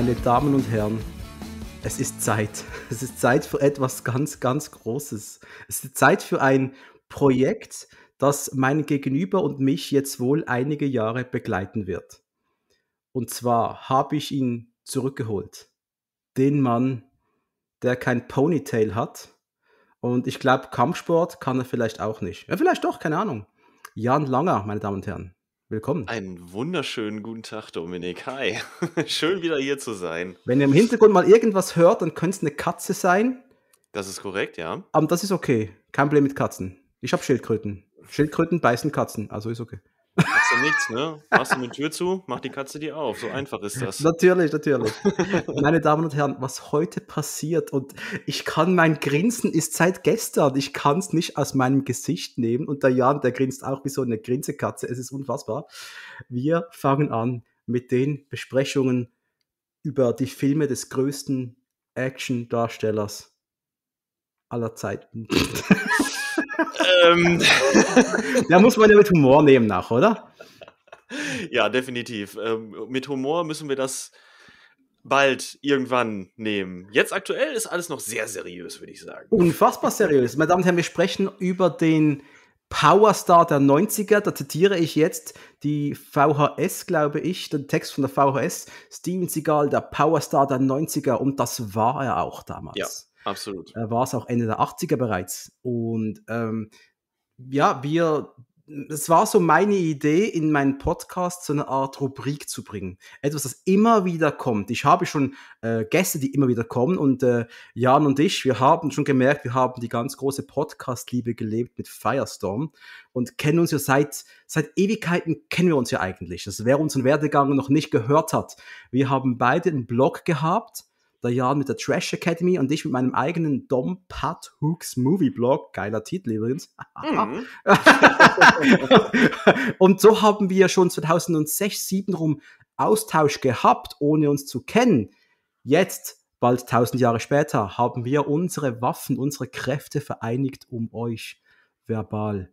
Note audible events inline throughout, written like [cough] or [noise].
meine Damen und Herren, es ist Zeit. [laughs] Es ist Zeit für etwas ganz, ganz Großes. Es ist Zeit für ein Projekt, das mein Gegenüber und mich jetzt wohl einige Jahre begleiten wird. Und zwar habe ich ihn zurückgeholt. Den Mann, der kein Ponytail hat. Und ich glaube, Kampfsport kann er vielleicht auch nicht. Ja, vielleicht doch, keine Ahnung. Jan Langer, meine Damen und Herren. Willkommen. Einen wunderschönen guten Tag, Dominik. Hi. [laughs] Schön wieder hier zu sein. Wenn ihr im Hintergrund mal irgendwas hört, dann könnte es eine Katze sein. Das ist korrekt, ja. Aber ähm, das ist okay. Kein Problem mit Katzen. Ich habe Schildkröten. Schildkröten beißen Katzen, also ist okay machst du nichts, ne? Machst du eine Tür zu, mach die Katze die auf. So einfach ist das. Natürlich, natürlich. Meine Damen und Herren, was heute passiert und ich kann mein Grinsen ist seit gestern. Ich kann es nicht aus meinem Gesicht nehmen. Und der Jan, der grinst auch wie so eine Grinsekatze. Es ist unfassbar. Wir fangen an mit den Besprechungen über die Filme des größten Action-Darstellers aller Zeiten ähm. Da muss man ja mit Humor nehmen nach, oder? Ja, definitiv. Ähm, mit Humor müssen wir das bald irgendwann nehmen. Jetzt aktuell ist alles noch sehr seriös, würde ich sagen. Unfassbar seriös. Meine Damen und Herren, wir sprechen über den Powerstar der 90er. Da zitiere ich jetzt die VHS, glaube ich, den Text von der VHS. Steven Seagal, der Powerstar der 90er. Und das war er auch damals. Ja. Absolut. Äh, war es auch Ende der 80er bereits. Und ähm, ja, wir, es war so meine Idee, in meinen Podcast so eine Art Rubrik zu bringen. Etwas, das immer wieder kommt. Ich habe schon äh, Gäste, die immer wieder kommen und äh, Jan und ich, wir haben schon gemerkt, wir haben die ganz große Podcast-Liebe gelebt mit Firestorm und kennen uns ja seit, seit Ewigkeiten kennen wir uns ja eigentlich. Das wer unseren Werdegang noch nicht gehört hat. Wir haben beide einen Blog gehabt der Jan mit der Trash Academy und ich mit meinem eigenen Dom Pat Hooks Movie Blog. Geiler Titel übrigens. Mhm. [laughs] und so haben wir schon 2006, 2007 rum Austausch gehabt, ohne uns zu kennen. Jetzt, bald 1000 Jahre später, haben wir unsere Waffen, unsere Kräfte vereinigt, um euch verbal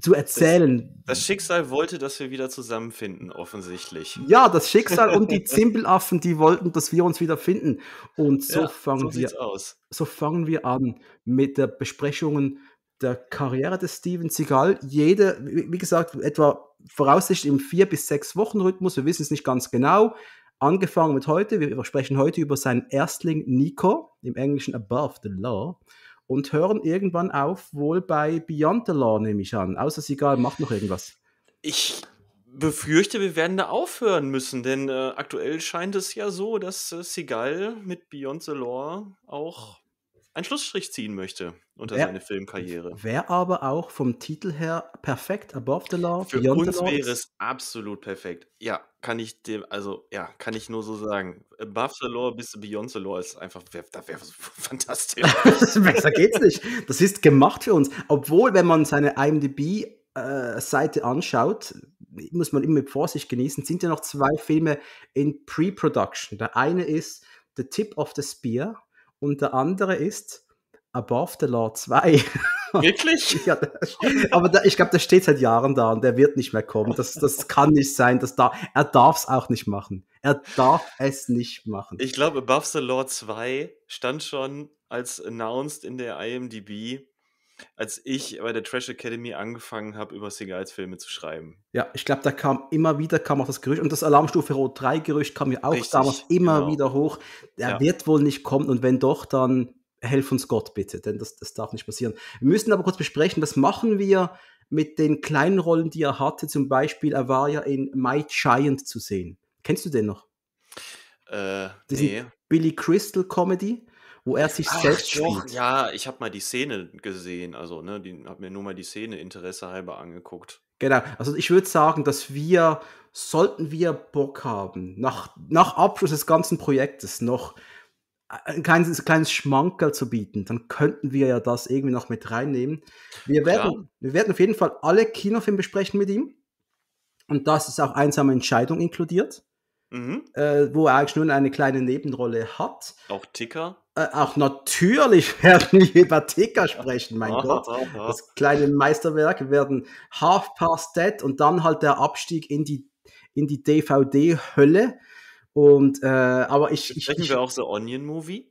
zu erzählen. Das, das, Schicksal wollte, dass wir wieder zusammenfinden, offensichtlich. Ja, das Schicksal und die [laughs] Zimbelaffen, die wollten, dass wir uns wieder finden. Und so, ja, fangen, so wir, aus. so fangen wir an mit der Besprechung der Karriere des Steven Seagal. Jede, wie gesagt, etwa voraussichtlich im vier- bis sechs Wochen-Rhythmus, wir wissen es nicht ganz genau. Angefangen mit heute, wir sprechen heute über seinen Erstling Nico, im Englischen Above the Law und hören irgendwann auf, wohl bei Beyond the Law, nehme ich an. Außer Sigal macht noch irgendwas. Ich befürchte, wir werden da aufhören müssen, denn äh, aktuell scheint es ja so, dass äh, Sigal mit Beyond the Law auch einen Schlussstrich ziehen möchte unter wär, seine Filmkarriere. Wäre aber auch vom Titel her perfekt, Above the Law. Für Beyond uns wäre es absolut perfekt. Ja, kann ich dem, also ja, kann ich nur so sagen. Above the Law bis Beyond the Law ist einfach, wär, da wäre [laughs] fantastisch. [laughs] Besser geht's nicht. Das ist gemacht für uns. Obwohl, wenn man seine IMDb äh, Seite anschaut, muss man immer mit Vorsicht genießen, sind ja noch zwei Filme in Pre-Production. Der eine ist The Tip of the Spear und der andere ist Above the Law 2. [laughs] Wirklich? ja, aber da, ich glaube, der steht seit Jahren da und der wird nicht mehr kommen. Das, das kann nicht sein. Das da, er darf es auch nicht machen. Er darf es nicht machen. Ich glaube, Above the Law 2 stand schon als announced in der IMDb als ich bei der Trash Academy angefangen habe, über Singles-Filme zu schreiben. Ja, ich glaube, da kam immer wieder kam auch das Gerücht und das Alarmstufe Rot 3 Gerücht kam ja auch Richtig, damals immer genau. wieder hoch. Der ja. wird wohl nicht kommen und wenn doch, dann helf uns Gott bitte, denn das, das darf nicht passieren. Wir müssen aber kurz besprechen, was machen wir mit den kleinen Rollen, die er hatte. Zum Beispiel, er war ja in My Giant zu sehen. Kennst du den noch? Äh, nee. Billy Crystal Comedy wo er sich Ach, selbst doch, spielt. Ja, ich habe mal die Szene gesehen, also ne, die habe mir nur mal die Szene Interesse halber angeguckt. Genau, also ich würde sagen, dass wir, sollten wir Bock haben, nach, nach Abschluss des ganzen Projektes noch ein kleines, ein kleines Schmankerl zu bieten, dann könnten wir ja das irgendwie noch mit reinnehmen. Wir werden, wir werden auf jeden Fall alle Kinofilme besprechen mit ihm. Und das ist auch einsame Entscheidung inkludiert, mhm. äh, wo er eigentlich nur eine kleine Nebenrolle hat. Auch Ticker. Äh, auch natürlich [laughs] werden wir über Ticker sprechen, mein [laughs] Gott. Das kleine Meisterwerk werden Half Past Dead und dann halt der Abstieg in die, in die DVD-Hölle. Und, äh, aber ich. Sprechen ich, wir auch so Onion Movie?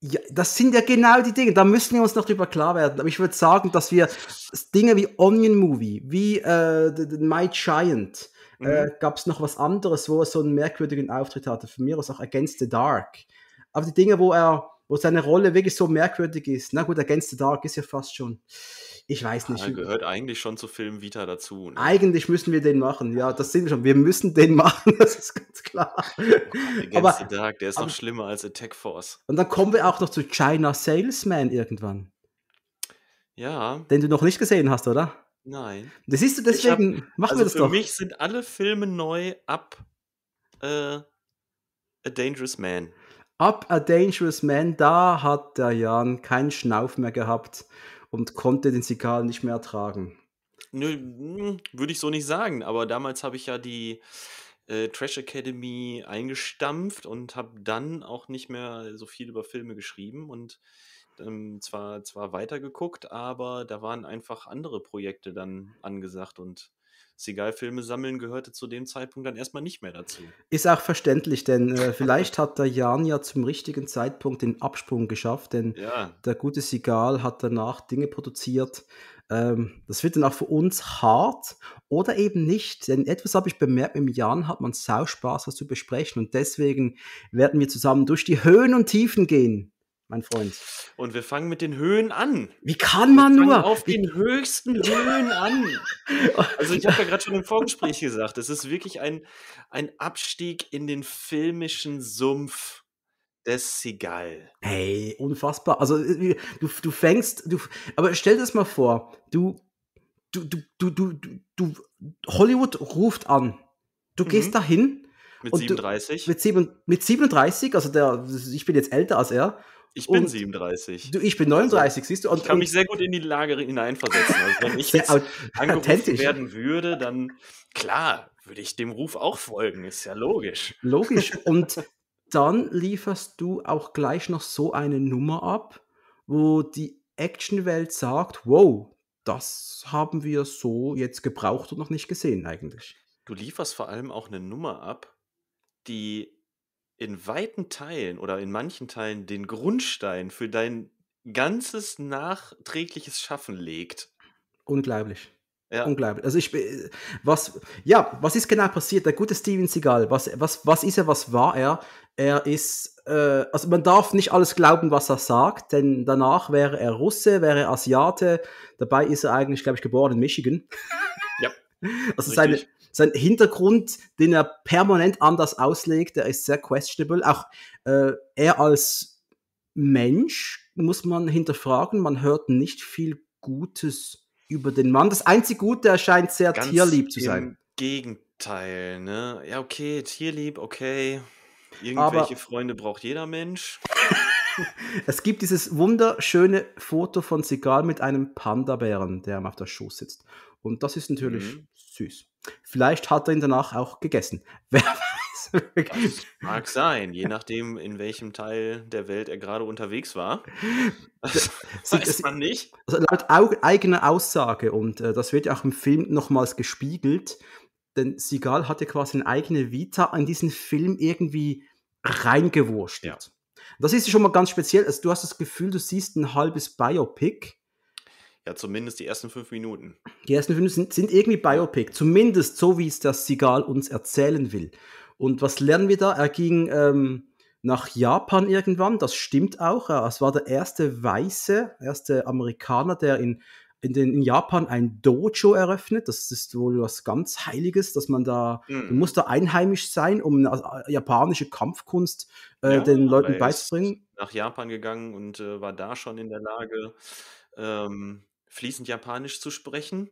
Ja, das sind ja genau die Dinge, da müssen wir uns noch drüber klar werden. Aber ich würde sagen, dass wir Dinge wie Onion Movie, wie äh, My Giant, äh, mhm. Äh, Gab es noch was anderes, wo er so einen merkwürdigen Auftritt hatte? Für mich war es auch Against the Dark. Aber die Dinge, wo er, wo seine Rolle wirklich so merkwürdig ist. Na gut, Against the Dark ist ja fast schon. Ich weiß nicht. Ja, gehört eigentlich schon zu Film Vita dazu. Ne? Eigentlich müssen wir den machen. Ja, das sehen wir schon. Wir müssen den [laughs] machen, das ist ganz klar. Oh Against aber, the Dark, der ist aber, noch schlimmer als Attack Force. Und dann kommen wir auch noch zu China Salesman irgendwann. Ja. Den du noch nicht gesehen hast, oder? Nein. Das siehst du, deswegen hab, machen also wir das für doch. Für mich sind alle Filme neu ab äh, A Dangerous Man. Ab A Dangerous Man, da hat der Jan keinen Schnauf mehr gehabt und konnte den Sigal nicht mehr ertragen. Nö, hm, würde ich so nicht sagen, aber damals habe ich ja die äh, Trash Academy eingestampft und habe dann auch nicht mehr so viel über Filme geschrieben und ähm, zwar, zwar weitergeguckt, aber da waren einfach andere Projekte dann angesagt und Seagal-Filme sammeln gehörte zu dem Zeitpunkt dann erstmal nicht mehr dazu. Ist auch verständlich, denn äh, [laughs] vielleicht hat der Jan ja zum richtigen Zeitpunkt den Absprung geschafft, denn ja. der gute Seagal hat danach Dinge produziert. Ähm, das wird dann auch für uns hart oder eben nicht, denn etwas habe ich bemerkt, mit Jan hat man Sau Spaß, was zu besprechen und deswegen werden wir zusammen durch die Höhen und Tiefen gehen mein Freund. Und wir fangen mit den Höhen an. Wie kann man nur? Auf Wie? den höchsten Höhen an. [laughs] Also ich habe ja gerade schon im Vorgespräch gesagt, es ist wirklich ein, ein Abstieg in den filmischen Sumpf des Seagal. Hey, unfassbar. Also äh, du, du fängst, du, aber stell dir das mal vor, du, du, du, du, du, du Hollywood ruft an. Du mhm. gehst dahin. Mit 37. Du, mit, sieben, mit 37, also der, ich bin jetzt älter als er. Ich bin und 37. Du, ich bin 39, siehst du? Und, ich kann mich sehr gut in die Lage hineinversetzen. Also wenn ich [laughs] jetzt angerufen werden würde, dann klar, würde ich dem Ruf auch folgen. Ist ja logisch. Logisch. [laughs] Und dann lieferst du auch gleich noch so eine Nummer ab, wo die Actionwelt sagt, wow, das haben wir so jetzt gebraucht und noch nicht gesehen eigentlich. Du lieferst vor allem auch eine Nummer ab, die in weiten Teilen oder in manchen Teilen den Grundstein für dein ganzes nachträgliches Schaffen legt. Unglaublich. Ja. Unglaublich. Also ich was ja, was ist genau passiert? Der gute Steven Seagal, was was was ist er, was war er? Er ist äh, also man darf nicht alles glauben, was er sagt, denn danach wäre er Russe, wäre er Asiate. Dabei ist er eigentlich, glaube ich, geboren in Michigan. Ja. [laughs] Also seine sein Hintergrund, den er permanent anders auslegt, der ist sehr questionable. Auch äh, er als Mensch muss man hinterfragen. Man hört nicht viel Gutes über den Mann. Das einzige Gute, er scheint sehr Ganz tierlieb zu sein. Im Gegenteil, ne? Ja, okay, tierlieb, okay. Irgendwelche Aber Freunde braucht jeder Mensch. [laughs] es gibt dieses wunderschöne Foto von Sigal mit einem Panda-Bären, der auf der Schoß sitzt. Und das ist natürlich mhm süß. Vielleicht hat er ihn danach auch gegessen. [laughs] Wer weiß. Das mag sein, je nachdem, in welchem Teil der Welt er gerade unterwegs war. [laughs] Das [laughs] weiß man nicht. Also laut eigener Aussage, und äh, das wird ja auch im Film nochmals gespiegelt, denn Sigal hatte quasi eine eigene Vita an diesen Film irgendwie reingewurscht. Ja. Das ist schon mal ganz speziell. Also du hast das Gefühl, du siehst ein halbes Biopic ja, zumindest die ersten fünf Minuten. Die ersten fünf Minuten sind, sind irgendwie Biopic, zumindest so, wie es das Sigal uns erzählen will. Und was lernen wir da? Er ging ähm, nach Japan irgendwann, das stimmt auch. Äh, es war der erste Weiße, erste Amerikaner, der in, in, den, in Japan ein Dojo eröffnet. Das ist wohl was ganz Heiliges, dass man da, mhm. du musst da einheimisch sein, um eine äh, japanische Kampfkunst äh, ja, den Leuten beizubringen. Nach Japan gegangen und äh, war da schon in der Lage, ähm, fließend Japanisch zu sprechen.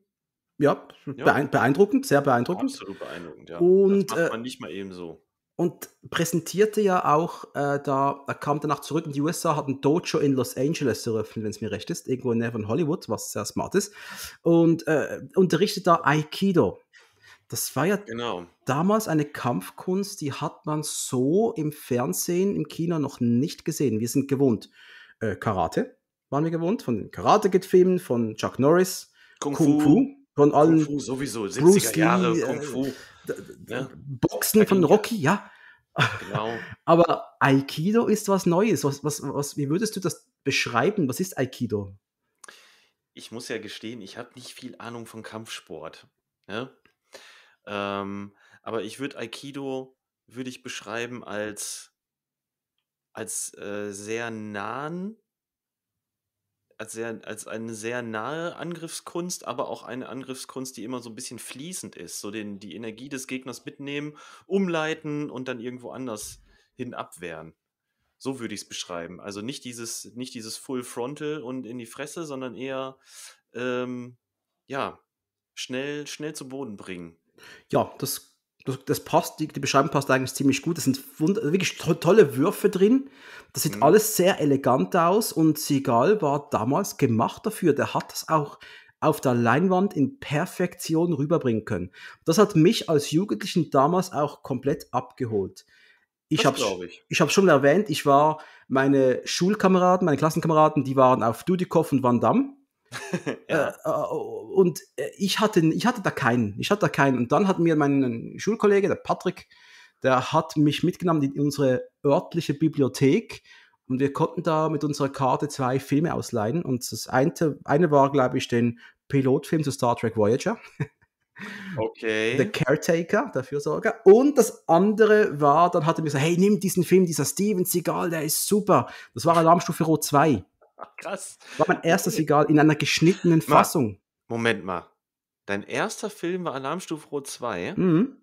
Ja, ja. beeindruckend, sehr beeindruckend. Absolut beeindruckend, ja. Und, das macht äh, man nicht mal eben so. Und präsentierte ja auch, äh, da er kam danach zurück in die USA, hat ein Dojo in Los Angeles eröffnet, wenn es mir recht ist, irgendwo in der von Hollywood, was sehr smart ist, und äh, unterrichtet da Aikido. Das war ja genau. damals eine Kampfkunst, die hat man so im Fernsehen, im Kino noch nicht gesehen. Wir sind gewohnt äh, Karate, waren wir gewohnt, von den Karate Kid Filmen, von Chuck Norris, Kung, Kung, Fu, Fu, von allen Kung Fu sowieso, 70er Bruce Jahre Lee, Kung äh, Fu. Ja. Boxen von Rocky, ja. Genau. [laughs] Aber Aikido ist was Neues. Was, was, was, wie würdest du das beschreiben? Was ist Aikido? Ich muss ja gestehen, ich habe nicht viel Ahnung von Kampfsport. Ja? Ne? Ähm, aber ich würde Aikido würde ich beschreiben als als äh, sehr nahen als, sehr, als eine sehr nahe Angriffskunst, aber auch eine Angriffskunst, die immer so ein bisschen fließend ist. So den, die Energie des Gegners mitnehmen, umleiten und dann irgendwo anders hin abwehren. So würde ich es beschreiben. Also nicht dieses, nicht dieses Full Frontal und in die Fresse, sondern eher ähm, ja, schnell, schnell zu Boden bringen. Ja, das das, das passt, die, die, Beschreibung passt eigentlich ziemlich gut. Es sind also wirklich tolle Würfe drin. Das sieht mhm. alles sehr elegant aus und Seagal war damals gemacht dafür. Der hat das auch auf der Leinwand in Perfektion rüberbringen können. Das hat mich als Jugendlichen damals auch komplett abgeholt. Ich habe ich. ich schon erwähnt, ich war meine Schulkameraden, meine Klassenkameraden, die waren auf Dudikoff und Van Damme. [laughs] Äh, äh, äh, und äh, ich hatte, ich hatte da keinen. Ich hatte da keinen. Und dann hat mir mein Schulkollege, der Patrick, der hat mich mitgenommen in unsere örtliche Bibliothek und wir konnten da mit unserer Karte zwei Filme ausleihen. Und das eine, eine war, glaube ich, den Pilotfilm zu Star Trek Voyager. Okay. Der Caretaker, der Fürsorger. Und das andere war, dann hat er mir gesagt, hey, nimm diesen Film, dieser Steven Seagal, der ist super. Das war Alarmstufe Rot 2. [laughs] Krass. War mein erstes Egal in einer geschnittenen Ma Fassung. Moment mal. Dein erster Film war Alarmstufe Rot 2. Mhm.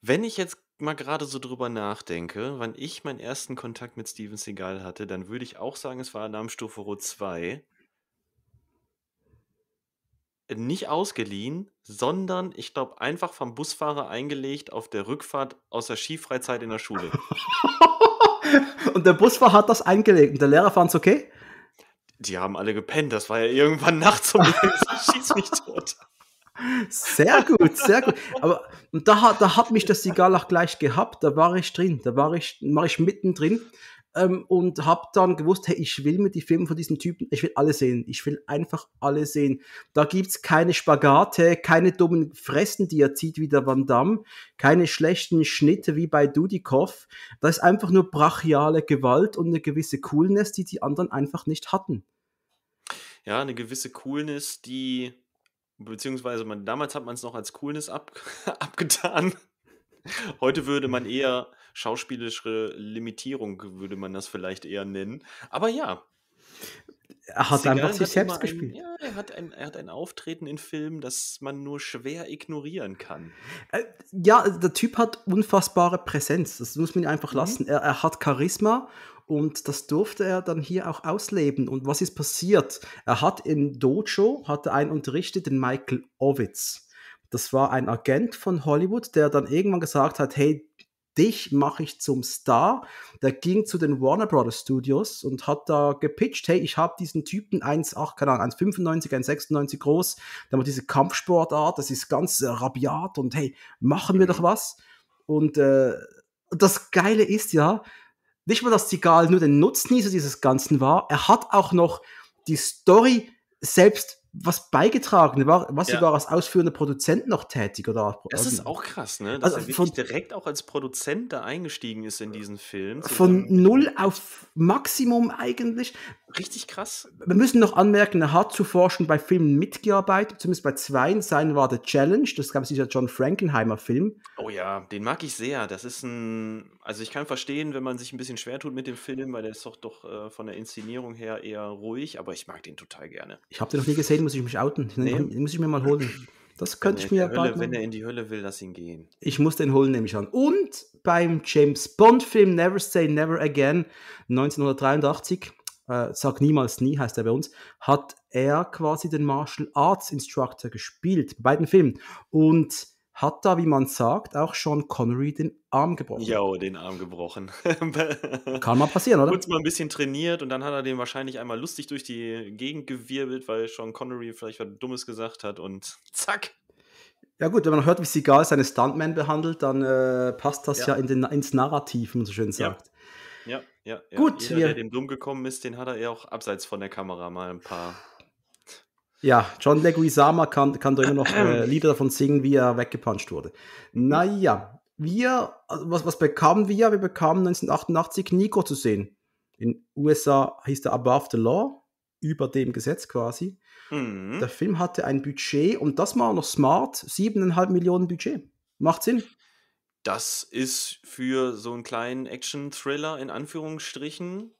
Wenn ich jetzt mal gerade so drüber nachdenke, wann ich meinen ersten Kontakt mit Steven Seagal hatte, dann würde ich auch sagen, es war Alarmstufe Rot 2. Nicht ausgeliehen, sondern ich glaube einfach vom Busfahrer eingelegt auf der Rückfahrt aus der Skifreizeit in der Schule. [laughs] Und der Busfahrer hat das eingelegt. Und der Lehrer fand es okay? Die haben alle gepennt. Das war ja irgendwann nachts um [laughs] Schieß mich tot. Sehr gut, sehr gut. Aber da, da hat mich das Sigalach gleich gehabt. Da war ich drin. Da war ich, war ich mittendrin ähm, und habe dann gewusst, hey, ich will mir die Filme von diesem Typen, ich will alle sehen, ich will einfach alle sehen. Da gibt's keine Spagate, keine dummen Fressen, die er zieht wie der Van Damme, keine schlechten Schnitte wie bei Dudikoff. Da ist einfach nur brachiale Gewalt und eine gewisse Coolness, die die anderen einfach nicht hatten. Ja, eine gewisse Coolness, die beziehungsweise man, damals hat man es noch als Coolness ab, [laughs] abgetan. Heute würde man eher schauspielische Limitierung würde man das vielleicht eher nennen. Aber ja. Er hat Seagal einfach sich selbst gespielt. Ein, ja, er hat, ein, er hat ein Auftreten in Filmen, das man nur schwer ignorieren kann. Äh, ja, der Typ hat unfassbare Präsenz. Das muss man ihn einfach mhm. lassen. Er, er hat Charisma und das durfte er dann hier auch ausleben. Und was ist passiert? Er hat im Dojo hatte einen unterrichtet, den Michael Ovitz. Das war ein Agent von Hollywood, der dann irgendwann gesagt hat, hey, dich mache ich zum Star. Der ging zu den Warner Brothers Studios und hat da gepitcht, hey, ich habe diesen Typen 1,8, keine Ahnung, 1,95, 1,96 groß, dann hat diese Kampfsportart, das ist ganz äh, rabiat und hey, machen wir mhm. doch was. Und äh, das Geile ist ja, nicht mal, dass Zigal nur den Nutznießer dieses Ganzen war, er hat auch noch die Story selbst was beigetragen. Er war, war ja. sogar als ausführender Produzent noch tätig. Oder das ist also auch krass, ne? Dass also er von, direkt auch als Produzent da eingestiegen ist in diesen Film. Von null auf Maximum eigentlich. Richtig krass. Wir müssen noch anmerken, er hat zuvor schon bei Filmen mitgearbeitet, zumindest bei zwei. Sein war The Challenge, das gab es dieser John Frankenheimer Film. Oh ja, den mag ich sehr. Das ist ein, also ich kann verstehen, wenn man sich ein bisschen schwer tut mit dem Film, weil der ist doch, doch äh, von der Inszenierung her eher ruhig, aber ich mag den total gerne. Ich habe den noch nie gesehen, muss ich mich outen. Den nee. muss ich mir mal holen. Das könnte ich mir Hölle, Wenn er in die Hölle will, lass ihn gehen. Ich muss den holen, nehme ich an. Und beim James Bond-Film Never Say Never Again 1983, äh, Sag niemals nie heißt er bei uns, hat er quasi den Martial Arts Instructor gespielt, bei beiden Filmen. Und hat da, wie man sagt, auch Sean Connery den Arm gebrochen. Ja, den Arm gebrochen. [laughs] Kann mal passieren, oder? Kurz mal ein bisschen trainiert und dann hat er den wahrscheinlich einmal lustig durch die Gegend gewirbelt, weil Sean Connery vielleicht was Dummes gesagt hat und [laughs] zack. Ja gut, wenn man hört, wie Seagal seine Stuntman behandelt, dann äh, passt das ja, ja in den, ins Narrativ, wie man so schön sagt. Ja, ja, ja. ja. Gut, Jeder, wir... der dem dumm gekommen ist, den hat er ja auch abseits von der Kamera mal ein paar ja, John Leguizama kann, kann da immer noch äh, [clears throat] Lieder davon singen, wie er weggepuncht wurde. Naja, wir, also was, was bekamen wir? Wir bekamen 1988 Nico zu sehen. In USA hieß der Above the Law, über dem Gesetz quasi. Mhm. Der Film hatte ein Budget, und das war noch smart, 7,5 Millionen Budget. Macht Sinn. Das ist für so einen kleinen Action-Thriller in Anführungsstrichen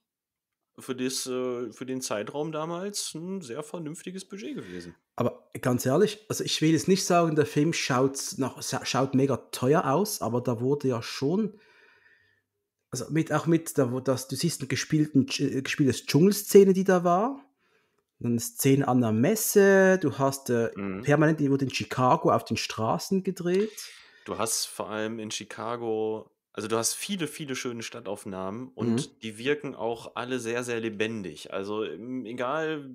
für, das, äh, für den Zeitraum damals ein sehr vernünftiges Budget gewesen. Aber ganz ehrlich, also ich will jetzt nicht sagen, der Film schaut, nach, schaut mega teuer aus, aber da wurde ja schon, also mit, auch mit, da, wo das, du siehst eine gespielte, äh, gespieltes Dschungelszene, die da war, eine Szene an der Messe, du hast äh, mhm. permanent, die wurde in Chicago auf den Straßen gedreht. Du hast vor allem in Chicago also du hast viele, viele schöne Stadtaufnahmen und mhm. die wirken auch alle sehr, sehr lebendig. Also ähm, egal,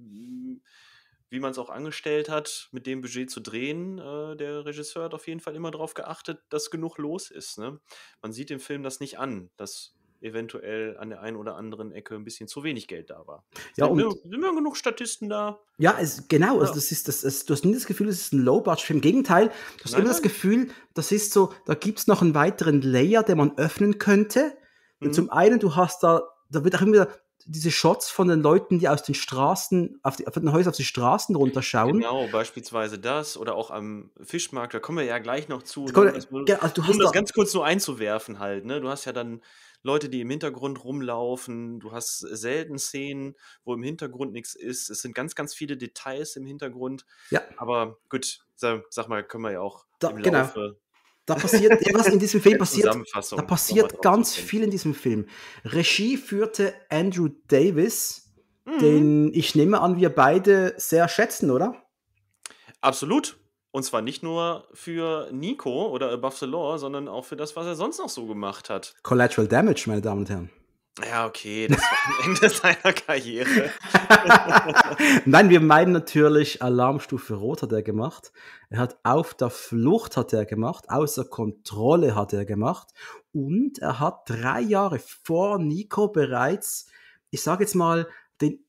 wie man es auch angestellt hat, mit dem Budget zu drehen, äh, der Regisseur hat auf jeden Fall immer darauf geachtet, dass genug los ist. Ne? Man sieht dem Film das nicht an, dass eventuell an der einen oder anderen Ecke ein bisschen zu wenig Geld da war. Ja, sind, und sind immer genug Statisten da? Ja, es, genau. Ja. Also das ist, das, es, du hast nie das Gefühl, es ist ein Low-Budget. Im Gegenteil, du hast nein, immer nein. das Gefühl, das ist so, da gibt es noch einen weiteren Layer, den man öffnen könnte. Mhm. Zum einen, du hast da, da wird auch immer wieder diese Shots von den Leuten, die aus den Straßen, auf, die, auf den Häusern auf die Straßen runterschauen. Genau, beispielsweise das oder auch am Fischmarkt, da kommen wir ja gleich noch zu. Kommt, ne? Also, also, du um hast das ganz kurz so einzuwerfen halt, ne? Du hast ja dann Leute, die im Hintergrund rumlaufen. Du hast selten Szenen, wo im Hintergrund nichts ist. Es sind ganz, ganz viele Details im Hintergrund. Ja. Aber gut, sag, mal, können wir ja auch da, im genau. da passiert, was in diesem Film [laughs] passiert, da passiert ganz viel in diesem Film. Regie führte Andrew Davis, mhm. den ich nehme an, wir beide sehr schätzen, oder? Absolut. Und zwar nicht nur für Nico oder Above the Law, sondern auch für das, was er sonst noch so gemacht hat. Collateral Damage, meine Damen und Herren. Ja, okay, das war am Ende [laughs] seiner Karriere. [laughs] Nein, wir meinen natürlich Alarmstufe Rot hat er gemacht. Er hat auf der Flucht hat er gemacht, außer Kontrolle hat er gemacht und er hat drei Jahre vor Nico bereits, ich sage jetzt mal, den,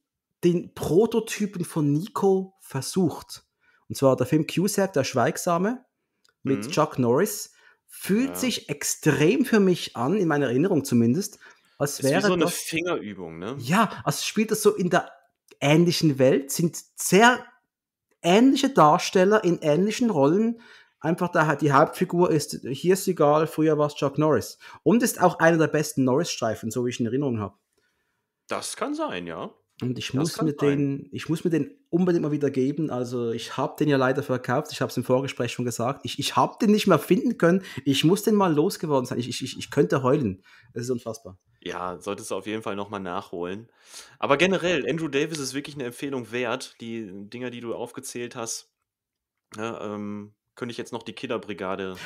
den Prototypen von Nico versucht. Und zwar der Film Cusack, der Schweigsame, mit mhm. Chuck Norris, fühlt ja. sich extrem für mich an, in meiner Erinnerung zumindest, als wäre ist wie so eine das, Fingerübung, ne? Ja, also spielt das so in der ähnlichen Welt, sind sehr ähnliche Darsteller in ähnlichen Rollen. Einfach da die Hauptfigur ist, hier ist egal, früher war es Chuck Norris. Und ist auch einer der besten Norris-Streifen, so wie ich in Erinnerung habe. Das kann sein, ja. Und ich muss, mir den, ich muss mir den unbedingt mal wieder geben. Also ich habe den ja leider verkauft. Ich habe es im Vorgespräch schon gesagt. Ich, ich habe den nicht mehr finden können. Ich muss den mal losgeworden sein. Ich, ich, ich könnte heulen. Es ist unfassbar. Ja, solltest du auf jeden Fall nochmal nachholen. Aber generell, Andrew Davis ist wirklich eine Empfehlung wert. Die Dinger, die du aufgezählt hast, ja, ne, ähm, könnte ich jetzt noch die Killerbrigade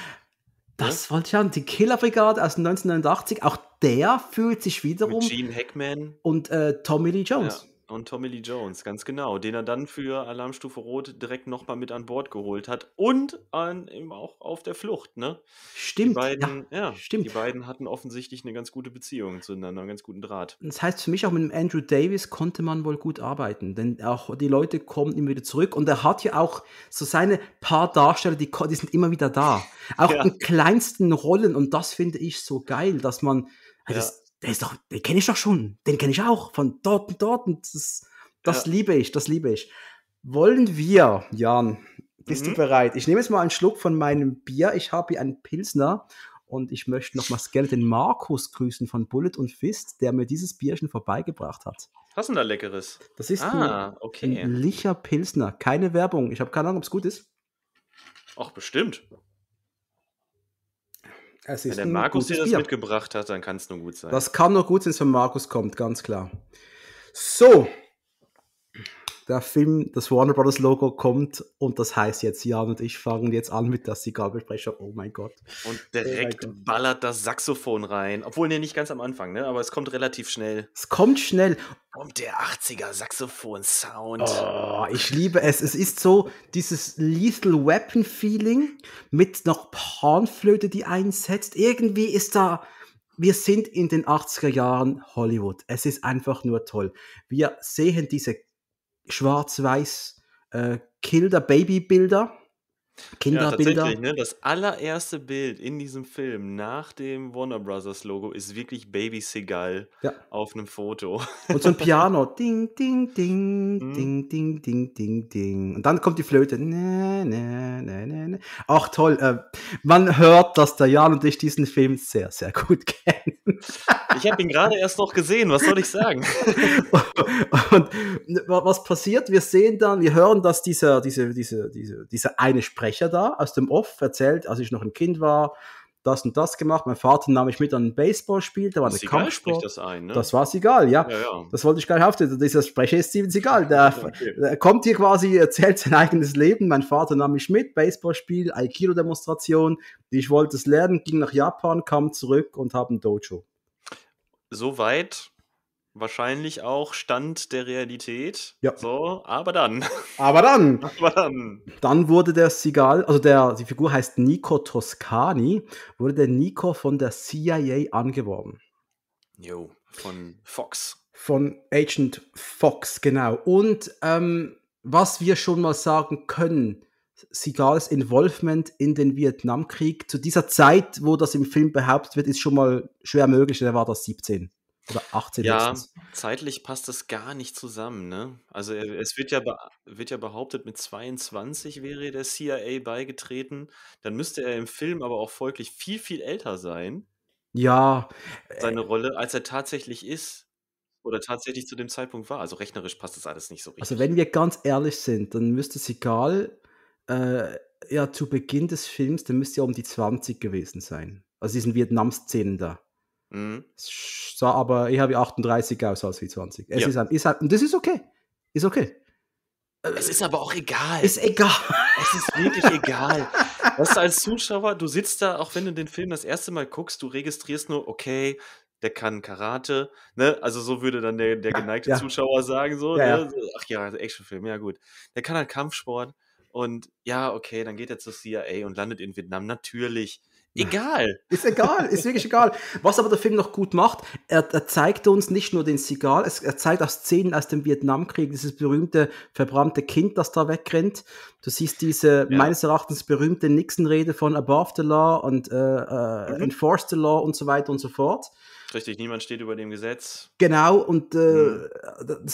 das wollte ich haben. Die Killerbrigade aus 1989, auch der fühlt sich wiederum. Mit Gene Hackman. Und äh, Tommy Lee Jones. Ja. Und Tommy Lee Jones, ganz genau, den er dann für Alarmstufe Rot direkt nochmal mit an Bord geholt hat und an, eben auch auf der Flucht, ne? Stimmt. Die beiden, ja, ja, stimmt. Die beiden hatten offensichtlich eine ganz gute Beziehung zueinander, einen ganz guten Draht. Das heißt für mich auch mit dem Andrew Davis konnte man wohl gut arbeiten, denn auch die Leute kommen immer wieder zurück und er hat ja auch so seine paar Darsteller, die, die sind immer wieder da. [laughs] Auch ja. in kleinsten Rollen und das finde ich so geil, dass man. Ja. Das, der ist doch, den kenne ich doch schon, den kenne ich auch von dort und dort und das, das ja. liebe ich, das liebe ich. Wollen wir, Jan, bist mhm. du bereit? Ich nehme jetzt mal einen Schluck von meinem Bier. Ich habe hier einen Pilsner und ich möchte nochmals gerne den Markus grüßen von Bullet und Fist, der mir dieses Bierchen vorbeigebracht hat. Was ist denn da Leckeres? Das ist ah, ein, okay. ein Licher Pilsner. Keine Werbung. Ich habe keine Ahnung, ob es gut ist. Ach, bestimmt. Wenn der Markus dir das Bier. mitgebracht hat, dann kann es nur gut sein. Das kann nur gut sein, wenn Markus kommt, ganz klar. So, der Film, das Warner Brothers Logo kommt und das heißt jetzt, Jan und ich fangen jetzt an mit der Sigalbesprechung. Oh mein Gott. Und direkt oh ballert das Saxophon rein. Obwohl, ne, nicht ganz am Anfang, ne? aber es kommt relativ schnell. Es kommt schnell. Und der 80er Saxophon-Sound. Oh, ich liebe es. Es ist so dieses Lethal Weapon-Feeling mit noch Pornflöte, die einsetzt. Irgendwie ist da wir sind in den 80er Jahren Hollywood. Es ist einfach nur toll. Wir sehen diese schwarz-weiß äh, Kinder, Babybilder. Kinderbilder. Ja, tatsächlich, ne? Das allererste Bild in diesem Film nach dem Warner Brothers Logo ist wirklich Baby Seagal ja. auf einem Foto. [laughs] Und so ein Piano. [laughs] Ding, ding, ding, hm. ding, ding, ding, ding, ding. Und dann kommt die Flöte. Ne, ne, ne, ne, ne. Ach toll, äh, man hört, dass der Jan und ich diesen Film sehr, sehr gut [laughs] kennen. Ich habe ihn gerade erst noch gesehen, was soll ich sagen? [laughs] Und was passiert? Wir sehen dann, wir hören, dass dieser, diese, diese, diese, dieser eine Sprecher da aus dem Off erzählt, als ich noch ein Kind war, das und das gemacht. Mein Vater nahm mich mit an ein Baseballspiel, da war der Kampfsport. Das, ein, ne? das war Sigal, ja. ja, ja. Das wollte ich gar nicht auftreten. Dieser Sprecher ist Steven egal. Der, [laughs] okay. der, kommt hier quasi, erzählt sein eigenes Leben. Mein Vater nahm mich mit, Baseballspiel, Aikido-Demonstration. Ich wollte es lernen, ging nach Japan, kam zurück und habe ein Dojo. Soweit Wahrscheinlich auch Stand der Realität. Ja. So, aber dann. [laughs] Aber dann. aber dann. Dann wurde der Sigal, also der, die Figur heißt Nico Toscani, wurde der Nico von der CIA angeworben. Jo, von Fox. Von Agent Fox, genau. Und ähm, was wir schon mal sagen können, Sigals Involvement in den Vietnamkrieg zu dieser Zeit, wo das im Film behauptet wird, ist schon mal schwer möglich. Er war das 17. Oder 18 Ja, höchstens. zeitlich passt das gar nicht zusammen, ne? Also äh, es wird ja, wird ja behauptet, mit 22 wäre der CIA beigetreten. Dann müsste er im Film aber auch folglich viel, viel älter sein, Ja, äh, seine äh, Rolle, als er tatsächlich ist oder tatsächlich zu dem Zeitpunkt war. Also rechnerisch passt das alles nicht so also, richtig. also wenn wir ganz ehrlich sind, dann müsste Seagal äh, ja zu Beginn des Films, dann müsste er um die 20 gewesen sein. Also diesen Vietnam-Szenen da. Mhm. Es sah aber ich habe 38 aus als wie 20. Es ja. ist, ein, ist ein, das ist okay. Ist okay. Äh, es ist aber auch egal. Ist egal. Es ist wirklich egal. Was [laughs] als Zuschauer, du sitzt da, auch wenn du den Film das erste Mal guckst, du registrierst nur, okay, der kann Karate, ne? Also so würde dann der, der geneigte ja, ja. Zuschauer sagen, so, ja, ne? ach ja, Actionfilm, ja gut. Der kann halt Kampfsport und ja, okay, dann geht er zur CIA und landet in Vietnam, natürlich. Egal. [laughs] Ist egal, ist wirklich egal. Was aber der Film noch gut macht, er, er zeigt uns nicht nur den Sigal, es, er zeigt auch Szenen aus dem Vietnamkrieg, dieses berühmte verbrannte Kind, das da wegrennt. Du siehst diese ja. meines Erachtens berühmte Nixon-Rede von Above the Law und äh, äh, mhm. Enforce the Law und so weiter und so fort. Richtig, niemand steht über dem Gesetz. Genau, und äh, mhm.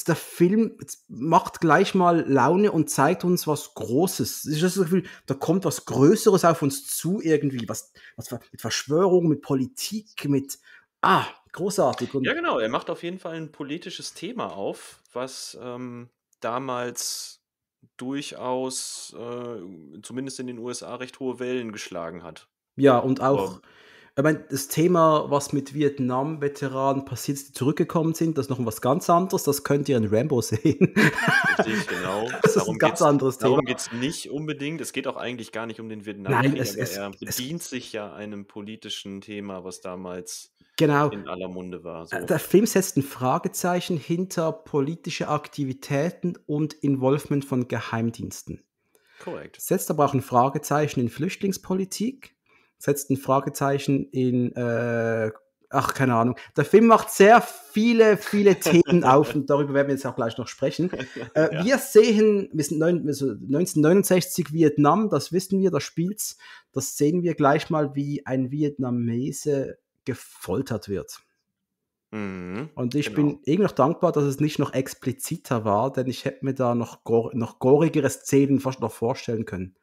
der Film macht gleich mal Laune und zeigt uns was Großes. Ich habe das Gefühl, da kommt was Größeres auf uns zu irgendwie, was, was mit Verschwörung, mit Politik, mit ah, großartig. Und ja, genau, er macht auf jeden Fall ein politisches Thema auf, was ähm, damals durchaus äh, zumindest in den USA recht hohe Wellen geschlagen hat. Ja, und auch. Aber ich meine, das Thema, was mit Vietnam-Veteranen passiert ist, die zurückgekommen sind, das ist noch was ganz anderes. Das könnt ihr in Rambo [laughs] sehen. Richtig, genau. [laughs] Das darum ist ein ganz anderes Thema. Darum geht es nicht unbedingt. Es geht auch eigentlich gar nicht um den Vietnam. Nein, es, es, er bedient es, sich ja einem politischen Thema, was damals genau, in aller Munde war. So. Äh, der Film setzt ein Fragezeichen hinter politische Aktivitäten und Involvement von Geheimdiensten. Korrekt. Setzt aber auch ein Fragezeichen in Flüchtlingspolitik setzt ein Fragezeichen in, äh, ach, keine Ahnung. Der Film macht sehr viele, viele [laughs] Themen auf und darüber werden wir jetzt auch gleich noch sprechen. [laughs] Äh, ja. Wir sehen, wir sind neun, also 1969 Vietnam, das wissen wir, das spielt's. Das sehen wir gleich mal, wie ein Vietnamese gefoltert wird. Mhm, und ich genau. bin eh irgendwie noch dankbar, dass es nicht noch expliziter war, denn ich hätte mir da noch, gor noch gorigere Szenen fast noch vorstellen können.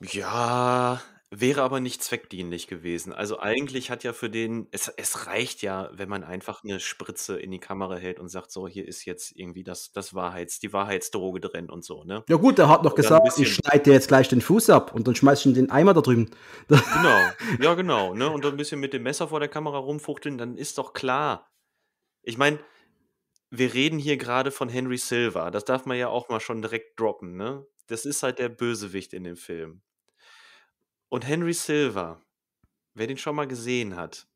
Ja, Wäre aber nicht zweckdienlich gewesen. Also mhm. eigentlich hat ja für den es es reicht ja, wenn man einfach eine Spritze in die Kamera hält und sagt: „So, hier ist jetzt irgendwie das das Wahrheits die Wahrheitsdroge drin“ und so, ne? Ja gut, der hat noch Oder gesagt: „Ich schneide dir jetzt gleich den Fuß ab und dann schmeiße ich in den Eimer da drüben.“ Genau, [laughs] ja genau, ne? Und dann ein bisschen mit dem Messer vor der Kamera rumfuchteln, dann ist doch klar. Ich meine, wir reden hier gerade von Henry Silver. Das darf man ja auch mal schon direkt droppen, ne? Das ist halt der Bösewicht in dem Film. Und Henry Silver, wer den schon mal gesehen hat,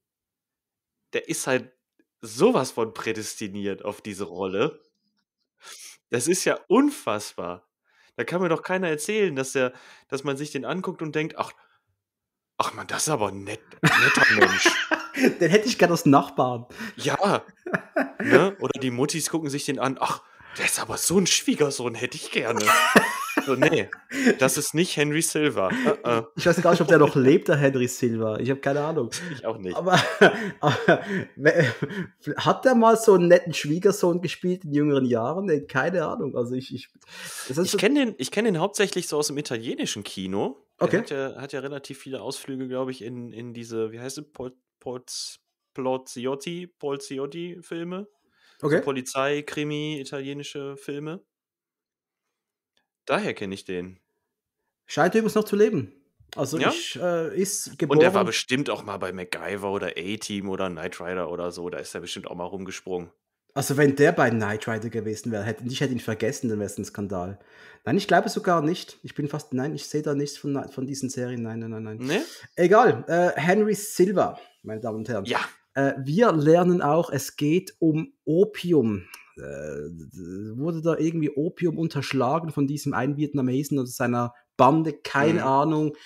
der ist halt sowas von prädestiniert auf diese Rolle. Das ist ja unfassbar. Da kann mir doch keiner erzählen, dass, der, dass man sich den anguckt und denkt, ach, ach man, das ist aber ein net, netter Mensch. [laughs] den hätte ich gerne als Nachbarn. Ja. Ne? Oder die Muttis gucken sich den an, ach, der ist aber so ein Schwiegersohn, hätte ich gerne. So, also, nee, das ist nicht Henry Silver. Uh -uh. Ich weiß gar nicht, ob der noch lebt, der Henry Silver. Ich habe keine Ahnung. Ich auch nicht. Aber, aber äh, hat der mal so einen netten Schwiegersohn gespielt in jüngeren Jahren? Nee, keine Ahnung. Also ich, ich, ich kenne den, kenn den hauptsächlich so aus dem italienischen Kino. Okay. Hat ja, hat ja, relativ viele Ausflüge, glaube ich, in, in diese, wie heißt es, Port, Port, Poliziotti, Poliziotti-Filme. Okay. Also Polizei, Krimi, italienische Filme. Daher kenne ich den. Scheint übrigens noch zu leben. Also ja? ich, äh, ist geboren. Und der war bestimmt auch mal bei MacGyver oder A-Team oder Knight Rider oder so. Da ist er bestimmt auch mal rumgesprungen. Also wenn der bei Knight Rider gewesen wäre, hätte ich hätte ihn vergessen, dann wäre es ein Skandal. Nein, ich glaube sogar nicht. Ich bin fast, nein, ich sehe da nichts von, von diesen Serien. Nein, nein, nein, nein. Nee? Egal. Äh, Henry Silver, meine Damen und Herren. Ja. Äh, wir lernen auch, es geht um Opium. Äh, wurde da irgendwie Opium unterschlagen von diesem einen Vietnamesen oder seiner Bande, keine mhm. Ahnung.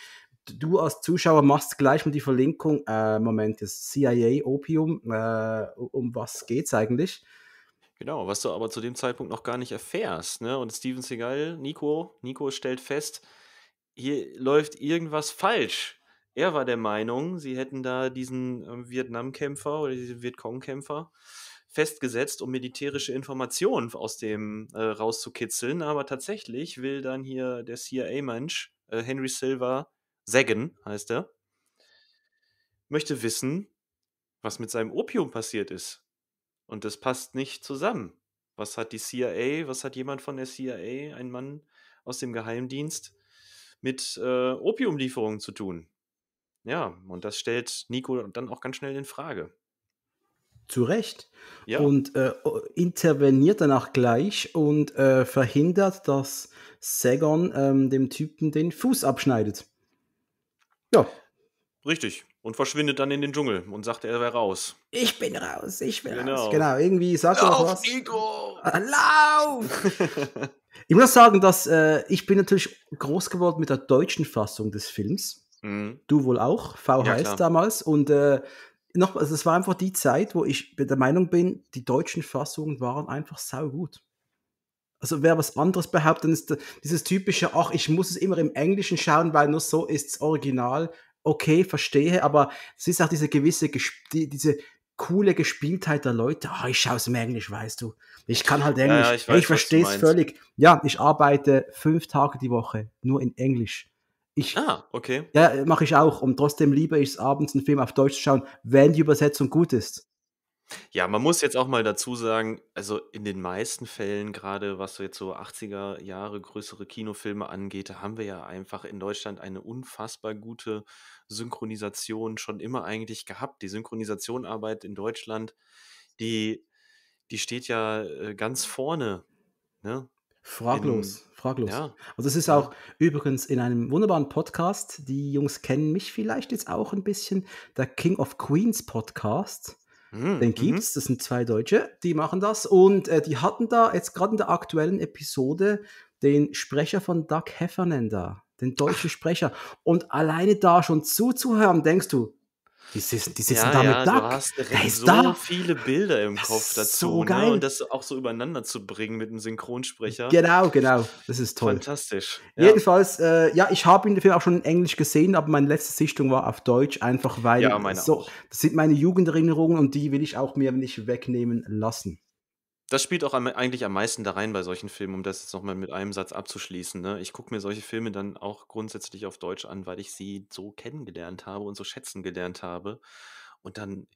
Du als Zuschauer machst gleich mal die Verlinkung. Äh, Moment, das CIA Opium. Äh, um was geht's eigentlich? Genau, was du aber zu dem Zeitpunkt noch gar nicht erfährst. Ne? Und Steven Seagal, Nico, Nico stellt fest, hier läuft irgendwas falsch. Er war der Meinung, sie hätten da diesen äh, Vietnam-Kämpfer oder diesen Vietcong-Kämpfer äh, festgesetzt, um militärische Informationen aus dem äh, rauszukitzeln. Aber tatsächlich will dann hier der CIA-Mensch, äh, Henry Silver, Sagan heißt er, möchte wissen, was mit seinem Opium passiert ist. Und das passt nicht zusammen. Was hat die CIA, was hat jemand von der CIA, ein Mann aus dem Geheimdienst, mit äh, Opiumlieferungen zu tun? Ja, und das stellt Nico dann auch ganz schnell in Frage zu Recht. Ja. Und äh, interveniert danach gleich und äh, verhindert, dass Sagon ähm, dem Typen den Fuß abschneidet. Ja. Richtig. Und verschwindet dann in den Dschungel und sagt, er wäre raus. Ich bin raus, ich bin genau. raus. Genau, irgendwie sagt Lauf, er was. Nico! Lauf! [laughs] ich muss sagen, dass äh, ich bin natürlich groß geworden mit der deutschen Fassung des Films. Mhm. Du wohl auch, VHS ja, damals. Und äh, noch, also es war einfach die Zeit, wo ich der Meinung bin, die deutschen Fassungen waren einfach saugut. Also wer was anderes behauptet, dann ist dieses typische, ach, ich muss es immer im Englischen schauen, weil nur so ist es original. Okay, verstehe, aber es ist auch diese gewisse, die, diese coole Gespieltheit der Leute. Ach, ich schaue es im Englisch, weißt du. Ich kann halt Englisch. Ja, ich, weiß, ich verstehe es völlig. Ja, ich arbeite fünf Tage die Woche nur in Englisch. Ich, ah, okay. Ja, äh, mache ich auch. Und trotzdem lieber ich es, abends einen Film auf Deutsch zu schauen, wenn die Übersetzung gut ist. Ja, man muss jetzt auch mal dazu sagen, also in den meisten Fällen, gerade was so jetzt so 80er Jahre größere Kinofilme angeht, da haben wir ja einfach in Deutschland eine unfassbar gute Synchronisation schon immer eigentlich gehabt. Die Synchronisationarbeit in Deutschland, die, die steht ja äh, ganz vorne. Ne? Fraglos. In, Fraglos. Ja. Also es ist auch übrigens in einem wunderbaren Podcast, die Jungs kennen mich vielleicht jetzt auch ein bisschen, der King of Queens Podcast. Hm, mhm. Den gibt's, das sind zwei Deutsche, die machen das und äh, die hatten da jetzt gerade in der aktuellen Episode den Sprecher von Doug Heffernan da, den deutschen Ach. Sprecher. Und alleine da schon zuzuhören, denkst du, die, sitzen, die sitzen ja, da ja, mit Duck. Du hast direkt da so da. viele Bilder im das Kopf dazu. So ne? geil. Ne? Und das auch so übereinander zu bringen mit einem Synchronsprecher. Genau, genau. Das ist toll. Fantastisch. Ja. Jedenfalls, äh, ja, ich habe ihn den Film auch schon in Englisch gesehen, aber meine letzte Sichtung war auf Deutsch, einfach weil ja, so, das sind meine Jugenderinnerungen und die will ich auch mir nicht wegnehmen lassen. Das spielt auch am eigentlich am meisten da rein bei solchen Filmen, um das jetzt nochmal mit einem Satz abzuschließen, ne? Ich gucke mir solche Filme dann auch grundsätzlich auf Deutsch an, weil ich sie so kennengelernt habe und so schätzen gelernt habe und dann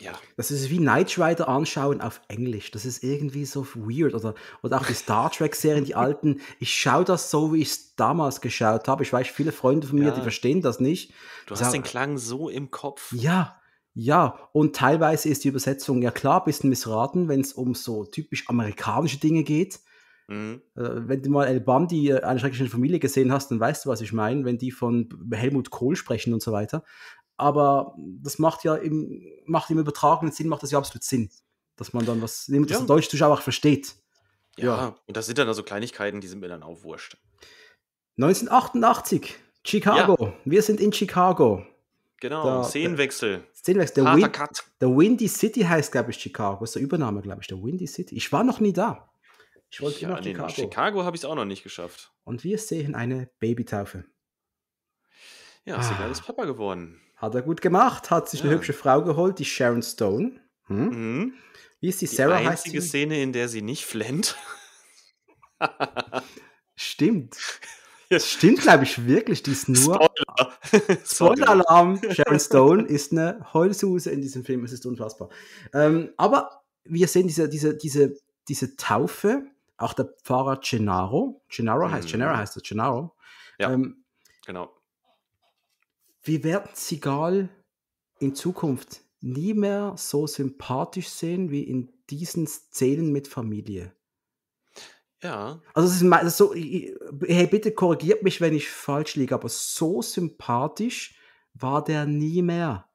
ja. Das ist wie Knight Rider anschauen auf Englisch. Das ist irgendwie so weird. Oder, oder auch die Star [laughs] Trek-Serien, die alten. Ich schaue das so, wie ich es damals geschaut habe. Ich weiß, viele Freunde von mir, ja. die verstehen das nicht. Du hast sagen, den Klang so im Kopf. Ja, ja, und teilweise ist die Übersetzung ja klar ein bisschen missraten, wenn es um so typisch amerikanische Dinge geht. Mhm. Äh, wenn du mal El Bandi, äh, eine schreckliche Familie gesehen hast, dann weißt du, was ich meine, wenn die von Helmut Kohl sprechen und so weiter. Aber das macht ja im, macht im übertragenen Sinn, macht das ja absolut Sinn, dass man dann was nimmt, ja. dass der deutsche Zuschauer auch versteht. Ja, ja, und das sind dann also Kleinigkeiten, die sind mir dann auch wurscht. 1988, Chicago. Ja. Wir sind in Chicago. Genau, der, äh, Szenenwechsel. Szenenwechsel. Der, Win Cut. der Windy City heißt, glaube ich, Chicago. Das ist der Übername, glaube ich, der Windy City. Ich war noch nie da. Ich wollte ja, immer nach Chicago. Chicago habe ich es auch noch nicht geschafft. Und wir sehen eine Babytaufe. Ja, ah. ein geiles Papa geworden. Hat er gut gemacht, hat sich ja. eine hübsche Frau geholt, die Sharon Stone. Hm? Mhm. Wie ist die, die Sarah? Die einzige Szene, in der sie nicht flennt. [laughs] Stimmt. Das stimmt, glaube ich, wirklich. Die ist nur. Spoiler. [laughs] spoiler Sharon Stone ist eine Heulsuse in diesem Film. Es ist unfassbar. Ähm, aber wir sehen diese, diese, diese, diese Taufe. Auch der Pfarrer Gennaro. Gennaro heißt, mhm. Gennaro heißt das Gennaro. Ja, ähm, genau. Wir werden Sigal in Zukunft nie mehr so sympathisch sehen wie in diesen Szenen mit Familie. Ja. Also, es ist, also so, hey, bitte korrigiert mich, wenn ich falsch liege, aber so sympathisch war der nie mehr.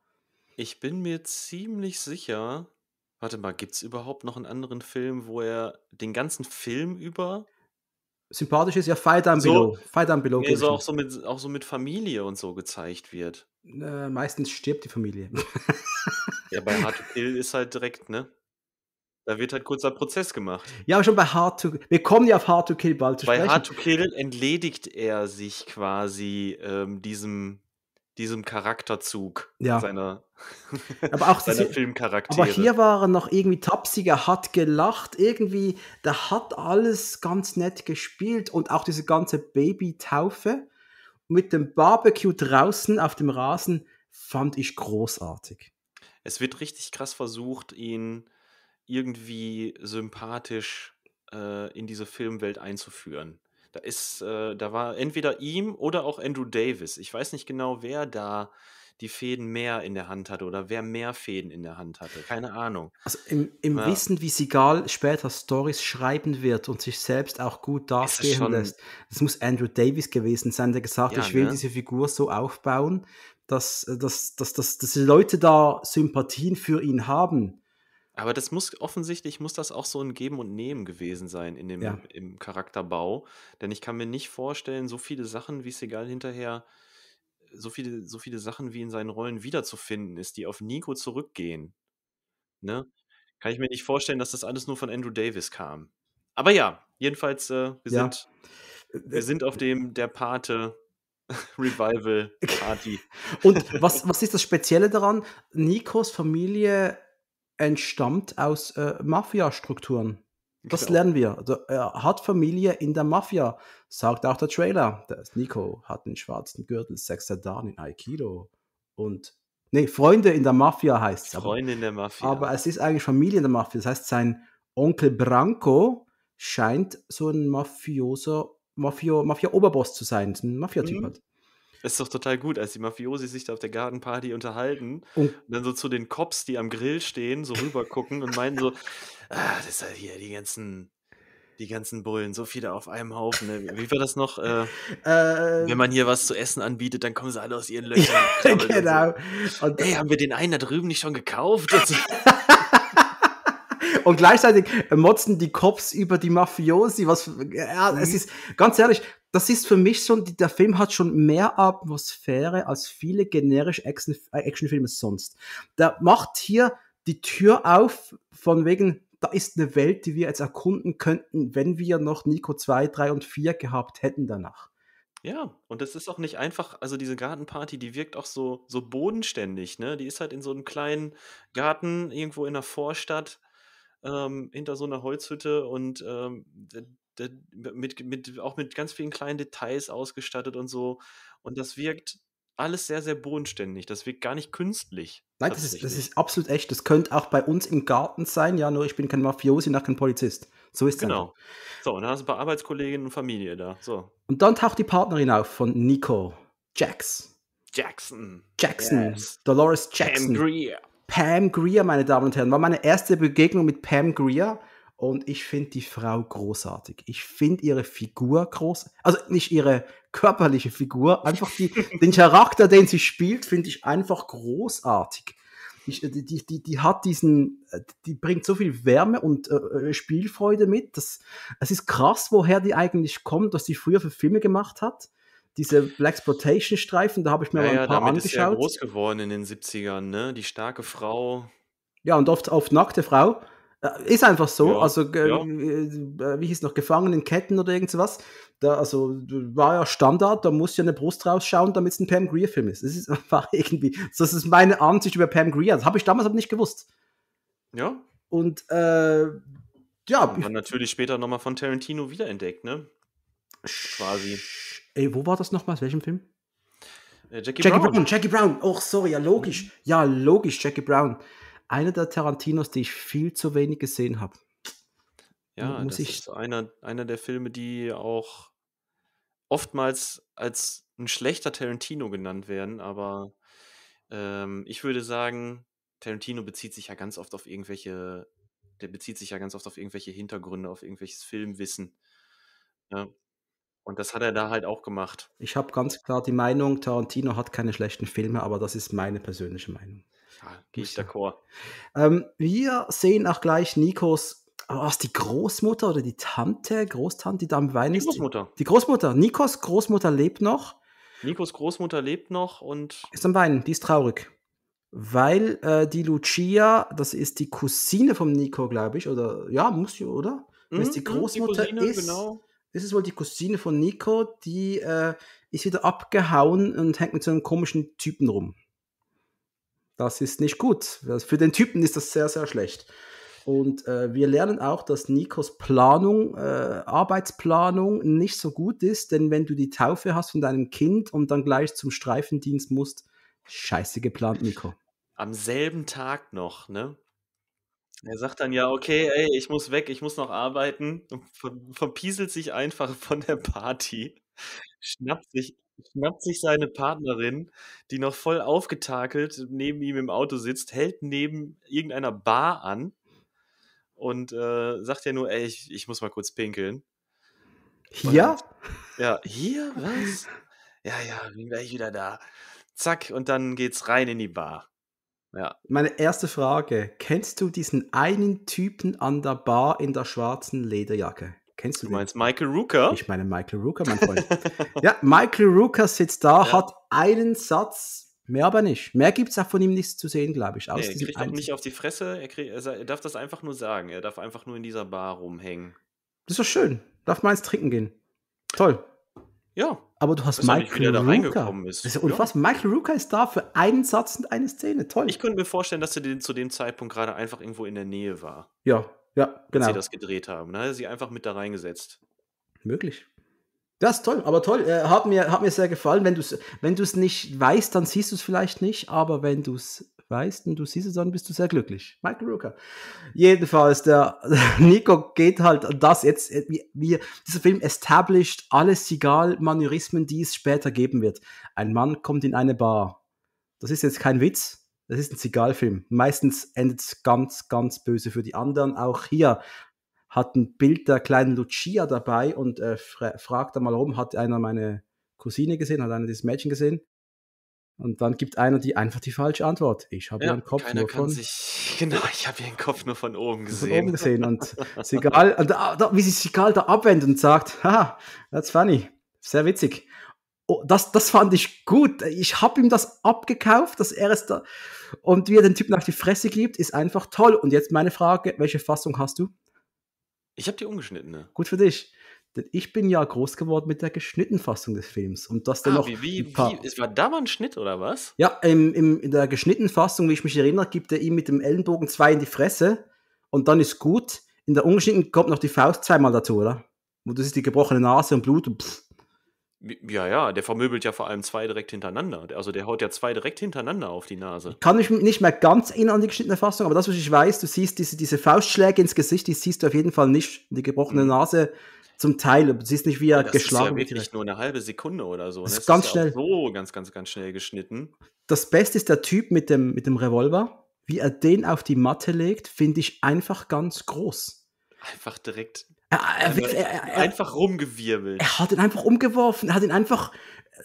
Ich bin mir ziemlich sicher. Warte mal, gibt es überhaupt noch einen anderen Film, wo er den ganzen Film über. Sympathisch ist ja Fight and Below. So, Fight and Below. Nee, so auch, so mit, auch so mit Familie und so gezeigt wird. Äh, meistens stirbt die Familie. [laughs] ja, bei Hard to Kill ist halt direkt, ne? Da wird halt kurzer Prozess gemacht. Ja, aber schon bei Hard to Wir kommen ja auf Hard to Kill bald zu sprechen. Bei Hard to Kill entledigt er sich quasi ähm, diesem, diesem Charakterzug ja. seiner, [laughs] aber auch [laughs] seiner diese, Filmcharaktere. Aber hier war er noch irgendwie Tapsiger hat gelacht, irgendwie, da hat alles ganz nett gespielt und auch diese ganze Baby-Taufe mit dem Barbecue draußen auf dem Rasen fand ich großartig. Es wird richtig krass versucht, ihn irgendwie sympathisch äh, in diese Filmwelt einzuführen. Da ist, äh, da war entweder ihm oder auch Andrew Davis. Ich weiß nicht genau, wer da die Fäden mehr in der Hand hatte oder wer mehr Fäden in der Hand hatte. Keine Ahnung. Also im, im ja. Wissen, wie Sigal später Stories schreiben wird und sich selbst auch gut dastehen lässt. Das muss Andrew Davis gewesen sein, der gesagt hat, ja, ich will ne? diese Figur so aufbauen, dass, äh, dass, dass, dass, dass die Leute da Sympathien für ihn haben. Aber das muss offensichtlich muss das auch so ein Geben und Nehmen gewesen sein in dem ja. im Charakterbau, denn ich kann mir nicht vorstellen, so viele Sachen wie es egal hinterher so viele so viele Sachen wie in seinen Rollen wiederzufinden ist, die auf Nico zurückgehen. Ne? Kann ich mir nicht vorstellen, dass das alles nur von Andrew Davis kam. Aber ja, jedenfalls äh, wir ja. sind wir äh, sind auf dem der Pate [laughs] Revival Party. [laughs] Und was, was ist das Spezielle daran? Nikos Familie entstammt aus äh, Mafia-Strukturen. Das genau. lernen wir. Also, er äh, hat Familie in der Mafia, sagt auch der Trailer. Der Nico hat einen schwarzen Gürtel, sechster Dan in Aikido und nee, Freunde in der Mafia heißt es. Freunde in der Mafia. Aber es ist eigentlich Familie in der Mafia. Das heißt, sein Onkel Branco scheint so ein mafioser Mafio, Mafia-Oberboss zu sein, ein Mafia-Typ mhm. hat ist doch total gut, als die Mafiosi sich da auf der Gartenparty unterhalten oh. und dann so zu den Cops, die am Grill stehen, so rübergucken [laughs] und meinen so, ah, das ist halt hier die ganzen die ganzen Bullen, so viele auf einem Haufen. Ne? Wie war das noch? Äh, ähm, wenn man hier ähm. was zu essen anbietet, dann kommen sie alle aus ihren [laughs] Löchern. Ja, genau. so. und ey, haben wir den einen da drüben nicht schon gekauft? [laughs] Also und gleichzeitig motzen die Cops über die Mafiosi. Was, ja, es mhm. ist ganz ehrlich, das ist für mich schon, der Film hat schon mehr Atmosphäre als viele generische äh, Actionfilme sonst. Der macht hier die Tür auf von wegen, da ist eine Welt, die wir jetzt erkunden könnten, wenn wir noch Nico 2, 3 und 4 gehabt hätten danach. Ja, und das ist auch nicht einfach, also diese Gartenparty, die wirkt auch so, so bodenständig, ne? Die ist halt in so einem kleinen Garten irgendwo in der Vorstadt ähm, hinter so einer Holzhütte und ähm, mit, mit, auch mit ganz vielen kleinen Details ausgestattet und so. Und das wirkt alles sehr, sehr bodenständig. Das wirkt gar nicht künstlich. Nein, das ist, das ist absolut echt. Das könnte auch bei uns im Garten sein. Ja, nur ich bin kein Mafiosi, noch kein Polizist. So ist es. Genau. Dann. So, und da hast du ein paar Arbeitskolleginnen und Familie da. So. Und dann taucht die Partnerin auf von Nico. Jax. Jackson. Jackson. Yes. Dolores Jackson. Pam Greer. Pam Greer, meine Damen und Herren, war meine erste Begegnung mit Pam Greer und ich finde die Frau großartig. Ich finde ihre Figur groß, also nicht ihre körperliche Figur, einfach die, [laughs] den Charakter, den sie spielt, finde ich einfach großartig. Ich, äh, die, die, die, hat diesen, äh, die bringt so viel Wärme und äh, äh Spielfreude mit. Das, es ist krass, woher die eigentlich kommt, was sie früher für Filme gemacht hat. Diese Black Exploitation Streifen, da habe ich mir ja, mal ein ja, paar damit angeschaut. Ist ja groß geworden in den 70ern, ne? Die starke Frau. Ja, und oft auf nackte Frau. Ist einfach so. Ja, also, äh, ja. Äh, wie hieß es noch, gefangen in Ketten oder irgendwas. Da, also, war ja Standard, da muss ja eine Brust rausschauen, damit es ein Pam Greer-Film ist. Das ist [laughs] einfach irgendwie, das ist meine Ansicht über Pam Greer. Das habe ich damals aber nicht gewusst. Ja. Und, äh, ja. Und dann natürlich später nochmal von Tarantino wiederentdeckt, ne? Quasi. Ey, wo war das nochmal? Aus welchem Film? Äh, Jackie, Jackie Brown. Brown. Jackie Brown. Och, sorry, ja, logisch. Mhm. Ja, logisch, Jackie Brown einer der Tarantinos, die ich viel zu wenig gesehen habe. Ja, Muss das ich... ist einer, einer der Filme, die auch oftmals als ein schlechter Tarantino genannt werden, aber ähm, ich würde sagen, Tarantino bezieht sich ja ganz oft auf irgendwelche, der bezieht sich ja ganz oft auf irgendwelche Hintergründe, auf irgendwelches Filmwissen. Ja. Ne? Und das hat er da halt auch gemacht. Ich habe ganz klar die Meinung, Tarantino hat keine schlechten Filme, aber das ist meine persönliche Meinung. Ja, gehe ich d'accord. Ähm, wir sehen auch gleich Nikos, was die Großmutter oder die Tante, Großtante, die da am Wein ist. Die Großmutter. Die Großmutter. Nikos Großmutter lebt noch. Nikos Großmutter lebt noch und. Ist am Weinen, die ist traurig. Weil äh, die Lucia, das ist die Cousine vom Nico, glaube ich, oder ja, muss sie, oder? Wenn es mhm, mhm, die Großmutter die Cousine, ist, genau. ist es wohl die Cousine von Nico, die äh, ist wieder abgehauen und hängt mit so einem komischen Typen rum. Das ist nicht gut. Für den Typen ist das sehr, sehr schlecht. Und äh, wir lernen auch, dass Nikos Planung, äh, Arbeitsplanung nicht so gut ist, denn wenn du die Taufe hast von deinem Kind und dann gleich zum Streifendienst musst, scheiße geplant, Nico. Am selben Tag noch, ne? Er sagt dann ja, okay, ey, ich muss weg, ich muss noch arbeiten. Ver verpieselt sich einfach von der Party, schnappt sich schnappt sich seine Partnerin, die noch voll aufgetakelt neben ihm im Auto sitzt, hält neben irgendeiner Bar an und äh, sagt ja nur, ey, ich, ich muss mal kurz pinkeln. Hier? Und, ja, hier? Was? Ja, ja, bin gleich wieder da. Zack, und dann geht's rein in die Bar. Ja. Meine erste Frage: Kennst du diesen einen Typen an der Bar in der schwarzen Lederjacke? Kennst du, du meinst Michael Rooker? Ich meine Michael Rooker, mein Freund. [laughs] ja, Michael Rooker sitzt da, ja. hat einen Satz, mehr aber nicht. Mehr gibt es auch von ihm nichts zu sehen, glaube ich. Aus nee, er kriegt auch nicht auf die Fresse, er, krieg, er, darf das einfach nur sagen. Er darf einfach nur in dieser Bar rumhängen. Das ist doch schön. Darf mal ins trinken gehen. Toll. Ja. Aber du hast das Michael wieder Rooker. da reingekommen ist. Das ist unfassbar. Ja. Michael Rooker ist da für einen Satz und eine Szene. Toll. Ich könnte mir vorstellen, dass er zu dem Zeitpunkt gerade einfach irgendwo in der Nähe war. Ja, ja, genau. Als sie das gedreht haben. Da hat er sie einfach mit da reingesetzt. Möglich. Das ist toll, aber toll. Äh, hat, mir, hat mir sehr gefallen. Wenn du es wenn nicht weißt, dann siehst du es vielleicht nicht, aber wenn du es weißt und du siehst es, dann bist du sehr glücklich. Michael Rooker. Jedenfalls, der [laughs] Nico geht halt das jetzt, äh, wie, dieser Film established alles egal manierismen die es später geben wird. Ein Mann kommt in eine Bar. Das ist jetzt kein Witz. Das ist ein Zigal-Film. Meistens endet es ganz, ganz böse für die anderen. Auch hier hat ein Bild der kleinen Lucia dabei und äh, fragt da mal rum, hat einer meine Cousine gesehen, hat einer dieses Mädchen gesehen? Und dann gibt einer die einfach die falsche Antwort. Ich habe ja, ihren Kopf nur von sich, [laughs] genau, ich habe ihren Kopf nur von oben gesehen. Von oben gesehen und Sigal, und da, da, wie sich Sigal da abwendet und sagt, haha, that's funny, sehr witzig oh, das, das fand ich gut. Ich habe ihm das abgekauft, dass er es da. Und wie er den Typen auf die Fresse gibt, ist einfach toll. Und jetzt meine Frage: Welche Fassung hast du? Ich habe die ungeschnittene. Gut für dich. Denn ich bin ja groß geworden mit der geschnittenen Fassung des Films. Und das dann ah, noch. Wie, wie, wie, es war da mal ein Schnitt oder was? Ja, im, im, in der geschnittenen Fassung, wie ich mich erinnere, gibt er ihm mit dem Ellenbogen zwei in die Fresse. Und dann ist gut. In der ungeschnittenen kommt noch die Faust zweimal dazu, oder? Und das ist die gebrochene Nase und Blut. Und pff. Ja, ja, der vermöbelt ja vor allem zwei direkt hintereinander. Also der haut ja zwei direkt hintereinander auf die Nase. Kann ich nicht mehr ganz erinnern an die geschnittene Fassung, aber das, was ich weiß, du siehst diese, diese Faustschläge ins Gesicht, die siehst du auf jeden Fall nicht. Die gebrochene mhm. Nase zum Teil, du siehst nicht, wie er ja, geschlagen wird. Das ist ja wirklich nur eine halbe Sekunde oder so. Das ne? ist das ganz ist schnell. so ganz, ganz, ganz schnell geschnitten. Das Beste ist der Typ mit dem, mit dem Revolver. Wie er den auf die Matte legt, finde ich einfach ganz groß. Einfach direkt er, er, er, er, einfach rumgewirbelt. Er hat ihn einfach umgeworfen, er hat ihn einfach.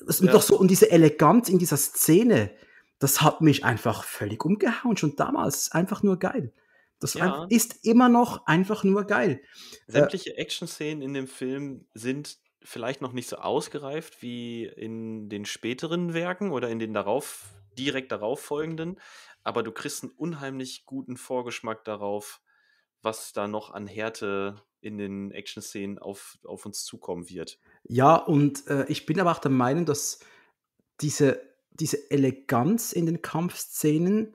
Und, ja. doch so, und diese Eleganz in dieser Szene, das hat mich einfach völlig umgehauen, schon damals. Einfach nur geil. Das ja. ist immer noch einfach nur geil. Sämtliche äh, Action-Szenen in dem Film sind vielleicht noch nicht so ausgereift wie in den späteren Werken oder in den darauf, direkt darauf folgenden, aber du kriegst einen unheimlich guten Vorgeschmack darauf, was da noch an Härte in den Action-Szenen auf, auf uns zukommen wird. Ja, und äh, ich bin aber auch der Meinung, dass diese, diese Eleganz in den Kampfszenen,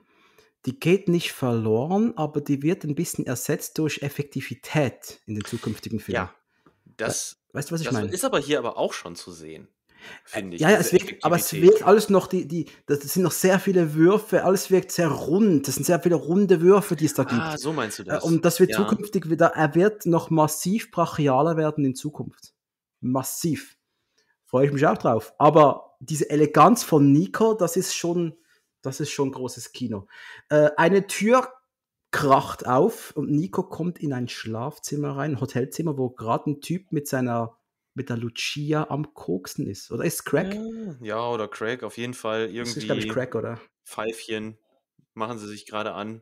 die geht nicht verloren, aber die wird ein bisschen ersetzt durch Effektivität in den zukünftigen Filmen. Ja, das, weißt du, was ich meine? Ist aber hier aber auch schon zu sehen finde ich. Ja, ja also es wirkt, aber es wirkt alles noch, die, die, das sind noch sehr viele Würfe, alles wirkt sehr rund. Das sind sehr viele runde Würfe, die es da gibt. Ah, so meinst du äh, das. Und das wird ja. zukünftig wieder, er wird noch massiv brachialer werden in Zukunft. Massiv. Freue ich mich auch drauf. Aber diese Eleganz von Nico, das ist schon, das ist schon großes Kino. Äh, eine Tür kracht auf und Nico kommt in ein Schlafzimmer rein, ein Hotelzimmer, wo gerade ein Typ mit seiner mit der Lucia am Koksen ist. Oder ist es Crack? Hm, ja, oder Crack, auf jeden Fall. Irgendwie das ist, glaube ich, Crack, oder? Pfeifchen machen sie sich gerade an.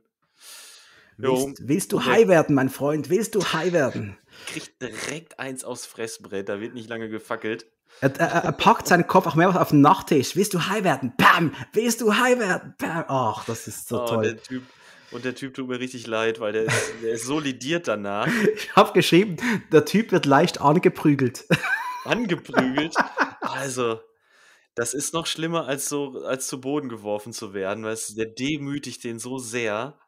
Willst, willst, du high werden, mein Freund? Willst du high werden? [laughs] Kriegt direkt eins aufs Fressbrett, da wird nicht lange gefackelt. Er, er, er packt seinen Kopf auch mehrmals auf den Nachttisch. Willst du high werden? Bam! Willst du high werden? Bam! Ach, das ist so oh, toll. Der Typ, und der Typ tut mir richtig leid, weil der ist, der ist solidiert danach. [laughs] Ich habe geschrieben, der Typ wird leicht angeprügelt. [laughs] Angeprügelt? Also, das ist noch schlimmer, als so, als zu Boden geworfen zu werden, weil es, der demütigt den so sehr.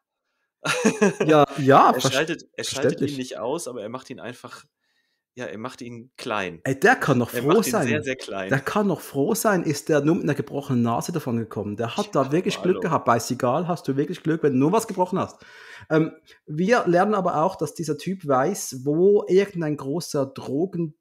ja, ja. Er schaltet, er schaltet ihn nicht aus, aber er macht ihn einfach ja, er macht ihn klein. Ey, der kann noch er froh sein. Sehr, sehr klein. Der kann noch froh sein, ist der nur mit einer gebrochenen Nase davon gekommen. Der hat ja, da wirklich hallo. Glück gehabt. Bei Sigal hast du wirklich Glück, wenn du nur was gebrochen hast. Ähm, wir lernen aber auch, dass dieser Typ weiß, wo irgendein großer Drogendeal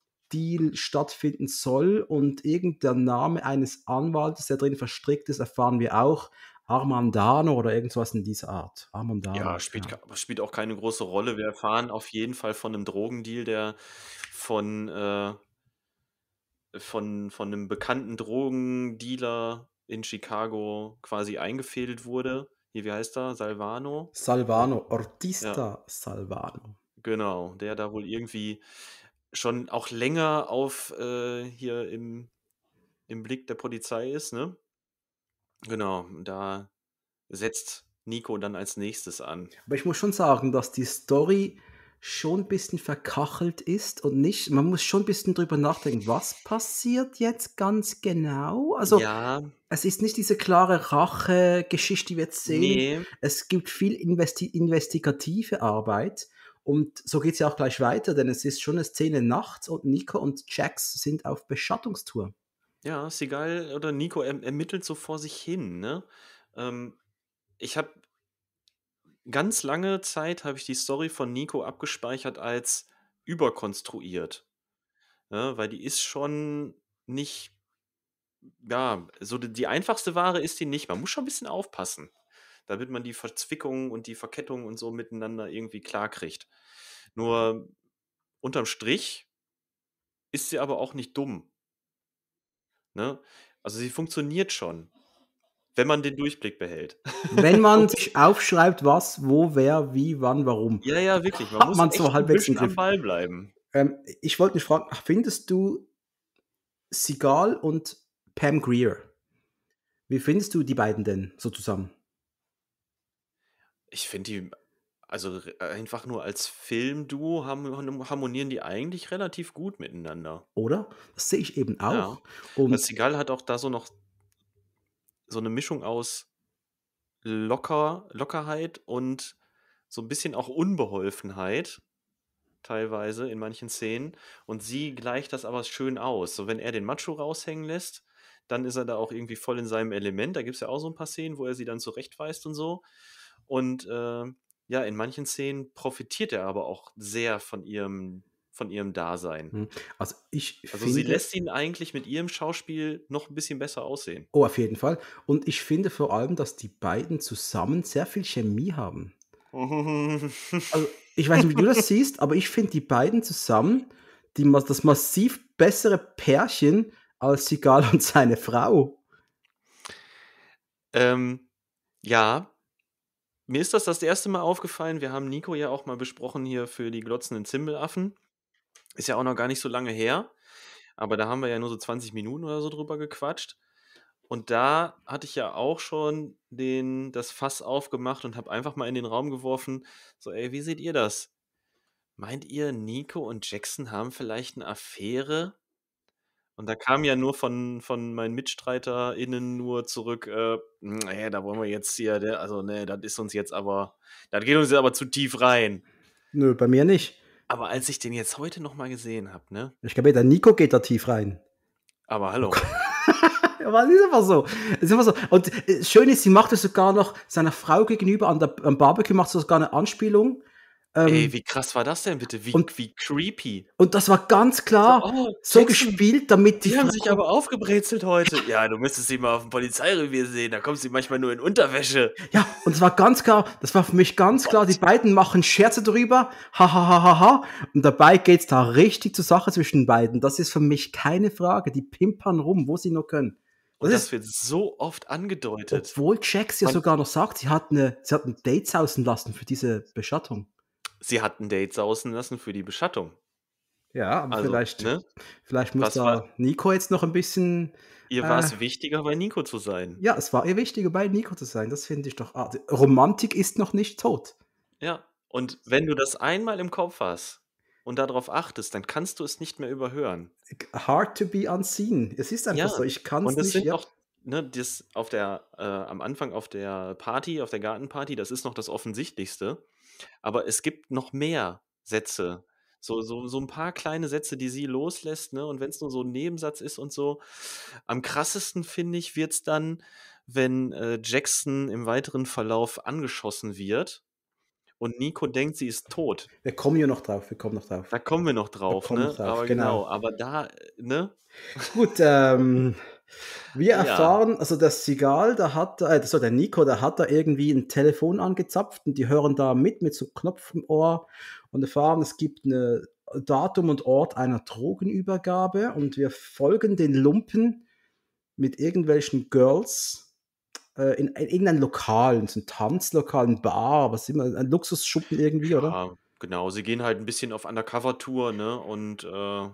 stattfinden soll und irgendein Name eines Anwaltes, der drin verstrickt ist, erfahren wir auch. Armandano oder irgendwas in dieser Art. Armandano. Ja, spielt, ja. spielt auch keine große Rolle. Wir erfahren auf jeden Fall von einem Drogendeal, der von, äh, von, von einem bekannten Drogendealer in Chicago quasi eingefädelt wurde. Hier, wie heißt er? Salvano? Salvano, Ortista ja. Salvano. Genau, der da wohl irgendwie schon auch länger auf äh, hier im, im Blick der Polizei ist, ne? Genau, da setzt Nico dann als nächstes an. Aber ich muss schon sagen, dass die Story schon ein bisschen verkachelt ist und nicht, man muss schon ein bisschen drüber nachdenken, was passiert jetzt ganz genau? Also ja. es ist nicht diese klare Rache-Geschichte, die wir jetzt sehen. Nee. Es gibt viel investi investigative Arbeit und so geht es ja auch gleich weiter, denn es ist schon eine Szene nachts und Nico und Jax sind auf Beschattungstour. Ja, ist egal, oder Nico er ermittelt so vor sich hin, ne? Ähm, ich habe ganz lange Zeit habe ich die Story von Nico abgespeichert als überkonstruiert. Ja, ne, weil die ist schon nicht, ja, so die, die einfachste Ware ist die nicht. Man muss schon ein bisschen aufpassen, damit man die Verzwickungen und die Verkettungen und so miteinander irgendwie klarkriegt. Nur unterm Strich ist sie aber auch nicht dumm. Ne? Also sie funktioniert schon. Wenn man den Durchblick behält. [laughs] Wenn man sich aufschreibt, was, wo, wer, wie, wann, warum. Ja, ja, wirklich. Man Hat muss man echt so halbwegs im Ball bleiben. Ähm, ich wollte dich fragen, findest du Sigal und Pam Greer? Wie findest du die beiden denn so zusammen? Ich finde die, also einfach nur als Filmduo harmonieren die eigentlich relativ gut miteinander. Oder? Das sehe ich eben auch. Ja. Und Sigal hat auch da so noch so eine Mischung aus Locker, Lockerheit und so ein bisschen auch Unbeholfenheit teilweise in manchen Szenen. Und sie gleicht das aber schön aus. So, wenn er den Macho raushängen lässt, dann ist er da auch irgendwie voll in seinem Element. Da gibt es ja auch so ein paar Szenen, wo er sie dann zurechtweist und so. Und äh, ja, in manchen Szenen profitiert er aber auch sehr von ihrem von ihrem Dasein. Mhm. Also, ich also finde, sie lässt ihn eigentlich mit ihrem Schauspiel noch ein bisschen besser aussehen. Oh, auf jeden Fall. Und ich finde vor allem, dass die beiden zusammen sehr viel Chemie haben. [laughs] also, ich weiß nicht, wie du das siehst, aber ich finde die beiden zusammen die, das massiv bessere Pärchen als Sigal [laughs] und seine Frau. Ähm, ja, mir ist das das erste Mal aufgefallen. Wir haben Nico ja auch mal besprochen hier für die glotzenden Zimbelaffen. Ist ja auch noch gar nicht so lange her, aber da haben wir ja nur so 20 Minuten oder so drüber gequatscht. Und da hatte ich ja auch schon den, das Fass aufgemacht und habe einfach mal in den Raum geworfen, so, ey, wie seht ihr das? Meint ihr, Nico und Jackson haben vielleicht eine Affäre? Und da kam ja nur von, von meinen MitstreiterInnen nur zurück, äh, nee, da wollen wir jetzt hier, also ne, das ist uns jetzt aber, das geht uns jetzt aber zu tief rein. Nö, bei mir nicht. Aber als ich den jetzt heute nochmal gesehen habe, ne? Ich glaube, der Nico geht da tief rein. Aber oh hallo. [laughs] Aber es ist einfach so. Es ist einfach so. Und äh, schön ist, sie macht es sogar noch seiner Frau gegenüber an der, am Barbecue, macht sie sogar eine Anspielung ähm, Ey, wie krass war das denn bitte? Wie, und, wie creepy. Und das war ganz klar so, oh, so gespielt, damit die. Die haben sich aber aufgebrezelt heute. Ja, du müsstest sie mal auf dem Polizeirevier sehen. Da kommt sie manchmal nur in Unterwäsche. Ja, und es war ganz klar, das war für mich ganz klar, die beiden machen Scherze drüber. Hahaha. Ha, ha, ha, und dabei geht's da richtig zur Sache zwischen beiden. Das ist für mich keine Frage. Die pimpern rum, wo sie nur können. Das, das ist, wird so oft angedeutet. Obwohl Jax ja sogar noch sagt, sie hat, eine, sie hat ein Date sausen lassen für diese Beschattung sie hat ein Date sausen lassen für die Beschattung. Ja, aber also, vielleicht, ne? vielleicht muss Was da war, Nico jetzt noch ein bisschen. Ihr war es äh, wichtiger, bei Nico zu sein. Ja, es war ihr wichtiger, bei Nico zu sein. Das finde ich doch. Ah, Romantik ist noch nicht tot. Ja, und wenn du das einmal im Kopf hast und darauf achtest, dann kannst du es nicht mehr überhören. Hard to be unseen. Es ist einfach ja, so. Ich kann es nicht. sind ja. auch ne, das auf der, äh, am Anfang auf der Party, auf der Gartenparty, das ist noch das Offensichtlichste. Aber es gibt noch mehr Sätze. So, so, so ein paar kleine Sätze, die sie loslässt, ne? Und wenn es nur so ein Nebensatz ist und so. Am krassesten, finde ich, wird es dann, wenn äh, Jackson im weiteren Verlauf angeschossen wird und Nico denkt, sie ist tot. Wir kommen hier noch drauf, wir kommen noch drauf. Da kommen wir noch drauf, wir ne? Noch drauf, aber genau. genau. aber da, äh, ne? Gut, ähm, wir erfahren, ja. also der Sigal, da hat, äh, der Nico, der hat da irgendwie ein Telefon angezapft und die hören da mit, mit so einem Knopf im Ohr und erfahren, es gibt ein Datum und Ort einer Drogenübergabe und wir folgen den Lumpen mit irgendwelchen Girls äh, in, in irgendein Lokal, in so ein Tanzlokal, ein Bar, was immer, ein Luxusschuppen irgendwie, ja, oder? Genau, sie gehen halt ein bisschen auf Undercover-Tour, ne? Und äh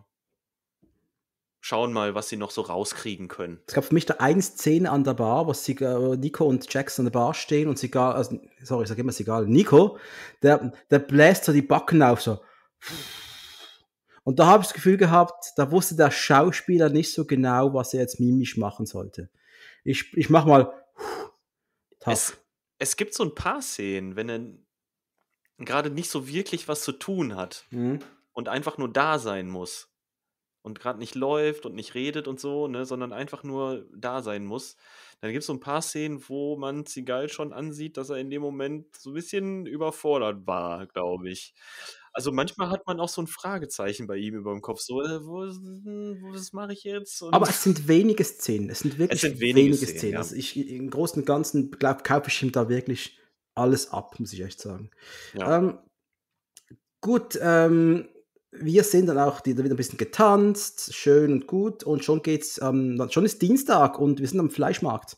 schauen mal, was sie noch so rauskriegen können. Es gab für mich da eine Szene an der Bar, wo sie, äh, Nico und Jackson an der Bar stehen und sie, also, sorry, ich sage immer egal, Nico, der, der bläst so die Backen auf, so. Und da habe ich das Gefühl gehabt, da wusste der Schauspieler nicht so genau, was er jetzt mimisch machen sollte. Ich, ich mach mal. Es, es, gibt so ein paar Szenen, wenn er gerade nicht so wirklich was zu tun hat mhm. und einfach nur da sein muss und gerade nicht läuft und nicht redet und so, ne, sondern einfach nur da sein muss. Dann gibt es so ein paar Szenen, wo man Zigal schon ansieht, dass er in dem Moment so ein bisschen überfordert war, glaube ich. Also manchmal hat man auch so ein Fragezeichen bei ihm über dem Kopf, so, äh, wo, was mache ich jetzt? Und Aber es sind wenige Szenen, es sind wirklich es sind wenige, wenige, Szenen. Szenen. Ja. Also ich, im Großen und Ganzen, glaube kaufe ich ihm da wirklich alles ab, muss ich echt sagen. Ja. Ähm, gut, ähm, wir sind dann auch wieder ein bisschen getanzt, schön und gut und schon geht's, ähm, schon ist Dienstag und wir sind am Fleischmarkt.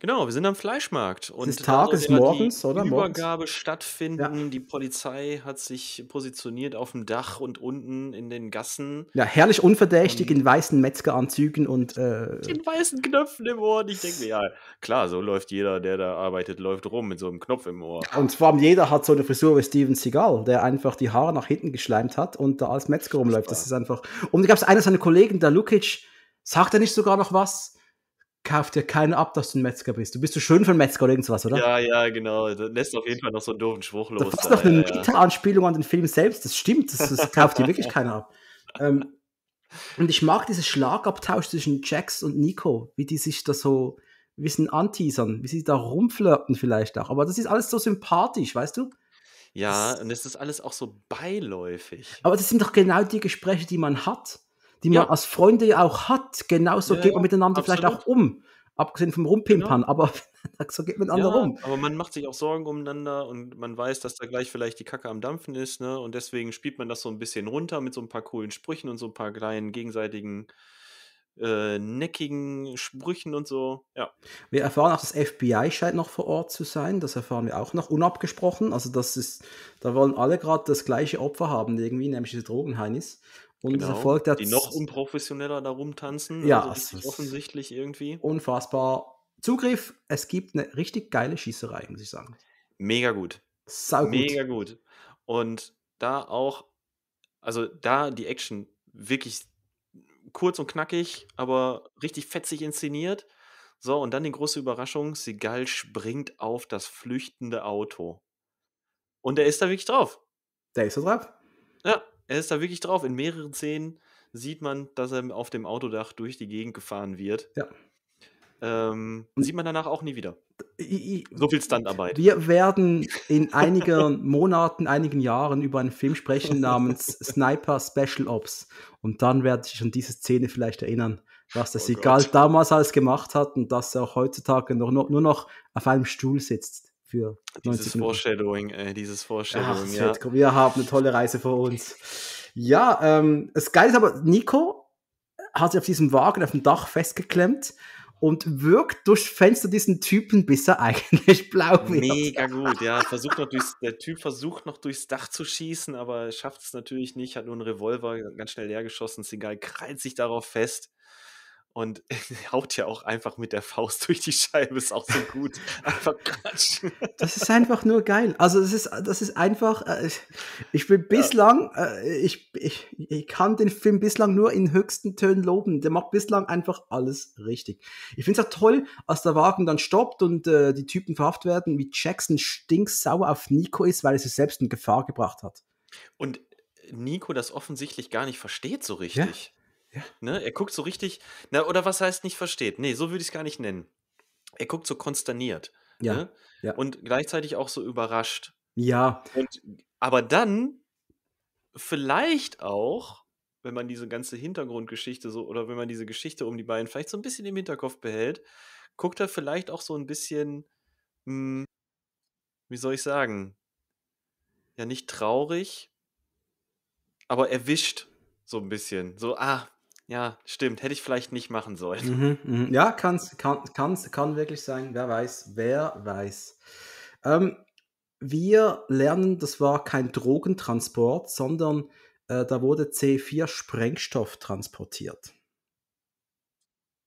Genau, wir sind am Fleischmarkt. Und des Tages ist morgens, oder? Die Übergabe morgens? stattfinden. Ja. Die Polizei hat sich positioniert auf dem Dach und unten in den Gassen. Ja, herrlich unverdächtig ähm, in weißen Metzgeranzügen und. Äh, in weißen Knöpfen im Ohr. Und ich denke mir, ja, klar, so läuft jeder, der da arbeitet, läuft rum mit so einem Knopf im Ohr. Und vor allem jeder hat so eine Frisur wie Steven Seagal, der einfach die Haare nach hinten geschleimt hat und da als Metzger rumläuft. Das ist einfach. Und da gab es einer seiner Kollegen, der Lukic, sagt er nicht sogar noch was? kauft dir keiner ab, dass du ein Metzger bist. Du bist so schön für einen Metzger oder irgendwas, oder? Ja, ja, genau. Du lässt auf jeden Fall noch so einen doofen Spruch los. Das ist noch eine ja, anspielung an den Film selbst. Das stimmt. Das, das kauft dir wirklich keiner ab. Ähm, und ich mag diesen Schlagabtausch zwischen Jax und Nico, wie die sich da so ein bisschen anteasern, wie sie da rumflirten vielleicht auch. Aber das ist alles so sympathisch, weißt du? Ja, das, und es ist alles auch so beiläufig. Aber das sind doch genau die Gespräche, die man hat die man ja. als Freunde ja auch hat. Genauso ja, geht man miteinander absolut. vielleicht auch um. Abgesehen vom Rumpimpern, genau. aber [laughs] so geht man miteinander ja, um. Aber man macht sich auch Sorgen umeinander und man weiß, dass da gleich vielleicht die Kacke am Dampfen ist, ne? Und deswegen spielt man das so ein bisschen runter mit so ein paar coolen Sprüchen und so ein paar kleinen gegenseitigen äh, neckigen Sprüchen und so. Ja. Wir erfahren auch, das FBI scheint noch vor Ort zu sein. Das erfahren wir auch noch unabgesprochen. Also das ist, da wollen alle gerade das gleiche Opfer haben irgendwie, nämlich diese Drogenheinis. Und genau, es erfolgt der Die noch unprofessioneller da rumtanzen. Ja, also es ist offensichtlich irgendwie. Unfassbar. Zugriff, es gibt eine richtig geile Schießerei, muss ich sagen. Mega gut. Sau gut. Mega gut. Und da auch, also da die Action wirklich kurz und knackig, aber richtig fetzig inszeniert. So, und dann die große Überraschung: Segal springt auf das flüchtende Auto. Und er ist da wirklich drauf. Der ist da drauf. Ja, er ist da wirklich drauf. In mehreren Szenen sieht man, dass er auf dem Autodach durch die Gegend gefahren wird. Ja. Ähm, sieht man danach auch nie wieder. so viel Standarbeit. Wir werden in [laughs] einigen Monaten, einigen Jahren über einen Film sprechen namens [laughs] Sniper Special Ops. Und dann werde ich an diese Szene vielleicht erinnern, was der oh Sigal damals alles gemacht hat und dass er auch heutzutage noch, nur noch auf einem Stuhl sitzt für dieses Foreshadowing, ey, äh, dieses Foreshadowing. Ach, ja. Cool. Wir haben eine tolle Reise vor uns. Ja, ähm, das geil ist aber, Nico hat sich auf diesem Wagen auf dem Dach festgeklemmt und wirkt durch Fenster diesen Typen, bis er [laughs] eigentlich blau wird. Mega gut, ja. Versucht noch durchs, der Typ versucht noch durchs Dach zu schießen, aber schafft es natürlich nicht, hat nur einen Revolver ganz schnell leer geschossen, ist egal, krallt sich darauf fest und [laughs] haut ja auch einfach mit der Faust [laughs] durch die Scheibe, ist auch so gut. Einfach Quatsch. Das ist einfach nur geil. Also das ist, das ist einfach, äh, ich bin bislang, äh, ich, ich, ich kann den Film bislang nur in höchsten Tönen loben. Der macht bislang einfach alles richtig. Ich finde es auch toll, als der Wagen dann stoppt und äh, die Typen verhaftet werden, wie Jackson stinksauer auf Nico ist, weil er sich selbst in Gefahr gebracht hat. Und Nico das offensichtlich gar nicht versteht so richtig. Ja? Ja. Ne? Er guckt so richtig, na, oder was heißt nicht versteht? Nee, so würde ich es gar nicht nennen. Er guckt so konsterniert. Ja. Ne? ja. Und gleichzeitig auch so überrascht. Ja. Und, aber dann vielleicht auch, wenn man diese ganze Hintergrundgeschichte so, oder wenn man diese Geschichte um die beiden vielleicht so ein bisschen im Hinterkopf behält, guckt er vielleicht auch so ein bisschen, mh, hm, wie soll ich sagen, ja, nicht traurig, aber erwischt so ein bisschen. So, ah, ja, stimmt. Hätte ich vielleicht nicht machen sollen. Mhm, mh. Ja, kann's, kann, kann's, kann wirklich sein. Wer weiß, wer weiß. Ähm, wir lernen, das war kein Drogentransport, sondern äh, da wurde C4 Sprengstoff transportiert.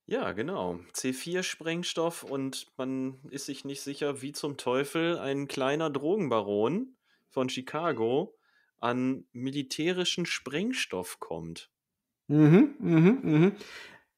Ja, genau. C4-Sprengstoff und man ist sich nicht sicher, wie zum Teufel ein kleiner Drogenbaron von Chicago an militärischen Sprengstoff kommt. Mhm, mhm, mhm.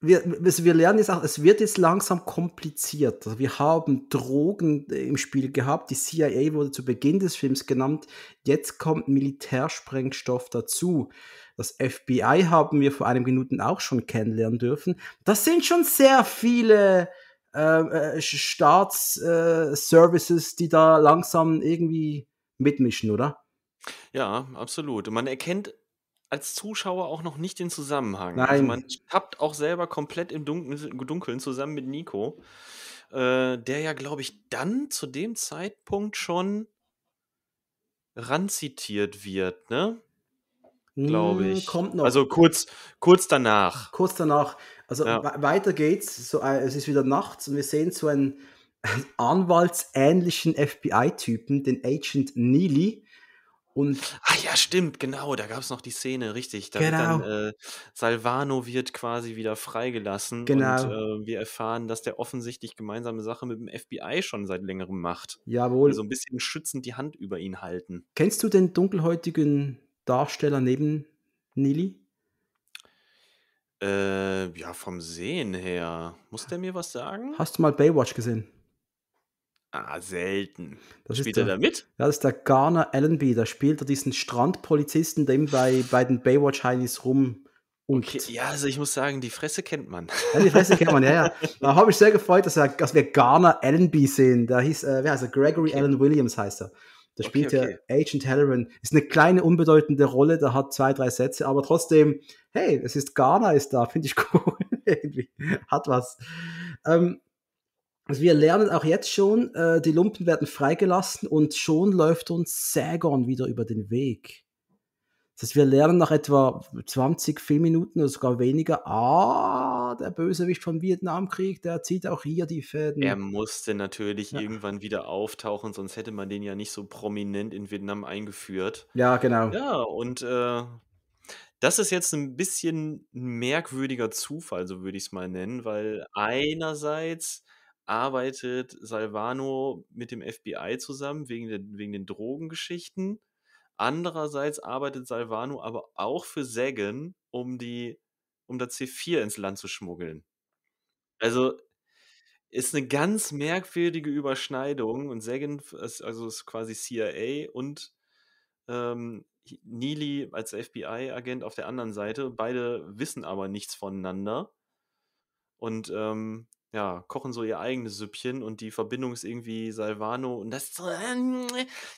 Wir, also wir lernen jetzt auch, es wird jetzt langsam kompliziert. Also wir haben Drogen äh, im Spiel gehabt, die CIA wurde zu Beginn des Films genannt, jetzt kommt Militärsprengstoff dazu. Das FBI haben wir vor einem Minuten auch schon kennenlernen dürfen. Das sind schon sehr viele äh, Staatsservices, äh, äh die da langsam irgendwie mitmischen, oder? Ja, absolut. Und man erkennt als Zuschauer auch noch nicht den Zusammenhang. Also Nein. Also man tappt auch selber komplett im Dunkeln zusammen mit Nico, äh, der ja, glaube ich, dann zu dem Zeitpunkt schon ranzitiert wird, ne? Glaube hm, ich. Kommt noch. Also kurz, kurz danach. Kurz danach. Also ja. weiter geht's. So, äh, es ist wieder nachts und wir sehen so einen [laughs] anwaltsähnlichen FBI-Typen, den Agent Neely und Ach ja, stimmt, genau, da gab es noch die Szene, richtig. Da genau. wird dann genau. äh, Salvano wird quasi wieder freigelassen genau. und äh, wir erfahren, dass der offensichtlich gemeinsame Sache mit dem FBI schon seit längerem macht. Jawohl. So also ein bisschen schützend die Hand über ihn halten. Kennst du den dunkelhäutigen Darsteller neben Nili? Äh, ja, vom Sehen her. Muss der mir was sagen? Hast du mal Baywatch gesehen? Ah, selten. Das spielt der, er da mit? Ja, das ist der Garner Allenby. Da spielt er diesen Strandpolizisten, dem bei, bei den Baywatch-Heinis rum. Und okay, ja, also ich muss sagen, die Fresse kennt man. Ja, die Fresse kennt man, ja, ja. [laughs] Da habe ich sehr gefreut, dass, er, dass wir Garner Allenby sehen. Da hieß, äh, wer heißt er? Gregory okay. Allen Williams heißt er. Da spielt okay, okay. ja Agent Halloran. Ist eine kleine, unbedeutende Rolle, da hat zwei, drei Sätze, aber trotzdem, hey, es ist Ghana ist da, finde ich [laughs] cool. Hat was. Ähm, also wir lernen auch jetzt schon, äh, die Lumpen werden freigelassen und schon läuft uns Sägon wieder über den Weg. Das heißt, wir lernen nach etwa 20 Filmminuten oder sogar weniger, ah, der Bösewicht vom Vietnamkrieg, der zieht auch hier die Fäden. Er musste natürlich ja. irgendwann wieder auftauchen, sonst hätte man den ja nicht so prominent in Vietnam eingeführt. Ja, genau. Ja, und äh, das ist jetzt ein bisschen ein merkwürdiger Zufall, so würde ich es mal nennen, weil einerseits arbeitet Salvano mit dem FBI zusammen wegen, der, wegen den Drogengeschichten. Andererseits arbeitet Salvano aber auch für Sagan, um die, um das C4 ins Land zu schmuggeln. Also ist eine ganz merkwürdige Überschneidung und Sagan ist, also ist quasi CIA und ähm, Neely als FBI-Agent auf der anderen Seite. Beide wissen aber nichts voneinander. Und ähm, ja, kochen so ihr eigenes Süppchen und die Verbindung ist irgendwie Salvano und das, [sniffs]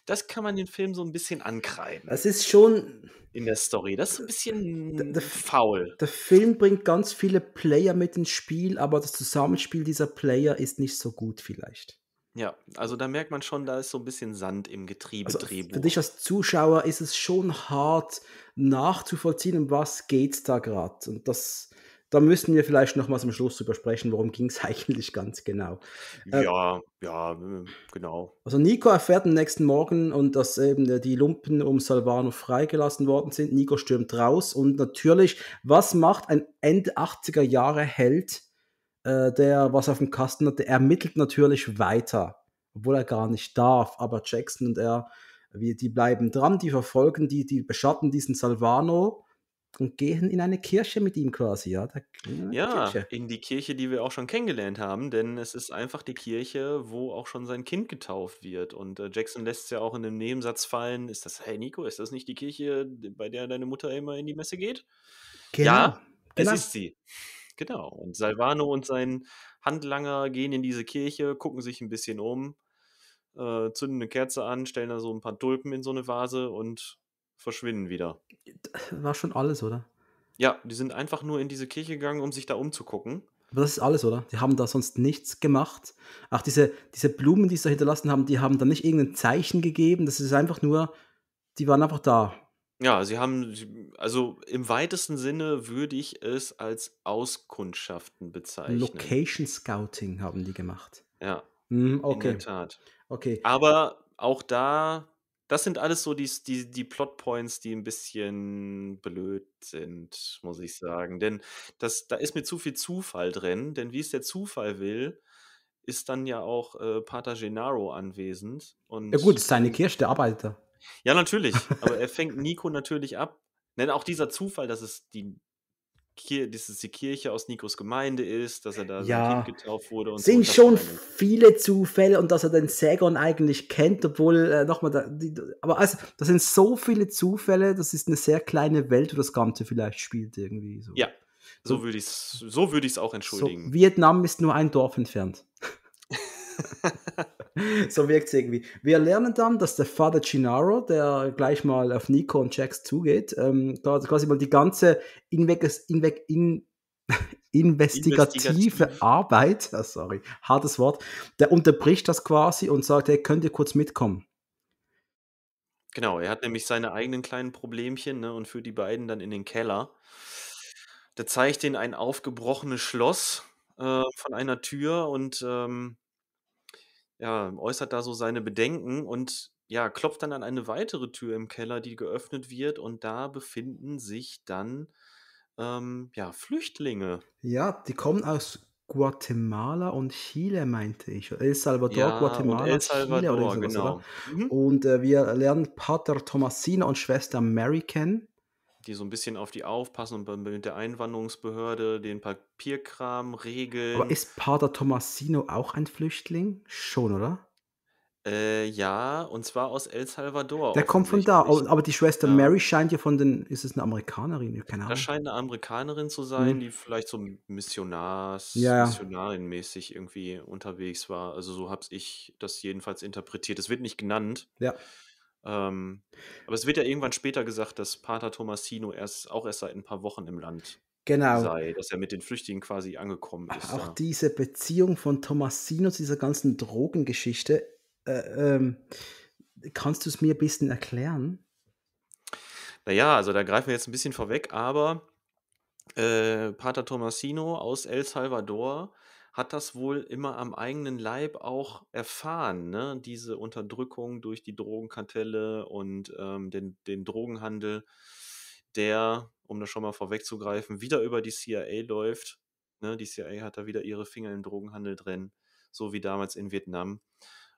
das kann man den Film so ein bisschen ankreiden. Das ist schon. In der Story. Das ist ein bisschen der, der, faul. Der Film bringt ganz viele Player mit ins Spiel, aber das Zusammenspiel dieser Player ist nicht so gut, vielleicht. Ja, also da merkt man schon, da ist so ein bisschen Sand im Getriebe. Also für dich als Zuschauer ist es schon hart nachzuvollziehen, um was geht's da gerade. Und das da müssen wir vielleicht nochmal zum Schluss drüber sprechen, worum ging es [laughs] eigentlich ganz genau. Ja, äh, ja, ähm, genau. Also Nico erfährt am nächsten Morgen und dass eben äh, die Lumpen um Salvano freigelassen worden sind. Nico stürmt raus und natürlich, was macht ein Ende 80er Jahre Held, äh, der was auf dem Kasten hat? Der ermittelt natürlich weiter, obwohl er gar nicht darf, aber Jackson und er, wir, die bleiben dran, die verfolgen, die, die beschatten diesen Salvano und gehen in eine Kirche mit ihm quasi, ja. Ne, ja, Kirche. in die Kirche, die wir auch schon kennengelernt haben, denn es ist einfach die Kirche, wo auch schon sein Kind getauft wird. Und äh, Jackson lässt es ja auch in dem Nebensatz fallen: Ist das, hey Nico, ist das nicht die Kirche, bei der deine Mutter immer in die Messe geht? Genau. Ja, genau. es genau. ist sie. Genau. Und Salvano und sein Handlanger gehen in diese Kirche, gucken sich ein bisschen um, äh, zünden eine Kerze an, stellen da so ein paar Tulpen in so eine Vase und verschwinden wieder. War schon alles, oder? Ja, die sind einfach nur in diese Kirche gegangen, um sich da umzugucken. Aber das ist alles, oder? Die haben da sonst nichts gemacht. Auch diese, diese Blumen, die sie da hinterlassen haben, die haben da nicht irgendein Zeichen gegeben. Das ist einfach nur, die waren einfach da. Ja, sie haben, also im weitesten Sinne würde ich es als Auskundschaften bezeichnen. Location Scouting haben die gemacht. Ja. Mm, hm, okay. In der Tat. Okay. Aber auch da das sind alles so die, die, die Plotpoints, die ein bisschen blöd sind, muss ich sagen. Denn das, da ist mir zu viel Zufall drin, denn wie es der Zufall will, ist dann ja auch äh, Pater Gennaro anwesend. Und ja gut, ist seine Kirche, der Arbeiter. Ja, natürlich. Aber er fängt [laughs] Nico natürlich ab. Denn auch dieser Zufall, dass es die dass es die Kirche aus Nikos Gemeinde ist, dass er da ja. so getauft wurde. Und sind so, schon viele Zufälle und dass er den Sagon eigentlich kennt, obwohl, äh, nochmal, da, aber also, das sind so viele Zufälle, das ist eine sehr kleine Welt, wo das Ganze vielleicht spielt irgendwie. So. Ja, so würde ich es so würd auch entschuldigen. So, Vietnam ist nur ein Dorf entfernt. [laughs] [laughs] so wirkt es irgendwie. Wir lernen dann, dass der Vater Gennaro, der gleich mal auf Nico und Jax zugeht, ähm, quasi mal die ganze Invegas, Inve in, [laughs] investigative Arbeit, oh, [laughs] sorry, hartes Wort, der unterbricht das quasi und sagt, hey, könnt ihr kurz mitkommen? Genau, er hat nämlich seine eigenen kleinen Problemchen ne, und führt die beiden dann in den Keller. Da zeigt ihnen ein aufgebrochenes Schloss äh, von einer Tür und ähm, ja, äußert da so seine Bedenken und ja, klopft dann an eine weitere Tür im Keller, die geöffnet wird und da befinden sich dann ähm, ja, Flüchtlinge. Ja, die kommen aus Guatemala und Chile, meinte ich. El Salvador, ja, Guatemala, El Salvador, Chile oder sowas, genau. Oder? Mhm. Und äh, wir lernen Pater Tomasina und Schwester Mary kennen die so ein bisschen auf die aufpassen und mit der Einwanderungsbehörde den Papierkram regeln. Aber ist Pater Tomasino auch ein Flüchtling? Schon, oder? Äh, ja, und zwar aus El Salvador. Der kommt von da, aber die Schwester ja. Mary scheint ja von den, ist es eine Amerikanerin? Keine Ahnung. Das scheint eine Amerikanerin zu sein, mhm. die vielleicht so Missionars, ja. Missionarin-mäßig irgendwie unterwegs war. Also so habe ich das jedenfalls interpretiert. Es wird nicht genannt. Ja. Ähm, aber es wird ja irgendwann später gesagt, dass Pater Tomasino erst, auch erst seit ein paar Wochen im Land genau. sei, dass er mit den Flüchtlingen quasi angekommen ist. Auch da. diese Beziehung von Tomasino zu dieser ganzen Drogengeschichte, äh, ähm, kannst du es mir ein bisschen erklären? Naja, also da greifen wir jetzt ein bisschen vorweg, aber äh, Pater Tomasino aus El Salvador hat das wohl immer am eigenen Leib auch erfahren, ne? diese Unterdrückung durch die Drogenkartelle und ähm, den, den Drogenhandel, der, um das schon mal vorwegzugreifen, wieder über die CIA läuft. Ne? Die CIA hat da wieder ihre Finger im Drogenhandel drin, so wie damals in Vietnam.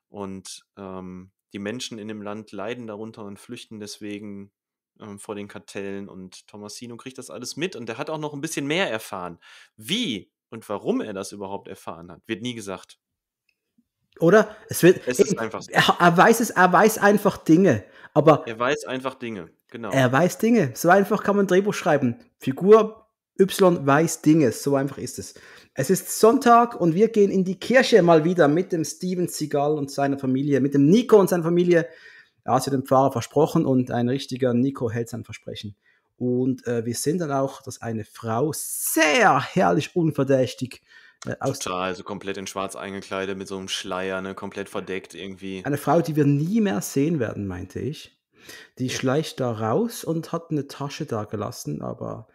Und ähm, die Menschen in dem Land leiden darunter und flüchten deswegen ähm, vor den Kartellen. Und Tomasino kriegt das alles mit und der hat auch noch ein bisschen mehr erfahren. Wie und warum er das überhaupt erfahren hat, wird nie gesagt. Oder? Es wird. Es ist einfach so. er, weiß es, er weiß einfach Dinge. Aber er weiß einfach Dinge, genau. Er weiß Dinge. So einfach kann man ein Drehbuch schreiben. Figur Y weiß Dinge. So einfach ist es. Es ist Sonntag und wir gehen in die Kirche mal wieder mit dem Steven Seagal und seiner Familie, mit dem Nico und seiner Familie. Er hat sich dem Pfarrer versprochen und ein richtiger Nico hält sein Versprechen. Und äh, wir sehen dann auch, dass eine Frau sehr herrlich unverdächtig äh, aus. Total, also komplett in schwarz eingekleidet mit so einem Schleier, ne, komplett verdeckt irgendwie. Eine Frau, die wir nie mehr sehen werden, meinte ich. Die schleicht da raus und hat eine Tasche da gelassen, aber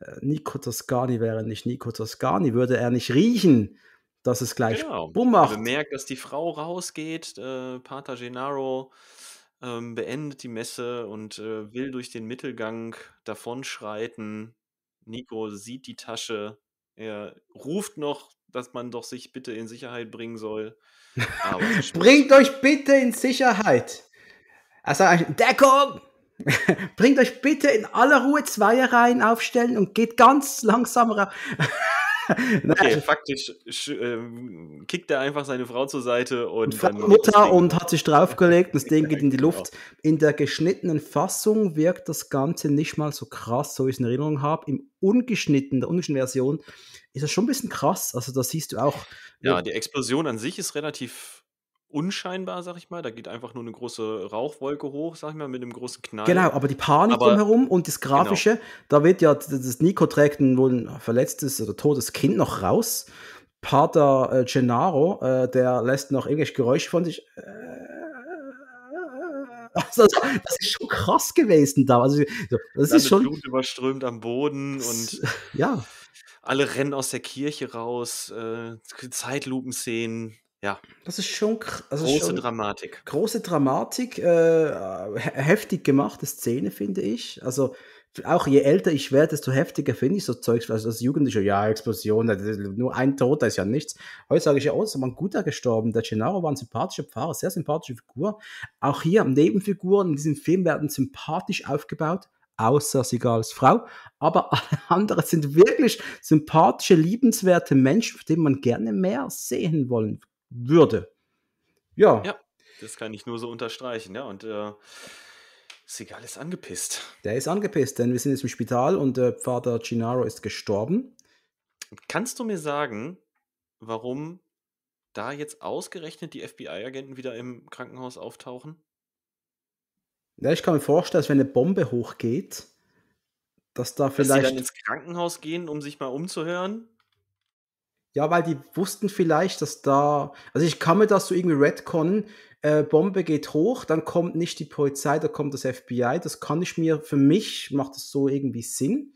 äh, Nico Toscani wäre nicht Nico Toscani, würde er nicht riechen, dass es gleich genau. bumm macht. Man merkt, dass die Frau rausgeht, äh, Pater Gennaro ähm, beendet die Messe und äh, will durch den Mittelgang davonschreiten. Nico sieht die Tasche. Er ruft noch, dass man doch sich bitte in Sicherheit bringen soll. [laughs] Bringt euch bitte in Sicherheit. Also, er sagt, Deckung! [laughs] Bringt euch bitte in aller Ruhe Zweierreihen aufstellen und geht ganz langsam raus. [laughs] okay, faktisch äh, kickt er einfach seine Frau zur Seite und. und Mutter und hat sich draufgelegt, und das [laughs] Ding geht in die genau. Luft. In der geschnittenen Fassung wirkt das Ganze nicht mal so krass, so wie ich es in Erinnerung habe. Im ungeschnittenen, der ungeschnittenen Version ist das schon ein bisschen krass. Also, da siehst du auch. Ja, die Explosion an sich ist relativ unscheinbar, sag ich mal. Da geht einfach nur eine große Rauchwolke hoch, sag ich mal, mit einem großen Knall. Genau, aber die Panik aber, drumherum und das genau. Grafische, genau. da wird ja, das Nico trägt ein wohl ein verletztes oder totes Kind noch raus. Pater äh, Gennaro, äh, der lässt noch irgendwelche Geräusche von sich. Äh, [laughs] also, das ist schon krass gewesen da. Also, das ist schon. Blut überströmt am Boden und. Ja. Alle rennen aus der Kirche raus, äh, Zeitlupenszenen. Ja. Das ist schon also große schon Dramatik. Große Dramatik, äh, heftig gemachte Szene, finde ich. Also auch je älter ich werde, desto heftiger finde ich so Zeugs. Also als Jugendlicher, ja, Explosion, äh, nur ein Tod, da ist ja nichts. Heute sage ich ja, oh, ist aber ein guter gestorben. Der Gennaro war ein sympathischer Pfarrer, sehr sympathische Figur. Auch hier Nebenfiguren in diesem Film werden sympathisch aufgebaut außer sie als Frau. Aber alle [laughs] anderen sind wirklich sympathische, liebenswerte Menschen, von denen man gerne mehr sehen wollen würde. Ja. Ja, das kann ich nur so unterstreichen. Ja, und äh, Segal ist angepisst. Der ist angepisst, denn wir sind jetzt im Spital und äh, Vater Gennaro ist gestorben. Kannst du mir sagen, warum da jetzt ausgerechnet die FBI-Agenten wieder im Krankenhaus auftauchen? Ja, ich kann mir vorstellen, dass wenn eine Bombe hochgeht, dass da vielleicht. Dass sie dann ins Krankenhaus gehen, um sich mal umzuhören? Ja, weil die wussten vielleicht, dass da, also ich kann mir das so irgendwie retconnen, äh, Bombe geht hoch, dann kommt nicht die Polizei, da kommt das FBI, das kann ich mir, für mich macht das so irgendwie Sinn.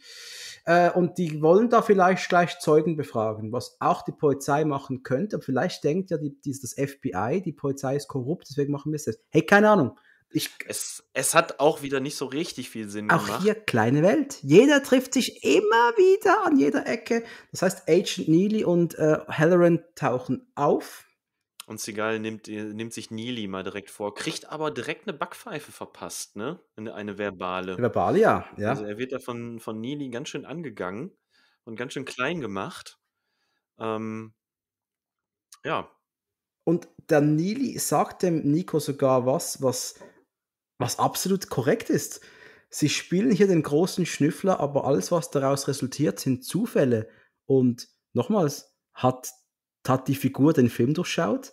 Äh, und die wollen da vielleicht gleich Zeugen befragen, was auch die Polizei machen könnte, aber vielleicht denkt ja die, die, das FBI, die Polizei ist korrupt, deswegen machen wir es selbst. Hey, keine Ahnung, ich, es, es hat auch wieder nicht so richtig viel Sinn auch gemacht. Auch hier kleine Welt. Jeder trifft sich immer wieder an jeder Ecke. Das heißt, Agent Neely und äh, Halloran tauchen auf. Und Seagal nimmt, nimmt sich Neely mal direkt vor, kriegt aber direkt eine Backpfeife verpasst, ne? Eine, eine verbale. Verbale, ja. ja. Also er wird da von, von Neely ganz schön angegangen und ganz schön klein gemacht. Ähm, ja. Und der Neely sagt dem Nico sogar was, was was absolut korrekt ist. Sie spielen hier den großen Schnüffler, aber alles, was daraus resultiert, sind Zufälle. Und nochmals, hat hat die Figur den Film durchschaut.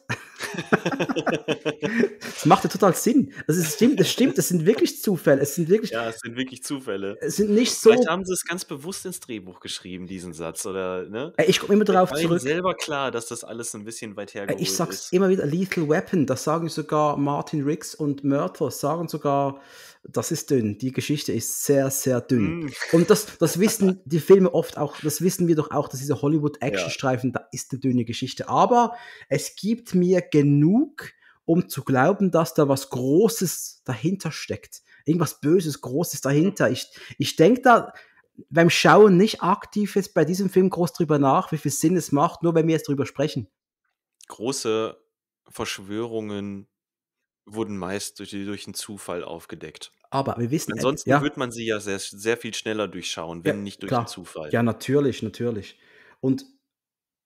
das macht ja total Sinn. Also es stimmt, es stimmt, es sind wirklich Zufälle. Es sind wirklich, ja, es sind wirklich Zufälle. Es sind nicht so. Vielleicht haben sie es ganz bewusst ins Drehbuch geschrieben, diesen Satz, oder? Ne? Ich komme immer darauf zurück. Ich selber klar, dass das alles ein bisschen weit hergeholt ist. Ich sag's ist. immer wieder, Lethal Weapon, das sagen sogar Martin Riggs und Murther, sagen sogar das ist dünn. Die Geschichte ist sehr, sehr dünn. Mm. Und das, das wissen die Filme oft auch, das wissen wir doch auch, dass diese Hollywood-Action-Streifen, ja. da ist eine dünne Geschichte. Aber es gibt mir genug, um zu glauben, dass da was Großes dahinter steckt. Irgendwas Böses, Großes dahinter. Ich, ich denke da beim Schauen nicht aktiv jetzt bei diesem Film groß drüber nach, wie viel Sinn es macht, nur wenn wir jetzt drüber sprechen. Große Verschwörungen wurden meist durch, durch einen Zufall aufgedeckt. Aber wir wissen Ansonsten ja, wird man sie ja sehr, sehr viel schneller durchschauen, wenn ja, nicht durch klar. den Zufall. Ja, natürlich, natürlich. Und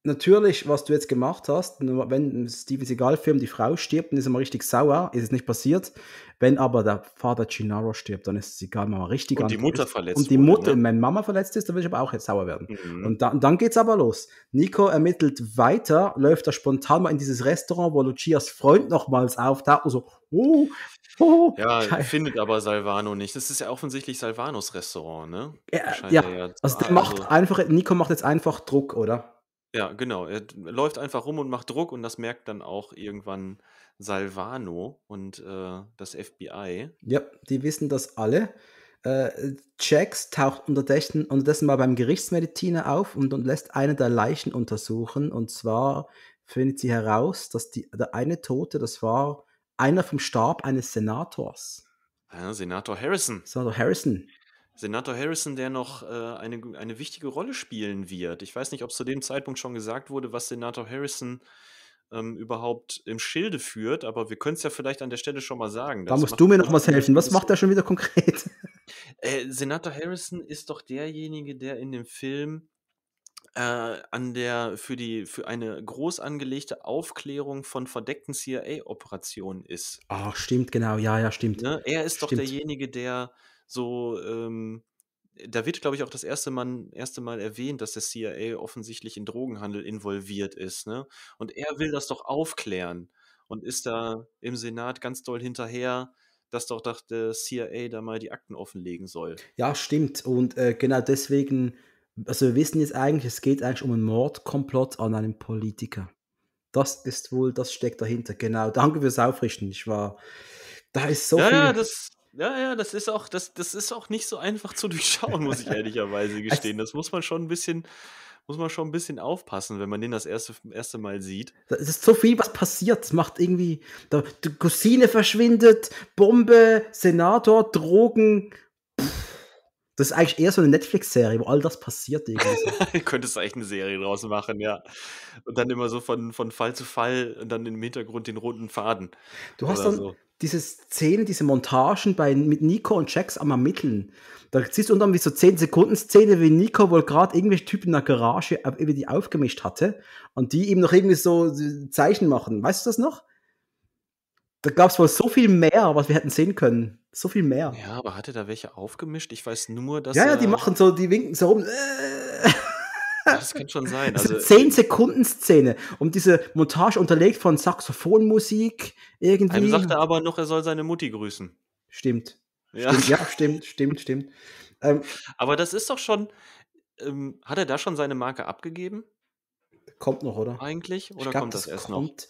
natürlich, was du jetzt gemacht hast, wenn Steven Seagal-Film die Frau stirbt, dann ist er mal richtig sauer, ist es nicht passiert. Wenn aber der Vater Gennaro stirbt, dann ist es egal, wenn man richtig Und die Mutter ist. verletzt Und die wurde, Mutter, ne? wenn Mama verletzt ist, dann will ich aber auch jetzt sauer werden. Mhm. Und, da, und dann geht's aber los. Nico ermittelt weiter, läuft da spontan mal in dieses Restaurant, wo Lucias Freund nochmals auftaucht und so, oh, Oh, ja, Scheiße. findet aber Salvano nicht. Das ist ja offensichtlich Salvanos Restaurant, ne? Ja, ja. ja also, macht also einfach, Nico macht jetzt einfach Druck, oder? Ja, genau. Er läuft einfach rum und macht Druck und das merkt dann auch irgendwann Salvano und, äh, das FBI. Ja, die wissen das alle. Äh, Jax taucht unterdessen, unterdessen mal beim Gerichtsmediziner auf und, und lässt eine der Leichen untersuchen. Und zwar findet sie heraus, dass die, der eine Tote, das war einer vom Stab eines Senators. Ja, ah, Senator Harrison. Senator Harrison. Senator Harrison, der noch äh, eine, eine wichtige Rolle spielen wird. Ich weiß nicht, ob zu dem Zeitpunkt schon gesagt wurde, was Senator Harrison ähm, überhaupt im Schilde führt, aber wir können es ja vielleicht an der Stelle schon mal sagen. Da musst du mir noch was helfen. Was macht er schon wieder konkret? [laughs] Äh, Senator Harrison ist doch derjenige, der in dem Film äh, an der für die für eine groß angelegte Aufklärung von verdeckten CIA-Operationen ist. Ach, stimmt, genau, ja, ja, stimmt. Ne? Er ist stimmt. doch derjenige, der so, ähm, da wird, glaube ich, auch das erste Mal, erste Mal erwähnt, dass der CIA offensichtlich in Drogenhandel involviert ist. Ne? Und er will das doch aufklären und ist da im Senat ganz doll hinterher, dass doch der CIA da mal die Akten offenlegen soll. Ja, stimmt. Und äh, genau deswegen, also wir wissen jetzt eigentlich, es geht eigentlich um einen Mordkomplott an einem Politiker. Das ist wohl, das steckt dahinter. Genau. Danke fürs Aufrichten. Ich war, da ist so ja, viel. Ja, das, ja, ja, das ist auch, das, das ist auch nicht so einfach zu [laughs] durchschauen, muss ich ehrlicherweise gestehen. Das muss man schon ein bisschen, muss man schon ein bisschen aufpassen, wenn man den das erste, erste Mal sieht. Es ist so viel, was passiert. Es macht irgendwie. Da, die Cousine verschwindet, Bombe, Senator, Drogen das ist eigentlich eher so eine Netflix-Serie, wo all das passiert irgendwie. [laughs] Könntest eigentlich eine Serie draus machen, ja. Und dann immer so von, von Fall zu Fall und dann im Hintergrund den roten Faden. Du hast dann so. diese Szene, diese Montagen bei, mit Nico und Jax am Ermitteln. Da siehst du unter wie so 10 Sekunden Szene, wie Nico wohl gerade irgendwelche Typen in der Garage äh, über die aufgemischt hatte und die ihm noch irgendwie so äh, Zeichen machen. Weißt du das noch? Da gab es wohl so viel mehr, was wir hätten sehen können. So viel mehr. Ja, aber hatte da welche aufgemischt? Ich weiß nur, dass. Ja, ja, die machen so, die winken so rum. [laughs] Das kann schon sein. Also, zehn äh, Sekunden Szene und diese Montage unterlegt von Saxophonmusik irgendwie. Einem sagt er aber noch, er soll seine Mutti grüßen. Stimmt. Ja, stimmt, ja, stimmt, stimmt. stimmt. Ähm, aber das ist doch schon. Ähm, hat er da schon seine Marke abgegeben? Kommt noch, oder? Eigentlich? Oder glaub, kommt das, das erst kommt, noch?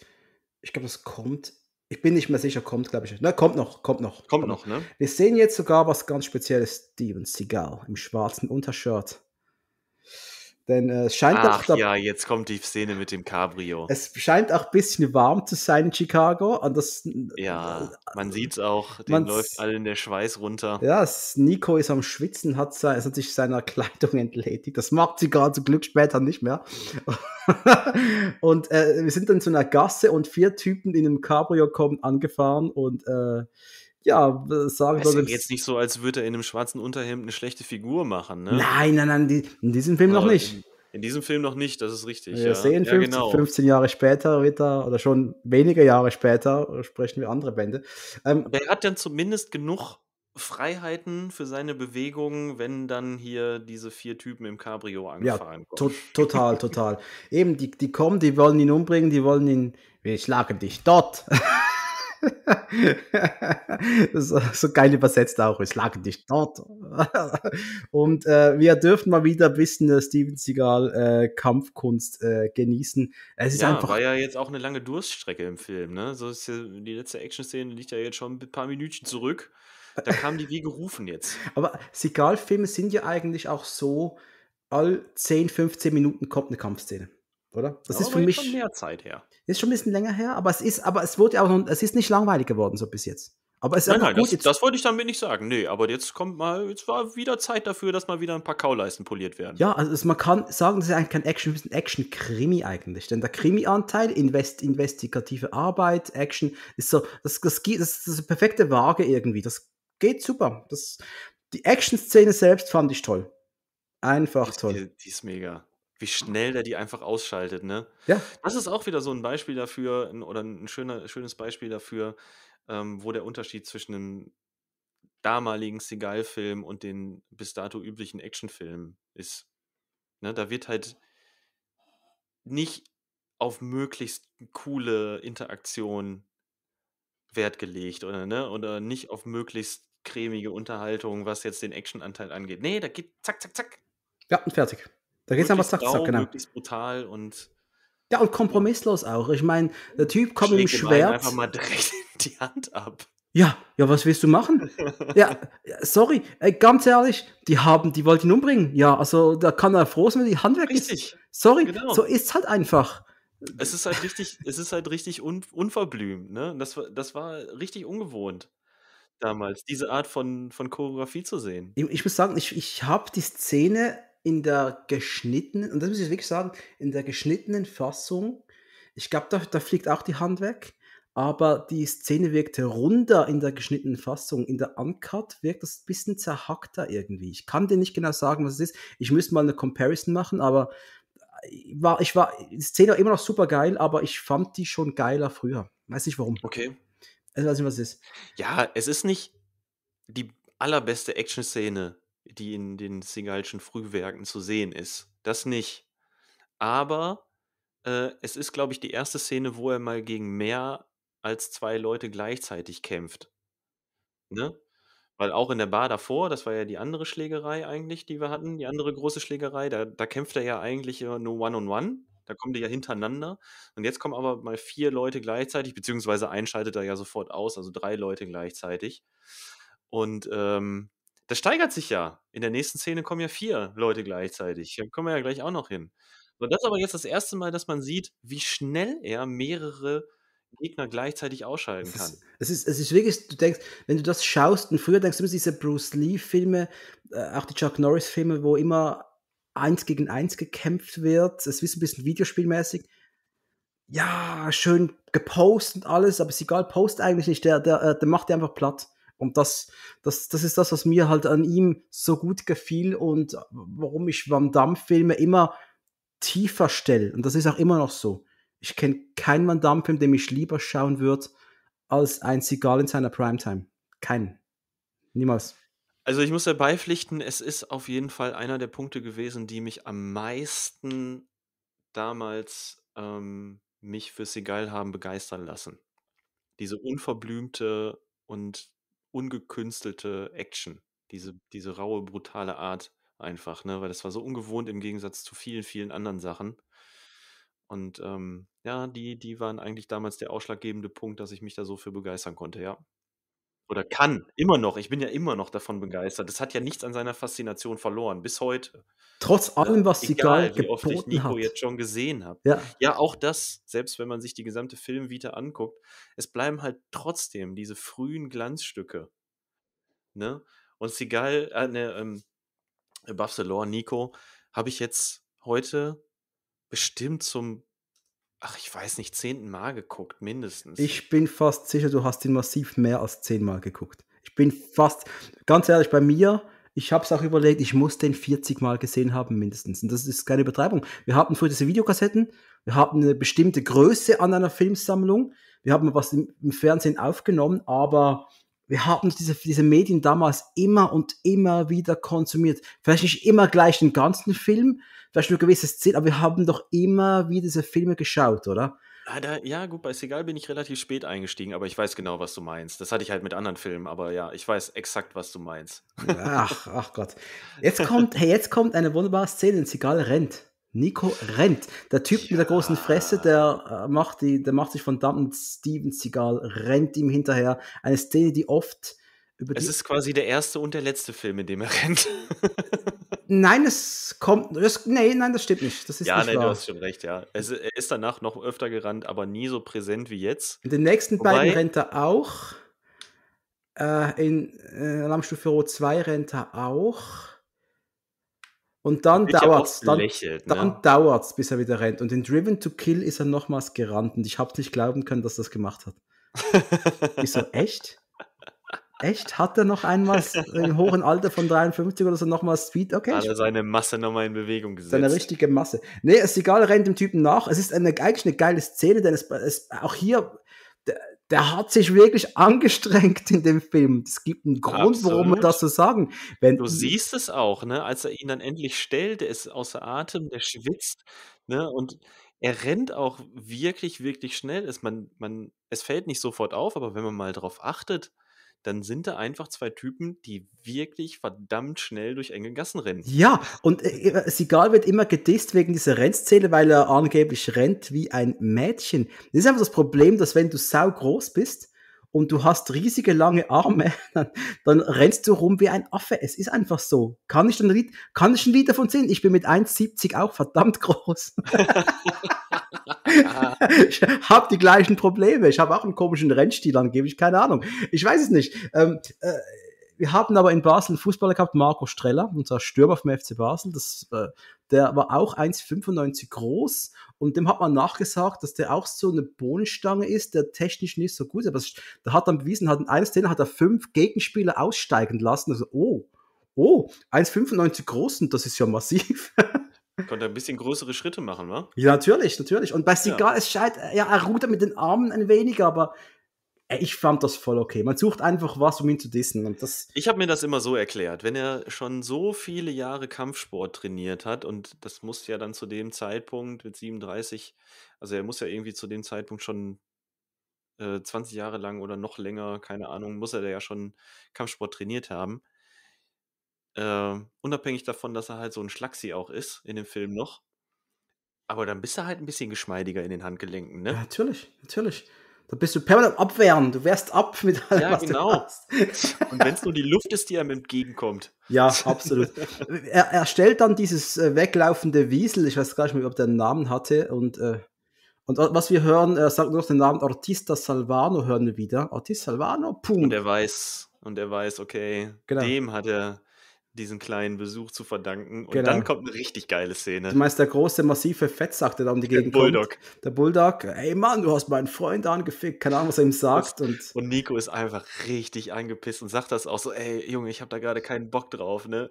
Ich glaube, das kommt ich bin nicht mehr sicher, kommt, glaube ich. Na, ne, kommt noch, kommt noch. Kommt, kommt noch, noch, ne? Wir sehen jetzt sogar was ganz Spezielles: Steven Seagal im schwarzen Untershirt. Denn äh, es scheint Ach, auch. Ach ja, jetzt kommt die Szene mit dem Cabrio. Es scheint auch ein bisschen warm zu sein in Chicago. Und das, ja, man sieht es auch. Den läuft alle in der Schweiß runter. Ja, Nico ist am Schwitzen, hat, sein, hat sich seiner Kleidung [laughs] entledigt. Das macht sie gerade zum Glück später nicht mehr. [laughs] und äh, wir sind dann zu einer Gasse und vier Typen in einem Cabrio kommen angefahren und. Äh, ja, sagen wir Es jetzt nicht so, als würde er in einem schwarzen Unterhemd eine schlechte Figur machen, ne? Nein, nein, nein, die, in diesem Film Aber noch nicht. In, in, diesem Film noch nicht, das ist richtig. Wir ja. sehen 15, genau. 15 Jahre später wird er, oder schon wenige Jahre später, sprechen wir andere Bände. Ähm, Aber er hat dann zumindest genug Freiheiten für seine Bewegungen, wenn dann hier diese vier Typen im Cabrio angefahren ja, kommen. To total, total. Eben, die, die kommen, die wollen ihn umbringen, die wollen ihn, wir schlagen dich dort. [laughs] [laughs] so, so geil übersetzt auch, es lag nicht dort. [laughs] und äh, wir dürfen mal wieder ein bisschen äh, Steven Seagal äh, Kampfkunst äh, genießen. Es ist ja, einfach. war ja jetzt auch eine lange Durststrecke im Film, ne? So ist ja, die letzte Action-Szene liegt ja jetzt schon ein paar Minütchen zurück. Da kamen die wie gerufen jetzt. [laughs] Aber Seagal-Filme sind ja eigentlich auch so, all 10, 15 Minuten kommt eine Kampfszene. Oder? Das Aber ist für mich. Schon mehr Zeit her. Ist schon ein bisschen länger her, aber es ist, aber es wurde auch es ist nicht langweilig geworden, so bis jetzt. Aber es ist nein, nein, gut. Das, das, wollte ich damit nicht sagen. Nee, aber jetzt kommt mal, jetzt war wieder Zeit dafür, dass mal wieder ein paar Kauleisten poliert werden. Ja, also es, man kann sagen, das ist eigentlich kein Action, ein Action-Krimi eigentlich. Denn der Krimi-Anteil, Invest, investigative Arbeit, Action, ist so, das, das, das, das ist eine perfekte Waage irgendwie. Das geht super. Das, die Action-Szene selbst fand ich toll. Einfach die, toll. Die, die ist mega wie schnell der die einfach ausschaltet, ne? Ja. Das ist auch wieder so ein Beispiel dafür, ein- oder ein schöner, schönes Beispiel dafür, ähm, wo der Unterschied zwischen einem damaligen Seagal-Film und den bis dato üblichen Actionfilmen ist. Ne? Da wird halt nicht auf möglichst coole Interaktion Wert gelegt oder, ne? oder nicht auf möglichst cremige Unterhaltung, was jetzt den Actionanteil angeht. Nee, da geht zack, zack, zack. Ja, und fertig. Da geht's einfach zack, zack, genau. Möglichst brutal und. Ja, und kompromisslos auch. Ich meine, der Typ kommt mit dem Schwert. einfach mal direkt die Hand ab. Ja, ja, was willst du machen? [laughs] ja, sorry, ey, ganz ehrlich, die haben, die wollten ihn umbringen. Ja, also da kann er froh sein, wenn die Hand weg ist. Richtig. Sorry, genau. so ist halt einfach. Es ist halt richtig, es ist halt richtig un, unverblümt, ne? Das, das war richtig ungewohnt damals, diese Art von, von Choreografie zu sehen. Ich, ich muss sagen, ich, ich habe die Szene in der geschnittenen, und das muss ich wirklich sagen, in der geschnittenen Fassung, ich glaube, da, da fliegt auch die Hand weg, aber die Szene wirkte runder in der geschnittenen Fassung. In der Uncut wirkt das ein bisschen zerhackter irgendwie. Ich kann dir nicht genau sagen, was es ist. Ich müsste mal eine Comparison machen, aber äh, war, ich war, die Szene war immer noch super geil, aber ich fand die schon geiler früher. Weiß nicht warum. Okay. Also weiß nicht, was es ist. Ja, es ist nicht die allerbeste Action-Szene die in den Singalschen Frühwerken zu sehen ist. Das nicht. Aber äh, es ist, glaube ich, die erste Szene, wo er mal gegen mehr als zwei Leute gleichzeitig kämpft. Ne? Weil auch in der Bar davor, das war ja die andere Schlägerei eigentlich, die wir hatten, die andere große Schlägerei, da, da kämpft er ja eigentlich nur one-on-one. On one. Da kommen die ja hintereinander. Und jetzt kommen aber mal vier Leute gleichzeitig, beziehungsweise einschaltet er ja sofort aus, also drei Leute gleichzeitig. Und ähm, das steigert sich ja. In der nächsten Szene kommen ja vier Leute gleichzeitig. Da kommen wir ja gleich auch noch hin. Und das ist aber jetzt das erste Mal, dass man sieht, wie schnell er mehrere Gegner gleichzeitig ausschalten kann. Es ist, es ist wirklich, du denkst, wenn du das schaust, und früher denkst du immer diese Bruce Lee-Filme, äh, auch die Chuck Norris-Filme, wo immer eins gegen eins gekämpft wird, es ist ein bisschen videospielmäßig. Ja, schön gepostet und alles, aber es ist egal, post eigentlich nicht, der, der, äh, der macht dir einfach platt. Und das, das, das ist das, was mir halt an ihm so gut gefiel und warum ich Van Damme-Filme immer tiefer stelle. Und das ist auch immer noch so. Ich kenne keinen Van Damme-Film, den ich lieber schauen würde, als ein Seagal in seiner Primetime. Keinen. Niemals. Also ich muss dabei pflichten, es ist auf jeden Fall einer der Punkte gewesen, die mich am meisten damals ähm, mich für Seagal haben begeistern lassen. Diese unverblümte und ungekünstelte Action. Diese, diese raue, brutale Art einfach, ne? Weil das war so ungewohnt im Gegensatz zu vielen, vielen anderen Sachen. Und ähm, ja, die, die waren eigentlich damals der ausschlaggebende Punkt, dass ich mich da so für begeistern konnte, ja. Oder kann, immer noch. Ich bin ja immer noch davon begeistert. Das hat ja nichts an seiner Faszination verloren, bis heute. Trotz äh, allem, was äh, sie geil wie oft ich Nico jetzt schon gesehen habe. Ja. ja, auch das, selbst wenn man sich die gesamte Filmvita anguckt, es bleiben halt trotzdem diese frühen Glanzstücke. Ne? Und Seagal, äh, ne, ähm, Buffalo, Nico, habe ich jetzt heute bestimmt zum ach, ich weiß nicht, zehnten Mal geguckt, mindestens. Ich bin fast sicher, du hast ihn massiv mehr als zehnmal geguckt. Ich bin fast, ganz ehrlich, bei mir, ich habe es auch überlegt, ich muss den 40 Mal gesehen haben, mindestens. Und das ist keine Übertreibung. Wir hatten früher diese Videokassetten, wir hatten eine bestimmte Größe an einer Filmsammlung, wir haben was im Fernsehen aufgenommen, aber wir haben diese, diese Medien damals immer und immer wieder konsumiert. Vielleicht nicht immer gleich den ganzen Film, vielleicht nur gewisses Ziel, aber wir haben doch immer wieder diese Filme geschaut, oder? ja, gut, bei Segal bin ich relativ spät eingestiegen, aber ich weiß genau, was du meinst. Das hatte ich halt mit anderen Filmen, aber ja, ich weiß exakt, was du meinst. Ach, ach Gott. Jetzt kommt, hey, jetzt kommt eine wunderbare Szene, in Segal rennt. Nico rennt. Der Typ ja. mit der großen Fresse, der, äh, macht, die, der macht sich von Dumpen Steven Seagal, rennt ihm hinterher. Eine Szene, die oft über Es ist quasi der erste und der letzte Film, in dem er rennt. [laughs] nein, es kommt. Es, nee, nein, das stimmt nicht. Das ist ja, nicht nein, wahr. du hast schon recht, ja. Es, er ist danach noch öfter gerannt, aber nie so präsent wie jetzt. In den nächsten Wobei, beiden rennt er auch. Äh, in äh, Alarmstufe Rot 2 rennt er auch. Und dann dauert es. Dann, ne? dann ja. bis er wieder rennt. Und in Driven to Kill ist er nochmals gerannt. Und ich habe nicht glauben können, dass das gemacht hat. ich so, [laughs] echt? Echt? Hat er noch einmal im hohen Alter von 53 oder so nochmal Speed? Okay. Hat er seine Masse nochmal in Bewegung gesetzt. Seine richtige Masse. Nee, ist egal, rennt dem Typen nach. Es ist eine, eigentlich eine geile Szene, denn es, es auch hier der hat sich wirklich angestrengt in dem Film. Es gibt einen Grund, Absolut. warum wir das so sagen. Wenn du siehst es auch, ne? als er ihn dann endlich stellt, der ist außer Atem, der schwitzt ne? und er rennt auch wirklich, wirklich schnell. Es, man, man, es fällt nicht sofort auf, aber wenn man mal darauf achtet, dann sind da einfach zwei Typen, die wirklich verdammt schnell durch enge Gassen rennen. Ja, und äh, äh Seagal wird immer gedisst wegen dieser Rennszene, weil er angeblich rennt wie ein Mädchen. Das ist einfach das Problem, dass wenn du sau groß bist, und du hast riesige lange Arme, [laughs] dann, dann, rennst du rum wie ein Affe. Es ist einfach so. Kann ich Lied, kann ich ein Lied davon singen? Ich bin mit 1,70 auch verdammt [laughs] groß. [laughs] [laughs] ich habe die gleichen Probleme. Ich habe auch einen komischen Rennstil angeblich, keine Ahnung. Ich weiß es nicht. Ähm, äh, wir haben aber in Basel einen Fußballer gehabt, Marco Streller, unser Stürmer vom FC Basel. Das, äh, der war auch 1,95 groß und dem hat man nachgesagt, dass der auch so eine Bohnenstange ist, der technisch nicht so gut ist. Aber das, der hat dann bewiesen, hat in einer Szene hat er fünf Gegenspieler aussteigen lassen. Also, oh, oh, 1,95 groß und das ist ja massiv. [laughs] Konnte ein bisschen größere Schritte machen, wa? Ja, natürlich, natürlich. Und bei Sigar ja. ist halt, ja, er ruht mit den Armen ein wenig, aber äh, ich fand das voll okay. Man sucht einfach was, um ihn zu dissen. Und das ich habe mir das immer so erklärt. Wenn er schon so viele Jahre Kampfsport trainiert hat, und das muss ja dann zu dem Zeitpunkt mit 37, also er muss ja irgendwie zu dem Zeitpunkt schon 20 äh, Jahre lang oder noch länger, keine Ahnung, muss er da ja schon Kampfsport trainiert haben. Ähm, unabhängig davon, dass er halt so ein Schlaxi auch ist in dem Film noch. Aber dann bist du halt ein bisschen geschmeidiger in den Handgelenken, ne? Ja, natürlich, natürlich. Da bist du permanent abwehren. Du wehrst ab [laughs] mit allem, ja, was genau. du hast. [laughs] Und wenn es nur die Luft ist, die einem entgegenkommt. Ja, absolut. er, er stellt dann dieses äh, weglaufende Wiesel, ich weiß gar nicht mehr, ob der einen Namen hatte. Und, äh, und äh, was wir hören, er sagt noch den Namen Artista Salvano, hören wir wieder. Artista Salvano, pum. Und er weiß, und er weiß, okay, genau. dem hat er diesen kleinen Besuch zu verdanken. Und genau. dann kommt eine richtig geile Szene. Du meinst der große, massive Fettsack, der da um die der Gegend Bulldog. kommt. Der Bulldog. Ey Mann, du hast meinen Freund angefickt. Keine Ahnung, was er ihm sagt. Und, und Nico ist einfach richtig angepisst und sagt das auch so, ey Junge, ich habe da gerade keinen Bock drauf, ne?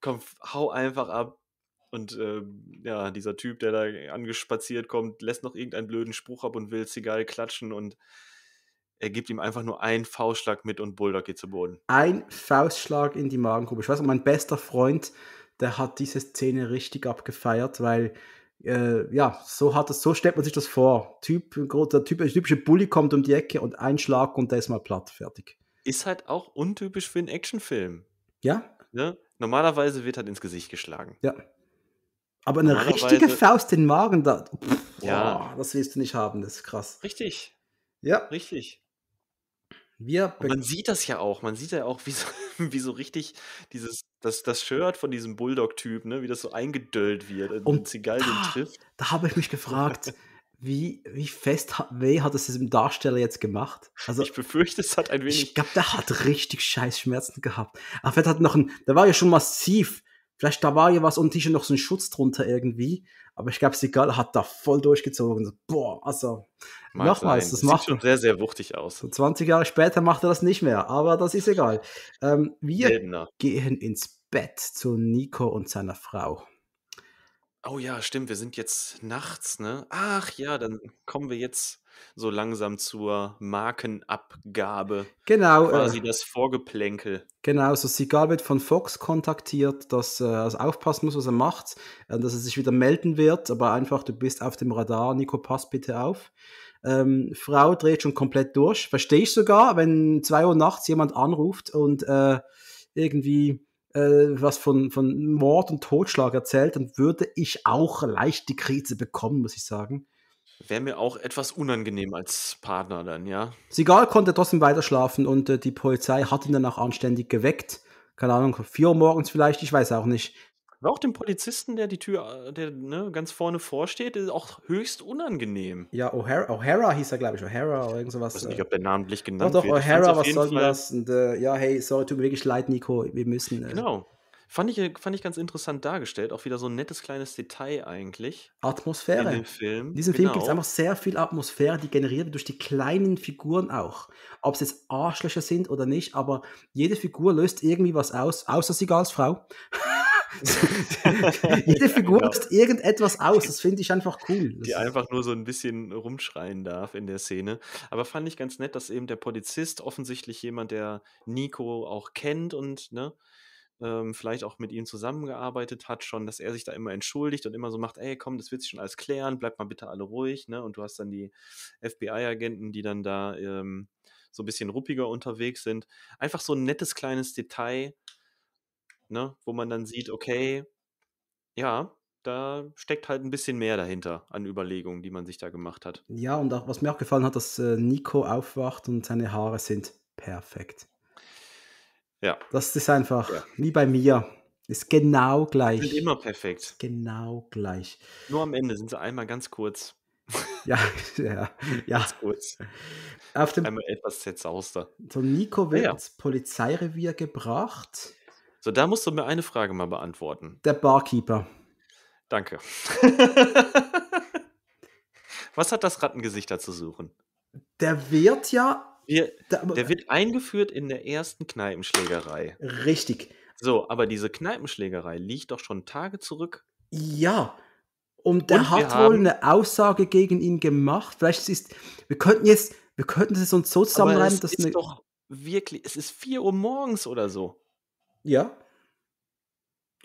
Komm, hau einfach ab. Und äh, ja, dieser Typ, der da angespaziert kommt, lässt noch irgendeinen blöden Spruch ab und will es egal klatschen und er gibt ihm einfach nur einen Faustschlag mit und Bulldog geht zu Boden. Ein Faustschlag in die Magengrube. Ich weiß, mein bester Freund, der hat diese Szene richtig abgefeiert, weil äh, ja, so hat es, so stellt man sich das vor. Typ, der, typ, der typische Bully kommt um die Ecke und ein Schlag und der ist mal platt, fertig. Ist halt auch untypisch für einen Actionfilm. Ja. ja? Ne? Normalerweise wird halt ins Gesicht geschlagen. Ja. Aber eine richtige Faust in den Magen, da, pff, ja. Boah, das willst du nicht haben, das ist krass. Richtig. Ja. Richtig. Wir man sieht das ja auch, man sieht ja auch, wie so, [laughs] wie so richtig dieses, das, das Shirt von diesem Bulldog-Typ, ne, wie das so eingedöllt wird und Zigal da, trifft. Da habe ich mich gefragt, wie, wie fest weh hat es diesem Darsteller jetzt gemacht? Also, ich befürchte, es hat ein wenig. Ich glaube, der hat richtig scheiß Schmerzen gehabt. Aber hat noch ein, der war ja schon massiv Vielleicht da war ja was unter Tisch noch so ein Schutz drunter irgendwie. Aber ich glaube, Sigal hat da voll durchgezogen. Boah, also Mag nochmals, sein. das, das macht sieht schon sehr, sehr wuchtig aus. So 20 Jahre später macht er das nicht mehr, aber das ist egal. Ähm, wir Selbener. gehen ins Bett zu Nico und seiner Frau. Oh ja, stimmt, wir sind jetzt nachts, ne? Ach ja, dann kommen wir jetzt so langsam zur Markenabgabe. Genau. Äh, quasi äh, das Vorgeplänkel. Genau, so Sigal wird von Fox kontaktiert, dass äh, er also aufpassen muss, was er macht, äh, dass er sich wieder melden wird, aber einfach, du bist auf dem Radar, Nico, pass bitte auf. Ähm, Frau dreht schon komplett durch. Verstehe ich sogar, wenn 2 Uhr nachts jemand anruft und äh, irgendwie was von, von Mord und Totschlag erzählt, dann würde ich auch leicht die Krise bekommen, muss ich sagen. Wäre mir auch etwas unangenehm als Partner dann, ja. Sigal konnte trotzdem weiter schlafen und äh, die Polizei hat ihn dann auch anständig geweckt. Keine Ahnung, 4 Uhr morgens vielleicht, ich weiß auch nicht. War auch dem Polizisten, der die Tür, äh, der ne, ganz vorne vorsteht, ist auch höchst unangenehm. Ja, O'Hara, O'Hara hieß er, glaube ich, O'Hara oder irgend sowas. Ich weiß äh. nicht, ob der namentlich genannt doch, doch, wird. Doch, O'Hara, was soll das? Und, äh, ja, hey, sorry, tut mir wirklich leid, Nico, wir müssen. Äh, genau. Fand ich, äh, fand ich ganz interessant dargestellt. Auch wieder so ein nettes kleines Detail eigentlich. Atmosphäre. In dem Film. In diesem genau. Film gibt es einfach sehr viel Atmosphäre, die generiert wird durch die kleinen Figuren auch. Ob es jetzt Arschlöcher sind oder nicht, aber jede Figur löst irgendwie was aus, außer sie als Frau. [laughs] [laughs] Jede Figur genau. löst genau. irgendetwas aus. Das finde ich einfach cool. Das die einfach nur so ein bisschen rumschreien darf in der Szene. Aber fand ich ganz nett, dass eben der Polizist offensichtlich jemand, der Nico auch kennt und ne, ähm, vielleicht auch mit ihm zusammengearbeitet hat, schon, dass er sich da immer entschuldigt und immer so macht, ey, komm, das wird sich schon alles klären, bleibt mal bitte alle ruhig, ne? Und du hast dann die FBI-Agenten, die dann da ähm, so ein bisschen ruppiger unterwegs sind. Einfach so ein nettes kleines Detail, ne? Wo man dann sieht, okay, ja, da steckt halt ein bisschen mehr dahinter an Überlegungen, die man sich da gemacht hat. Ja, und auch, was mir auch gefallen hat, dass äh, Nico aufwacht und seine Haare sind perfekt. Ja. Das ist einfach ja. wie bei mir. Ist genau gleich. Sind immer perfekt. Ist genau gleich. Nur am Ende sind sie einmal ganz kurz. ja, [laughs] ja, [laughs] ja. Ganz kurz. Auf dem, einmal etwas zerzauster. So, Nico wird ja, ins Polizeirevier gebracht. So, da musst du mir eine Frage mal beantworten. Der Barkeeper. Danke. [laughs] Was hat das Rattengesicht da zu suchen? Der wird ja wir, da, aber, der wird eingeführt in der ersten Kneipenschlägerei. Richtig. So, aber diese Kneipenschlägerei liegt doch schon Tage zurück. Ja, und der und hat wohl eine Aussage gegen ihn gemacht. Vielleicht es ist, wir könnten jetzt, wir könnten es uns so zusammenreiben, dass. Es ist eine, doch wirklich, es ist 4 Uhr morgens oder so. Ja.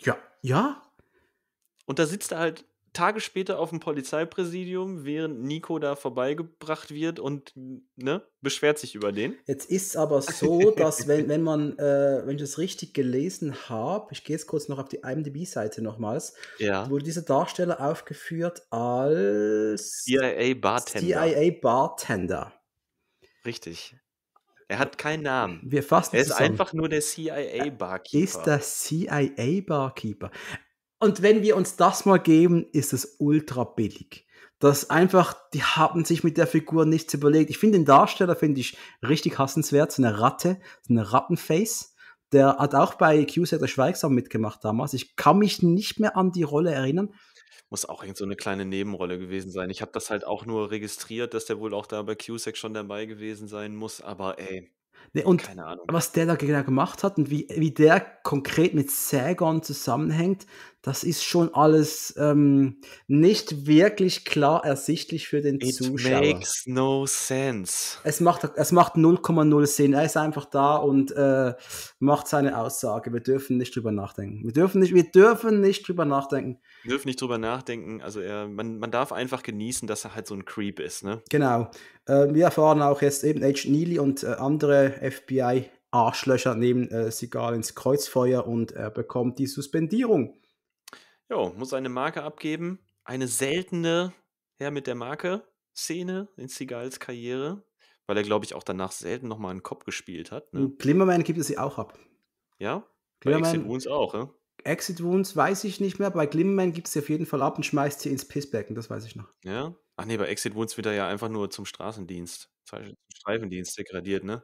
Ja, ja. Und da sitzt er halt Tage später auf dem Polizeipräsidium, während Nico da vorbeigebracht wird und ne, beschwert sich über den. Jetzt ist es aber so, [laughs] dass wenn, wenn man, äh, wenn ich das richtig gelesen habe, ich gehe jetzt kurz noch auf die IMDb-Seite nochmals, ja. wurde dieser Darsteller aufgeführt als CIA-Bartender. CIA-Bartender. Richtig. Er hat keinen Namen. Wir fassen Er ist zusammen. einfach nur der CIA-Barkeeper. Ist der CIA-Barkeeper. Und wenn wir uns das mal geben, ist es ultra billig. Das einfach, die haben sich mit der Figur nichts überlegt. Ich finde den Darsteller, finde ich, richtig hassenswert. So eine Ratte, so eine Rattenface. Der hat auch bei Q-Set der Schweigsam mitgemacht damals. Ich kann mich nicht mehr an die Rolle erinnern muss auch irgend so eine kleine Nebenrolle gewesen sein. Ich habe das halt auch nur registriert, dass der wohl auch da bei QSEC schon dabei gewesen sein muss, aber ey, Nee, und Keine Ahnung. was der da genau gemacht hat und wie, wie der konkret mit Sagon zusammenhängt, das ist schon alles ähm, nicht wirklich klar ersichtlich für den It Zuschauer. It makes no sense. Es macht, es macht 0,0 Sinn. Er ist einfach da und äh, macht seine Aussage. Wir dürfen nicht drüber nachdenken. Wir dürfen nicht, wir dürfen nicht drüber nachdenken. Wir dürfen nicht drüber nachdenken. Also er, man, man darf einfach genießen, dass er halt so ein Creep ist. Ne? Genau wir ähm, erfahren auch jetzt eben Agent Neely und äh, andere FBI-Arschlöcher nehmen äh, Sigal ins Kreuzfeuer und er äh, bekommt die Suspendierung. Jo, muss eine Marke abgeben. Eine seltene, Herr mit der Marke Szene in Sigals Karriere, weil er, glaube ich, auch danach selten nochmal einen Kopf gespielt hat. Ne? Glimmerman hm, gibt es sie auch ab. Ja? Glimmerman, Exit Wounds auch, ne? Exit Wounds weiß ich nicht mehr. Bei Glimmerman gibt es sie auf jeden Fall ab und schmeißt sie ins Pissbecken, das weiß ich noch. Ja, Ach nee, bei Exit wurde es wieder ja einfach nur zum Straßendienst, zum Streifendienst degradiert, ne?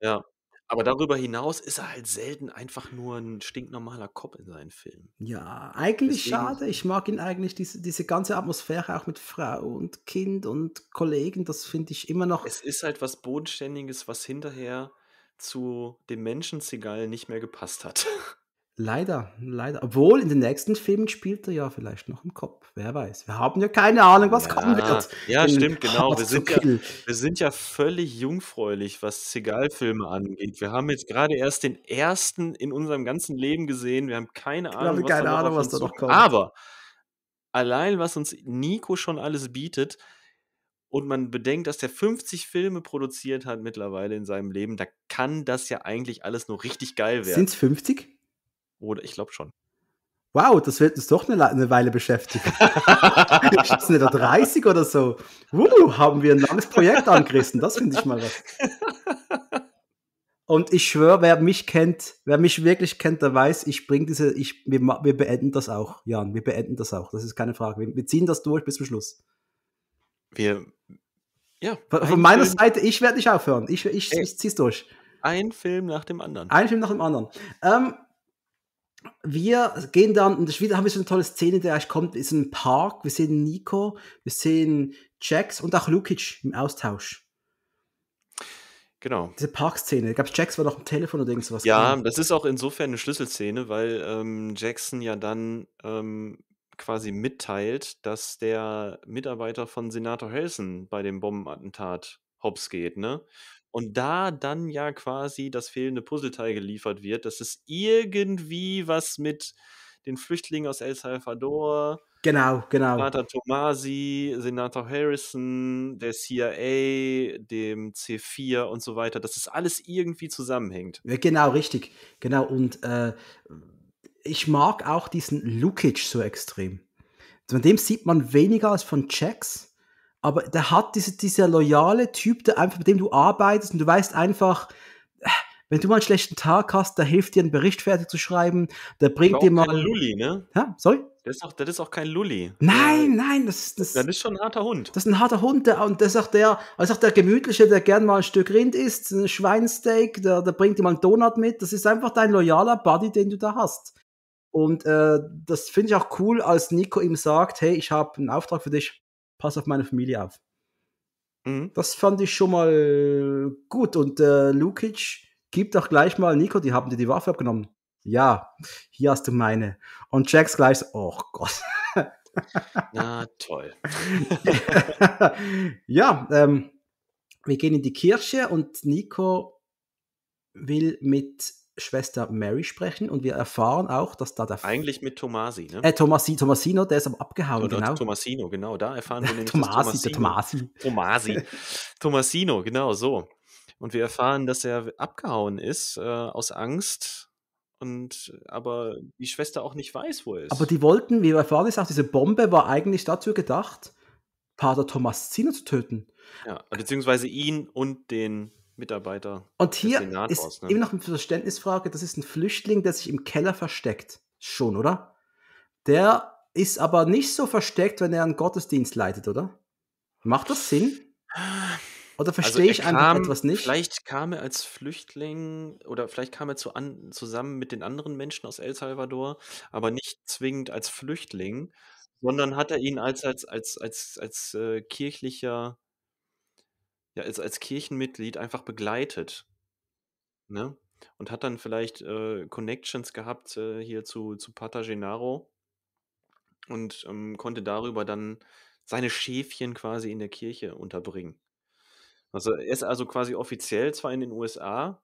Ja. Aber darüber hinaus ist er halt selten einfach nur ein stinknormaler Cop in seinen Filmen. Ja, eigentlich Deswegen- schade. Ich mag ihn eigentlich, diese, diese ganze Atmosphäre auch mit Frau und Kind und Kollegen, das finde ich immer noch. Es ist halt was Bodenständiges, was hinterher zu dem Menschen Seagal nicht mehr gepasst hat. [laughs] Leider, leider. Obwohl in den nächsten Filmen spielt er ja vielleicht noch im Kopf. Wer weiß. Wir haben ja keine Ahnung, was ja, kommen wird. Ja, stimmt, genau. Wir sind, ja, wir sind, ja, völlig jungfräulich, was Segal-Filme angeht. Wir haben jetzt gerade erst den ersten in unserem ganzen Leben gesehen. Wir haben keine Ahnung, was, keine da, Ahnung, was da noch kommt. Aber allein, was uns Nico schon alles bietet, und man bedenkt, dass der 50 Filme produziert hat mittlerweile in seinem Leben, da kann das ja eigentlich alles nur richtig geil werden. Sind es 50? Oder ich glaube schon. Wow, das wird uns doch eine, eine Weile beschäftigen. [laughs] ist das nicht 30 oder so? Uh, haben wir ein langes Projekt angerissen. Das finde ich mal was. Und ich schwöre, wer mich kennt, wer mich wirklich kennt, der weiß, ich bringe diese, ich, wir, wir, beenden das auch, Jan, wir beenden das auch. Das ist keine Frage. Wir, wir ziehen das durch bis zum Schluss. Wir, ja. Von, von meiner Film. Seite, ich werde nicht aufhören. Ich, ich, ich, ich zieh's durch. Ein Film nach dem anderen. Ein Film nach dem anderen. Ähm, wir gehen dann, in der Schweiz haben wir so eine tolle Szene, der eigentlich kommt, ist ein Park, wir sehen Nico, wir sehen Jax und auch Lukic im Austausch. Genau. Diese Parkszene. Gab es Jax war doch am Telefon oder irgendwas? Ja, genau. das ist auch insofern eine Schlüsselszene, weil ähm, Jackson ja dann ähm, quasi mitteilt, dass der Mitarbeiter von Senator Helsen bei dem Bombenattentat hops geht, ne? Und da dann ja quasi das fehlende Puzzleteil geliefert wird, dass es irgendwie was mit den Flüchtlingen aus El Salvador, genau, genau. Senator Tomasi, Senator Harrison, der CIA, dem C4 und so weiter, dass es alles irgendwie zusammenhängt. genau, richtig. Genau. Und äh, ich mag auch diesen Lukic so extrem. Von dem sieht man weniger als von Jacks aber der hat diese, dieser loyale Typ, der einfach, mit dem du arbeitest und du weißt einfach, äh, wenn du mal einen schlechten Tag hast, der hilft dir einen Bericht fertig zu schreiben, der bringt auch dir mal. Kein Lulli, ne? Ja, sorry? Das ist, auch, das ist auch kein Lulli. Nein, nein, das ist. Das, das ist schon ein harter Hund. Das ist ein harter Hund, der, und das ist auch der, also auch der gemütliche, der gern mal ein Stück Rind isst, ein Schweinsteak, der, der bringt dir mal einen Donut mit. Das ist einfach dein loyaler Buddy, den du da hast. Und äh, das finde ich auch cool, als Nico ihm sagt, hey, ich habe einen Auftrag für dich, pass auf meine Familie auf. Mhm. Das fand ich schon mal gut. Und äh, Lukic gibt auch gleich mal, Nico, die haben dir die Waffe abgenommen. Ja, hier hast du meine. Und Jacks gleich, oh Gott. Na toll. [laughs] ja, ähm, wir gehen in die Kirche und Nico will mit Schwester Mary sprechen und wir erfahren auch, dass da der. Eigentlich mit Tomasi, ne? Äh, Tomasi, Tomasino, der ist aber abgehauen, Oder genau. Tomasino, genau, da erfahren wir [laughs] nämlich. Tomasi, der Tomasi. Tomasi. [laughs] Tomasino, genau, so. Und wir erfahren, dass er abgehauen ist äh, aus Angst und aber die Schwester auch nicht weiß, wo er ist. Aber die wollten, wie wir erfahren ist, auch diese Bombe war eigentlich dazu gedacht, Pater Tomasino zu töten. Ja, beziehungsweise ihn und den Mitarbeiter. Und hier ist aus, ne? eben noch eine Verständnisfrage, das ist ein Flüchtling, der sich im Keller versteckt. Schon, oder? Der ist aber nicht so versteckt, wenn er einen Gottesdienst leitet, oder? Macht das Sinn? Oder also verstehe also ich einfach etwas nicht? Vielleicht kam er als Flüchtling oder vielleicht kam er zu an, zusammen mit den anderen Menschen aus El Salvador, aber nicht zwingend als Flüchtling, sondern hat er ihn als, als, als, als, als äh, kirchlicher ja ist als Kirchenmitglied einfach begleitet. Ne? Und hat dann vielleicht äh, Connections gehabt äh, hier zu, zu Pater Genaro und ähm, konnte darüber dann seine Schäfchen quasi in der Kirche unterbringen. Also er ist also quasi offiziell zwar in den USA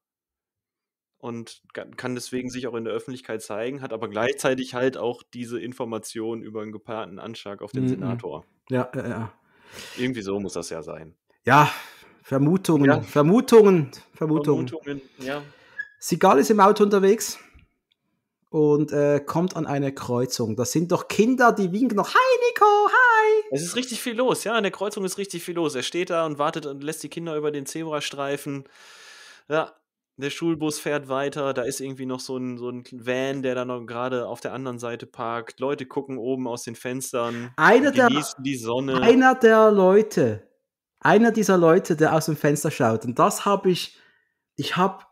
und kann deswegen sich auch in der Öffentlichkeit zeigen, hat aber gleichzeitig halt auch diese Information über einen gepaarten Anschlag auf den mhm. mhm. Senator. Ja, ja, ja. Irgendwie so muss das ja sein. Ja, Vermutungen, ja. Vermutungen, Vermutungen. Vermutungen ja. Sigal ist im Auto unterwegs und äh, kommt an eine Kreuzung. Das sind doch Kinder, die winken noch, hi Nico, hi! Es ist richtig viel los, ja, an der Kreuzung ist richtig viel los. Er steht da und wartet und lässt die Kinder über den Zebrastreifen. Ja, der Schulbus fährt weiter, da ist irgendwie noch so ein, so ein Van, der da noch gerade auf der anderen Seite parkt. Leute gucken oben aus den Fenstern, einer der, die Sonne. Einer der Leute, einer dieser Leute, der aus dem Fenster schaut. Und das habe ich, ich habe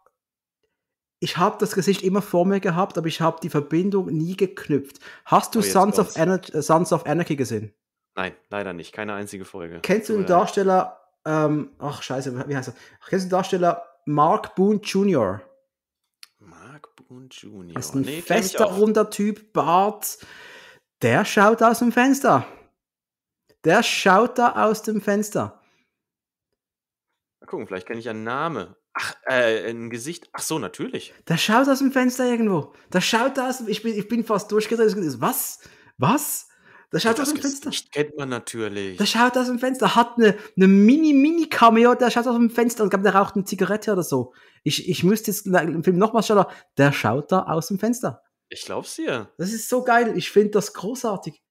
ich habe das Gesicht immer vor mir gehabt, aber ich habe die Verbindung nie geknüpft. Hast du oh, Sons, of Anarchy, äh, Sons of Anarchy gesehen? Nein, leider nicht. Keine einzige Folge. Kennst du den Darsteller, ähm, ach scheiße, wie heißt er? Kennst du den Darsteller Mark Boone Jr.? Mark Boone Jr. Das ist ein nee, fester, runder Typ, Bart. Der schaut aus dem Fenster. Der schaut da aus dem Fenster gucken, vielleicht kenne ich einen Namen. Ach, äh, ein Gesicht. Ach so, natürlich. Das schaut aus dem Fenster irgendwo. Das schaut aus. Ich bin, ich bin fast durchgedreht. Was? Was? Das schaut ja, aus dem Fenster. Das kennt man natürlich. Das schaut aus dem Fenster. Hat eine, eine Mini-Mini-Cameo, der schaut aus dem Fenster und glaube, der raucht eine Zigarette oder so. Ich, ich müsste jetzt im Film nochmal schauen. Der schaut da aus dem Fenster. Ich glaub's dir. Das ist so geil. Ich finde das großartig.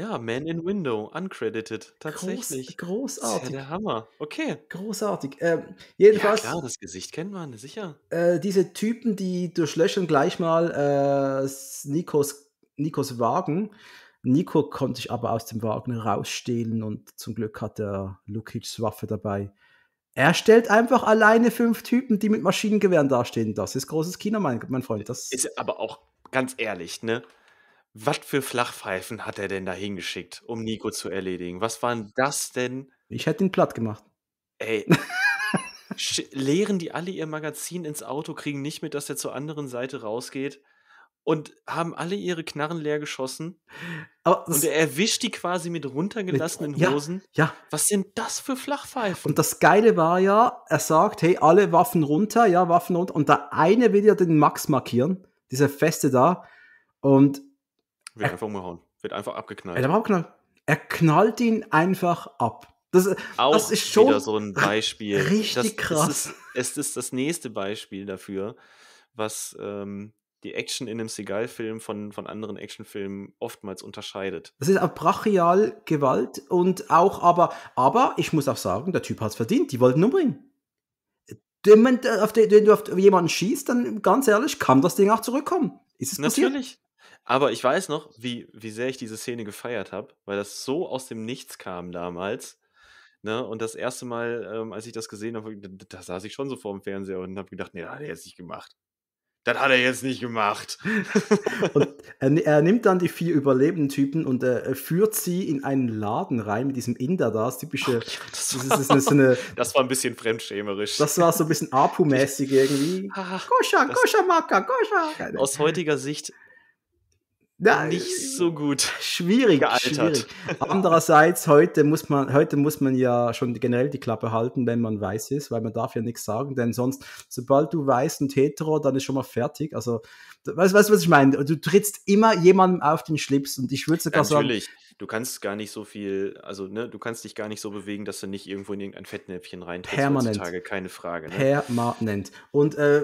Ja, Man in Window, uncredited, tatsächlich. Groß, großartig. Das ist ja der Hammer. Okay. Großartig. Ähm, jedenfalls. Ja, klar, das Gesicht kennt man, sicher. Äh, diese Typen, die durchlöchern gleich mal äh, Nikos, Nikos Wagen. Nico konnte sich aber aus dem Wagen rausstehlen und zum Glück hat er Lukics Waffe dabei. Er stellt einfach alleine fünf Typen, die mit Maschinengewehren dastehen. Das ist großes Kino, mein, mein Freund. Das ist aber auch ganz ehrlich, ne? Was für Flachpfeifen hat er denn da hingeschickt, um Nico zu erledigen? Was waren das denn? Ich hätte ihn platt gemacht. Ey. [laughs] leeren die alle ihr Magazin ins Auto, kriegen nicht mit, dass er zur anderen Seite rausgeht und haben alle ihre Knarren leer geschossen. und er erwischt die quasi mit runtergelassenen mit, Hosen. Ja, ja, Was sind das für Flachpfeifen? Und das Geile war ja, er sagt, hey, alle Waffen runter, ja, Waffen runter. Und der eine will ja den Max markieren, dieser Feste da. Und wird einfach umgehauen. Wird einfach abgeknallt. Wird einfach Er knallt ihn einfach ab. Das, Auch das ist schon wieder so ein Beispiel. [laughs] Richtig das, krass. Es ist, es ist das nächste Beispiel dafür, was ähm, die Action in einem Seagal-Film von, von anderen Actionfilmen oftmals unterscheidet. Das ist auch brachial Gewalt und auch, aber, aber ich muss auch sagen, der Typ hat es verdient, die wollten umbringen. Wenn, äh, auf den, wenn du auf jemanden schießt, dann ganz ehrlich, kann das Ding auch zurückkommen. Ist es Natürlich. Passiert? Aber ich weiß noch, wie, wie sehr ich diese Szene gefeiert habe, weil das so aus dem Nichts kam damals. Ne? Und das erste Mal, ähm, als ich das gesehen habe, da, da, saß ich schon so vor dem Fernseher und habe gedacht, nee, das hat er jetzt nicht gemacht. Das hat er jetzt nicht gemacht. und [laughs] er, er, nimmt dann die vier überlebenden Typen und äh, führt sie in einen Laden rein mit diesem Inder da, das typische. Oh, ja, das, war, ist, das, ist [laughs] eine, das, war ein bisschen fremdschämerisch. Das war so ein bisschen [laughs] Apu-mäßig irgendwie. Koscha, Koscha, Maka, Koscha. Aus heutiger Sicht na, nicht äh, so gut. Schwierig, gealtert. schwierig. Andererseits, heute muss, man, heute muss man ja schon generell die Klappe halten, wenn man weiß ist, weil man darf ja nichts sagen, denn sonst, sobald du weiß und hetero, dann ist schon mal fertig. Also, weißt du, was ich meine? Du trittst immer jemandem auf den Schlips und ich würde sogar ja, natürlich. sagen... Natürlich, du kannst gar nicht so viel, also, ne, du kannst dich gar nicht so bewegen, dass du nicht irgendwo in irgendein Fettnäpfchen reintrittst. Permanent. Heutzutage, keine Frage. Ne? Permanent. Und äh,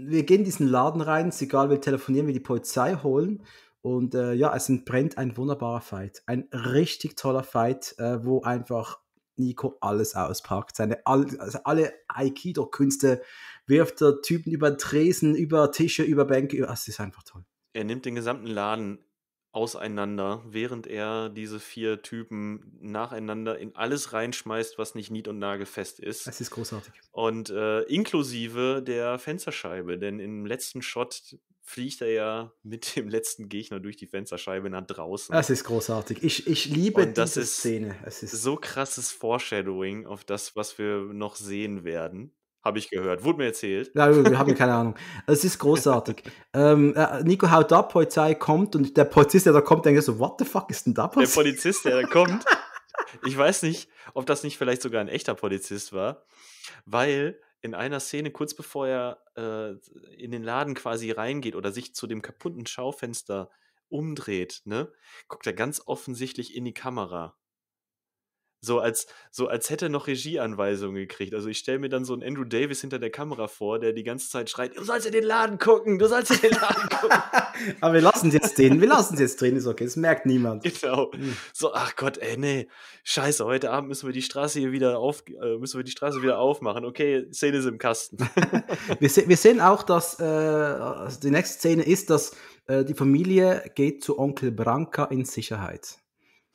wir gehen in diesen Laden rein, ist egal, wir telefonieren, wir die Polizei holen und äh, ja, es entbrennt ein wunderbarer Fight. Ein richtig toller Fight, äh, wo einfach Nico alles auspackt. Seine, also alle Aikido-Künste wirft der Typen über Tresen, über Tische, über Bänke. Über, das ist einfach toll. Er nimmt den gesamten Laden auseinander, während er diese vier Typen nacheinander in alles reinschmeißt, was nicht nied- und nagelfest ist. Das ist großartig. Und äh, inklusive der Fensterscheibe, denn im letzten Shot fliegt er ja mit dem letzten Gegner durch die Fensterscheibe nach draußen. Das ist großartig. Ich, ich liebe und diese Szene. Das ist so krasses Foreshadowing auf das, was wir noch sehen werden. Habe ich gehört. Wurde mir erzählt. Ja, wir haben [laughs] keine Ahnung. Es ist großartig. ähm, äh, Nico haut ab, Polizei kommt und der Polizist, der da kommt, denkt so, what the fuck ist denn da passiert? Der Polizist, der da kommt. [laughs] ich weiß nicht, ob das nicht vielleicht sogar ein echter Polizist war, weil in einer Szene, kurz bevor er äh, in den Laden quasi reingeht oder sich zu dem kaputten Schaufenster umdreht, ne, guckt er ganz offensichtlich in die Kamera. So als, so als hätte er noch Regieanweisungen gekriegt. Also ich stelle mir dann so einen Andrew Davis hinter der Kamera vor, der die ganze Zeit schreit, du sollst in den Laden gucken, du sollst in den Laden gucken. [laughs] Aber wir lassen es jetzt drin, wir lassen es jetzt drin, ist okay, es merkt niemand. Genau. Hm. So, ach Gott, ey, nee, scheiße, heute Abend müssen wir die Straße hier wieder auf, äh, müssen wir die Straße wieder aufmachen. Okay, Szene ist im Kasten. [laughs] wir, se wir sehen auch, dass äh, also die nächste Szene ist, dass äh, die Familie geht zu Onkel Branka in Sicherheit.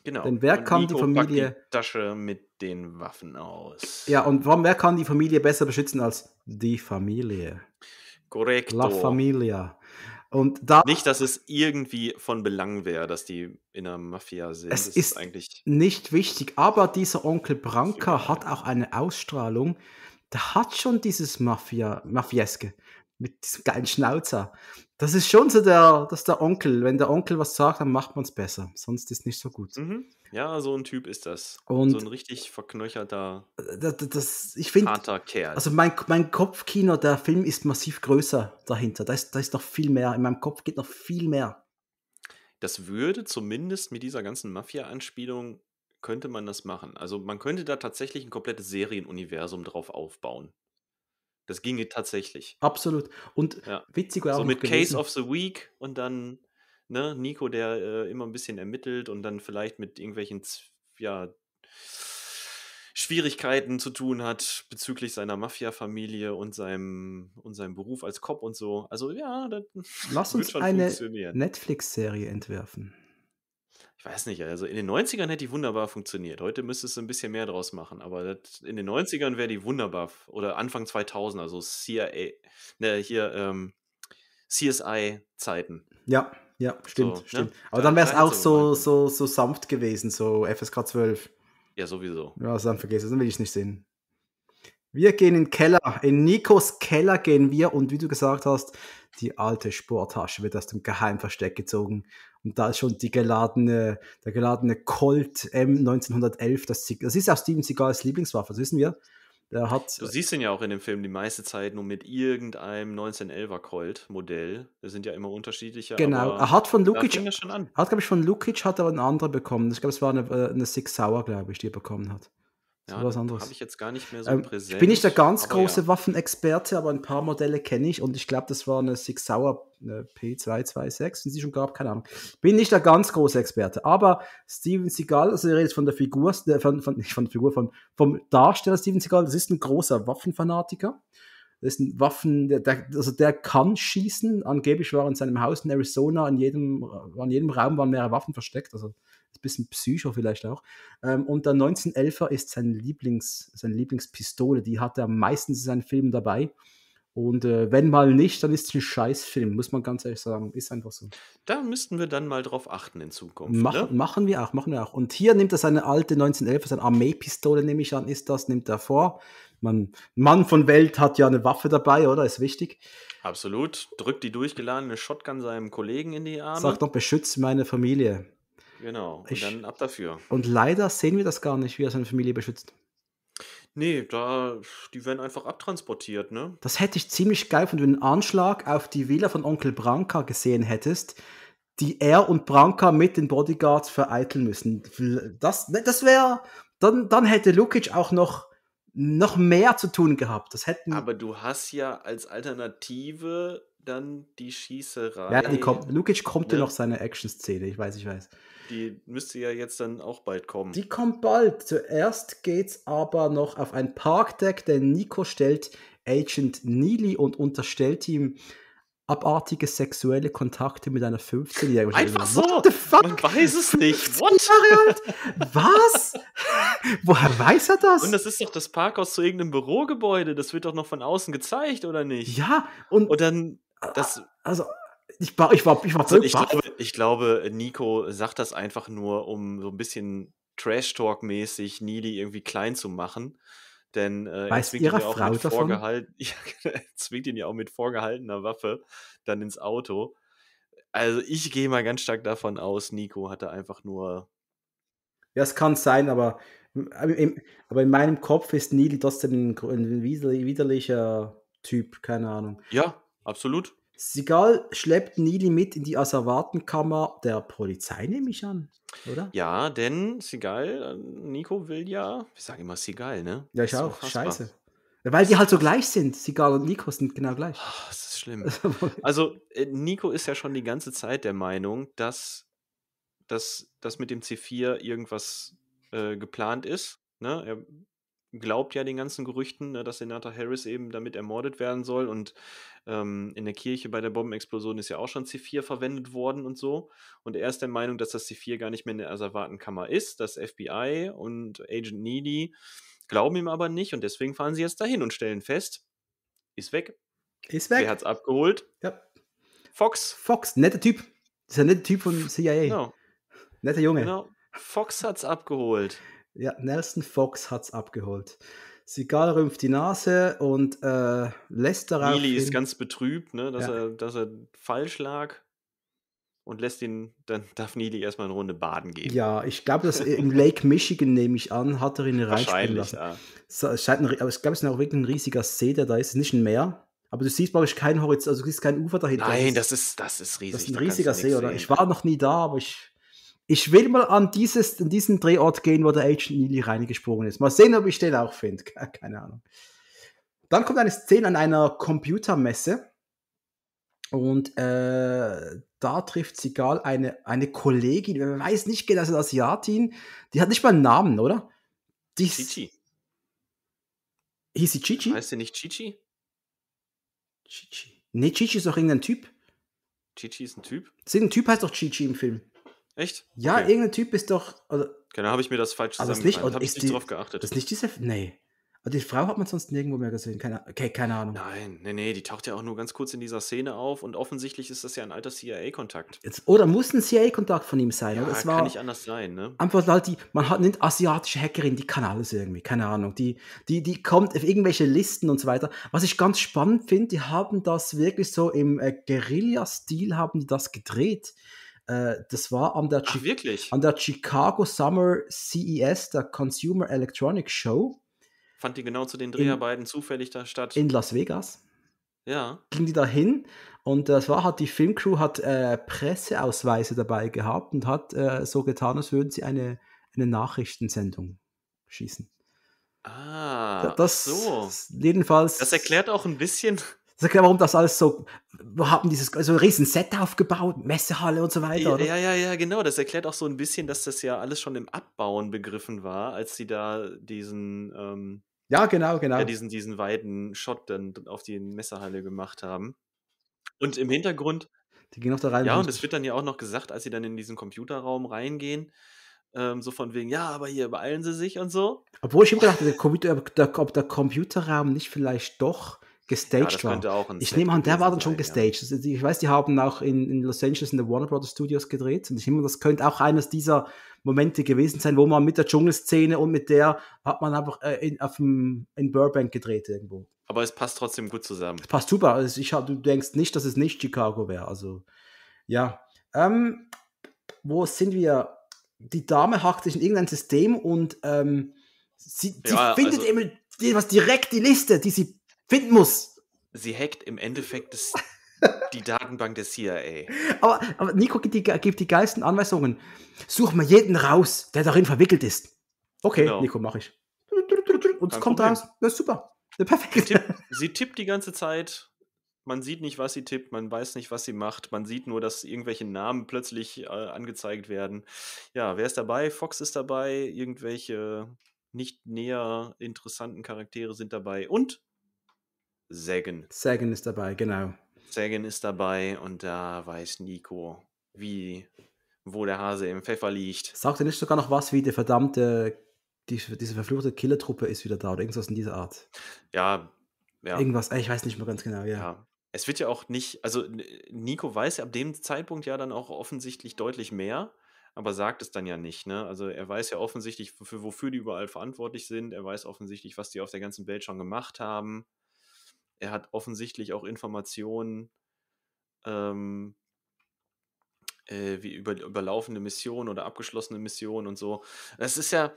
Genau. Denn wer und kam Nico die Familie. Packt die Tasche mit den Waffen aus. Ja, und wer kann die Familie besser beschützen als die Familie? Korrekt. La Familia. Und da, nicht, dass es irgendwie von Belang wäre, dass die in der Mafia sind. Es das ist, eigentlich nicht wichtig, aber dieser Onkel Branka hat auch eine Ausstrahlung, der hat schon dieses Mafia, Mafieske mit diesem geilen Schnauzer. Das ist schon so der, das der Onkel. Wenn der Onkel was sagt, dann macht man es besser. Sonst ist es nicht so gut. Mhm. Ja, so ein Typ ist das. Und so ein richtig verknöcherter, äh, das, das, ich find, harter Kerl. Also mein, mein Kopfkino, der Film ist massiv größer dahinter. Da ist, da ist noch viel mehr. In meinem Kopf geht noch viel mehr. Das würde zumindest mit dieser ganzen Mafia-Anspielung könnte man das machen. Also man könnte da tatsächlich ein komplettes Serienuniversum drauf aufbauen. Das ginge tatsächlich. Absolut. Und ja. witzig war so auch. So mit gewesen. Case of the Week und dann ne, Nico, der äh, immer ein bisschen ermittelt und dann vielleicht mit irgendwelchen ja, Schwierigkeiten zu tun hat bezüglich seiner Mafia-Familie und seinem, und seinem Beruf als Cop und so. Also ja, das Lass [laughs] uns eine Netflix-Serie entwerfen ich weiß nicht, also in den 90ern hätte die wunderbar funktioniert. Heute müsste es ein bisschen mehr draus machen, aber das, in den 90ern wäre die wunderbar. Oder Anfang 2000, also CIA, ne, hier ähm, CSI-Zeiten. Ja, ja, stimmt, so, stimmt. Ne? Aber dann wäre es auch so, so, so sanft gewesen, so FSK 12. Ja, sowieso. Ja, also dann vergiss es, dann will ich es nicht sehen. Wir gehen in den Keller, in Nikos Keller gehen wir und wie du gesagt hast, die alte Sporttasche wird aus dem Geheimversteck gezogen und da ist schon die geladene, der geladene Colt M1911, das, das ist auch Steven Seagals Lieblingswaffe, das wissen wir. Der hat, du siehst ihn ja auch in dem Film die meiste Zeit nur mit irgendeinem 1911er Colt Modell. Das sind ja immer unterschiedliche. Genau, er hat von Lukic, hat glaube ich von Lukic hat er einen anderen bekommen. Ich glaube, es war eine, eine Six Sauer, glaube ich, die er bekommen hat. Ja, so was anderes. Habe ich jetzt gar nicht mehr so ähm, präsent. Ich bin nicht der ganz große ja. Waffenexperte, aber ein paar Modelle kenne ich und ich glaube, das war eine Six Sauer eine P226, die sie schon gab, keine Ahnung. Bin nicht der ganz große Experte, aber Steven Seagal, also ihr redet von der Figur, äh, von, von, nicht von der Figur, von, vom Darsteller Steven Seagal, das ist ein großer Waffenfanatiker. Das ist ein Waffen, der, der, also der kann schießen. Angeblich war in seinem Haus in Arizona in jedem, in jedem Raum waren mehrere Waffen versteckt. Also ein bisschen Psycho vielleicht auch. Ähm, und der 1911er ist sein Lieblings, seine Lieblingspistole. Die hat er meistens in seinen Filmen dabei. Und äh, wenn mal nicht, dann ist es ein Scheißfilm, muss man ganz ehrlich sagen. Ist einfach so. Da müssten wir dann mal drauf achten in Zukunft. Mach, ne? Machen wir auch, machen wir auch. Und hier nimmt er seine alte 1911, seine Armeepistole, nehme ich an, ist das, nimmt er vor. Man, Mann von Welt hat ja eine Waffe dabei, oder? Ist wichtig. Absolut. Drückt die durchgeladene Shotgun seinem Kollegen in die Arme. Sagt doch, beschützt meine Familie. Genau, und ich, dann ab dafür. Und leider sehen wir das gar nicht, wie er seine Familie beschützt. Nee, da, die werden einfach abtransportiert, ne? Das hätte ich ziemlich geil, wenn du einen Anschlag auf die Villa von Onkel Branka gesehen hättest, die er und Branka mit den Bodyguards vereiteln müssen. Das, das wäre, dann, dann hätte Lukic auch noch, noch mehr zu tun gehabt. Das hätten Aber du hast ja als Alternative dann die Schießerei. Ja, die kommt, Lukic kommt ja ne? noch seine Action-Szene, ich weiß, ich weiß. Die müsste ja jetzt dann auch bald kommen. Die kommt bald. Zuerst geht's aber noch auf ein Parkdeck, denn Nico stellt Agent Neely und unterstellt ihm abartige sexuelle Kontakte mit einer 15-Jährigen. Einfach so. What the fuck? Man weiß es nicht. What? Was? [laughs] Woher weiß er das? Und das ist doch das Parkhaus zu irgendeinem Bürogebäude. Das wird doch noch von außen gezeigt, oder nicht? Ja. Und, und dann das, also, ich war, ich war, ich war also ich, glaube, ich glaube, Nico sagt das einfach nur, um so ein bisschen Trash-Talk-mäßig Nili irgendwie klein zu machen. Denn äh, er zwingt ihn ja auch Frau mit vorgehalten, [laughs] ja, genau, zwingt ihn ja auch mit vorgehaltener Waffe dann ins Auto. Also ich gehe mal ganz stark davon aus, Nico hatte einfach nur. Ja, es kann sein, aber, aber in meinem Kopf ist Nili trotzdem ein, ein widerlicher Typ, keine Ahnung. Ja, Absolut. Sigal schleppt Nili mit in die Asservatenkammer der Polizei, nehme ich an, oder? Ja, denn Sigal, äh, Nico will ja, wir sagen immer Sigal, ne? Ja, ich auch, scheiße. Weil die halt so gleich sind. Sigal und Nico sind genau gleich. Oh, das ist schlimm. [laughs] Also, also äh, Nico ist ja schon die ganze Zeit der Meinung, dass, dass, dass mit dem C4 irgendwas äh, geplant ist. Ne? Er glaubt ja den ganzen Gerüchten, ne, dass Senator Harris eben damit ermordet werden soll und ähm, in der Kirche bei der Bombenexplosion ist ja auch schon C4 verwendet worden und so. Und er ist der Meinung, dass das C4 gar nicht mehr in der Asservatenkammer ist. Das FBI und Agent Needy glauben ihm aber nicht und deswegen fahren sie jetzt dahin und stellen fest, ist weg. Ist weg. Wer hat's abgeholt? Ja. Fox. Fox, netter Typ. Das ist ein netter Typ von CIA. Genau. Netter Junge. Genau. Fox hat's abgeholt. Ja, Nelson Fox hat's abgeholt. Sigal rümpft die Nase und äh, lässt darauf. Lili ist ganz betrübt, ne, dass, ja. er, dass er falsch lag und lässt ihn, dann darf Nili erstmal eine Runde baden gehen. Ja, ich glaube, dass im Lake Michigan, nehme ich an, hat er ihn reinspielen lassen. Ja. es scheint aber ich glaube, es ist auch wirklich ein riesiger See, der da ist. Nicht ein Meer, aber du siehst, glaube ich, kein Horizont, also du siehst kein Ufer dahinter. Nein, das ist, das ist riesig. Das ist ein riesiger See, oder? Sehen. Ich war noch nie da, aber ich ich will mal an, dieses, an diesen Drehort gehen, wo der Agent Neely reingesprungen ist. Mal sehen, ob ich den auch finde. [laughs] Keine Ahnung. Dann kommt eine Szene an einer Computermesse. Und äh, da trifft Sigal eine, eine Kollegin, man weiß nicht genau, also Asiatin, die hat nicht mal einen Namen, oder? Die Chichi. Hieß sie Chichi? Heißt sie nicht Chichi? Chichi. Nee, Chichi ist doch irgendein Typ. Chichi ist ein Typ? Ein Typ heißt doch Chichi im Film. Echt? Ja, okay. irgendein Typ ist doch. Oder, also okay, habe ich mir das falsch zusammengefasst. habe ich nicht die, drauf geachtet. Das ist nicht diese. Nee. Die Frau hat man sonst nirgendwo mehr gesehen. Keine, okay, keine Ahnung. Nein, nee, nee, die taucht ja auch nur ganz kurz in dieser Szene auf und offensichtlich ist das ja ein alter CIA-Kontakt. Oder muss ein CIA-Kontakt von ihm sein? Ja, oder? Es war kann nicht anders sein, ne? Einfach halt die, man hat eine asiatische Hackerin, die kann alles irgendwie, keine Ahnung. Die, die, die kommt auf irgendwelche Listen und so weiter. Was ich ganz spannend finde, die haben das wirklich so im äh, Guerilla-Stil haben die das gedreht. Äh, das war an der, Ach, an der Chicago Summer CES, der Consumer Electronics Show. Fand die genau zu den Dreharbeiten in, zufällig da statt? In Las Vegas. Ja. Ging die da hin und das war hat die Filmcrew hat äh, Presseausweise dabei gehabt und hat äh, so getan, als würden sie eine, eine Nachrichtensendung schießen. Ah, das so. Jedenfalls. Das erklärt auch ein bisschen, Sag warum das alles so, haben dieses also riesen Set aufgebaut, Messehalle und so weiter. Oder? Ja, ja, ja, genau. Das erklärt auch so ein bisschen, dass das ja alles schon im Abbauen begriffen war, als sie da diesen, ähm, ja, genau, genau, ja, diesen, diesen weiten Shot dann auf die Messehalle gemacht haben. Und im Hintergrund, die gehen auch da rein. Ja, und es wird dann ja auch noch gesagt, als sie dann in diesen Computerraum reingehen, ähm, so von wegen, ja, aber hier beeilen sie sich und so. Obwohl ich immer dachte, der, ob der Computerraum nicht vielleicht doch gestaged ja, war. ich nehme an, der war dann schon gestaged. Ja. Also ich weiß, die haben auch in, in, Los Angeles in der Warner Brothers Studios gedreht und ich nehme, das könnte auch eines dieser Momente gewesen sein, wo man mit der Dschungelszene und mit der hat man einfach äh, in, auf dem, in Burbank gedreht irgendwo. Aber es passt trotzdem gut zusammen. Es passt super. Also ich, du denkst nicht, dass es nicht Chicago wäre. Also ja. Ähm, wo sind wir? Die Dame hackt sich in irgendein System und ähm, sie, sie ja, findet also, eben was direkt die Liste, die sie finden muss. Sie hackt im Endeffekt das, die Datenbank des CIA. Aber, aber Nico gibt die, gibt die geilsten Anweisungen. Such mal jeden raus, der darin verwickelt ist. Okay, genau. Nico, mach ich. Und es kommt Problem. raus. Das ist super. Perfekt. Sie tippt, sie tippt die ganze Zeit. Man sieht nicht, was sie tippt, man weiß nicht, was sie macht. Man sieht nur, dass irgendwelche Namen plötzlich äh, angezeigt werden. Ja, wer ist dabei? Fox ist dabei, irgendwelche nicht näher interessanten Charaktere sind dabei und Sagan. Sagan ist dabei, genau. Sagan ist dabei und da weiß Nico, wie, wo der Hase im Pfeffer liegt. Sagt er nicht sogar noch was, wie der verdammte, die, diese verfluchte Killertruppe ist wieder da oder irgendwas in dieser Art? Ja, ja. Irgendwas, ich weiß nicht mehr ganz genau, ja. ja. Es wird ja auch nicht, also Nico weiß ab dem Zeitpunkt ja dann auch offensichtlich deutlich mehr, aber sagt es dann ja nicht, ne? Also er weiß ja offensichtlich, für, wofür die überall verantwortlich sind, er weiß offensichtlich, was die auf der ganzen Welt schon gemacht haben er hat offensichtlich auch Informationen ähm, äh, wie über, über laufende Missionen oder abgeschlossene Missionen und so. Es ist ja,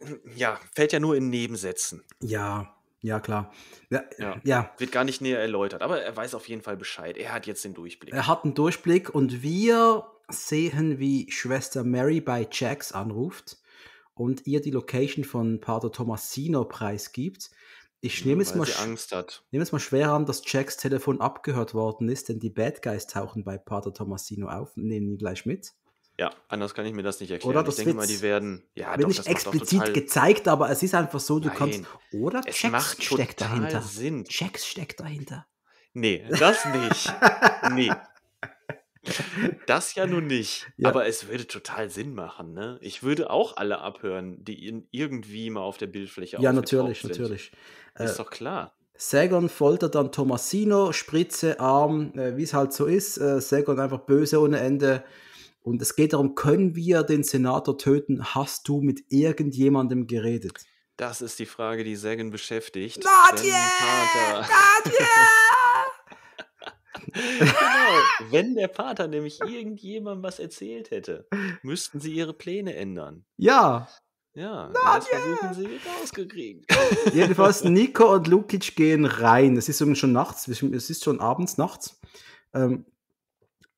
äh, ja, fällt ja nur in Nebensätzen. Ja, ja, klar. Ja, äh, ja. ja, Wird gar nicht näher erläutert, aber er weiß auf jeden Fall Bescheid. Er hat jetzt den Durchblick. Er hat einen Durchblick und wir sehen, wie Schwester Mary bei Jax anruft und ihr die Location von Pater Tomasino preisgibt. Ich hm, nehme es, mal Angst hat. nehme es mal schwer an, dass Jacks Telefon abgehört worden ist, denn die Bad Guys tauchen bei Pater Tomasino auf und nehmen ihn gleich mit. Ja, anders kann ich mir das nicht erklären. Oder das ich denke mal, die werden. Ja, wird doch, nicht explizit total... gezeigt, aber es ist einfach so, du Nein. kannst. Oder es Jax steckt dahinter. Sinn. Jax steckt dahinter. Nee, das nicht. nee. [laughs] Das ja nun nicht. Ja. Aber es würde total Sinn machen, ne? Ich würde auch alle abhören, die in irgendwie mal auf der Bildfläche Ja, natürlich, sind. natürlich. Ist äh, doch klar. Sagon foltert dann Tomasino, Spritze, Arm, äh, wie es halt so ist. Äh, Sagan einfach böse ohne Ende. Und es geht darum, können wir den Senator töten? Hast du mit irgendjemandem geredet? Das ist die Frage, die Sagan beschäftigt. Nadie! Nadie! [laughs] genau. Wenn der Pater nämlich irgendjemandem was erzählt hätte, müssten sie ihre Pläne ändern. Ja. Ja, Nadie! das versuchen sie wieder ausgekriegt. [laughs] Jedenfalls, Nico und Lukic gehen rein. Es ist schon nachts, es ist schon abends, nachts. Ähm,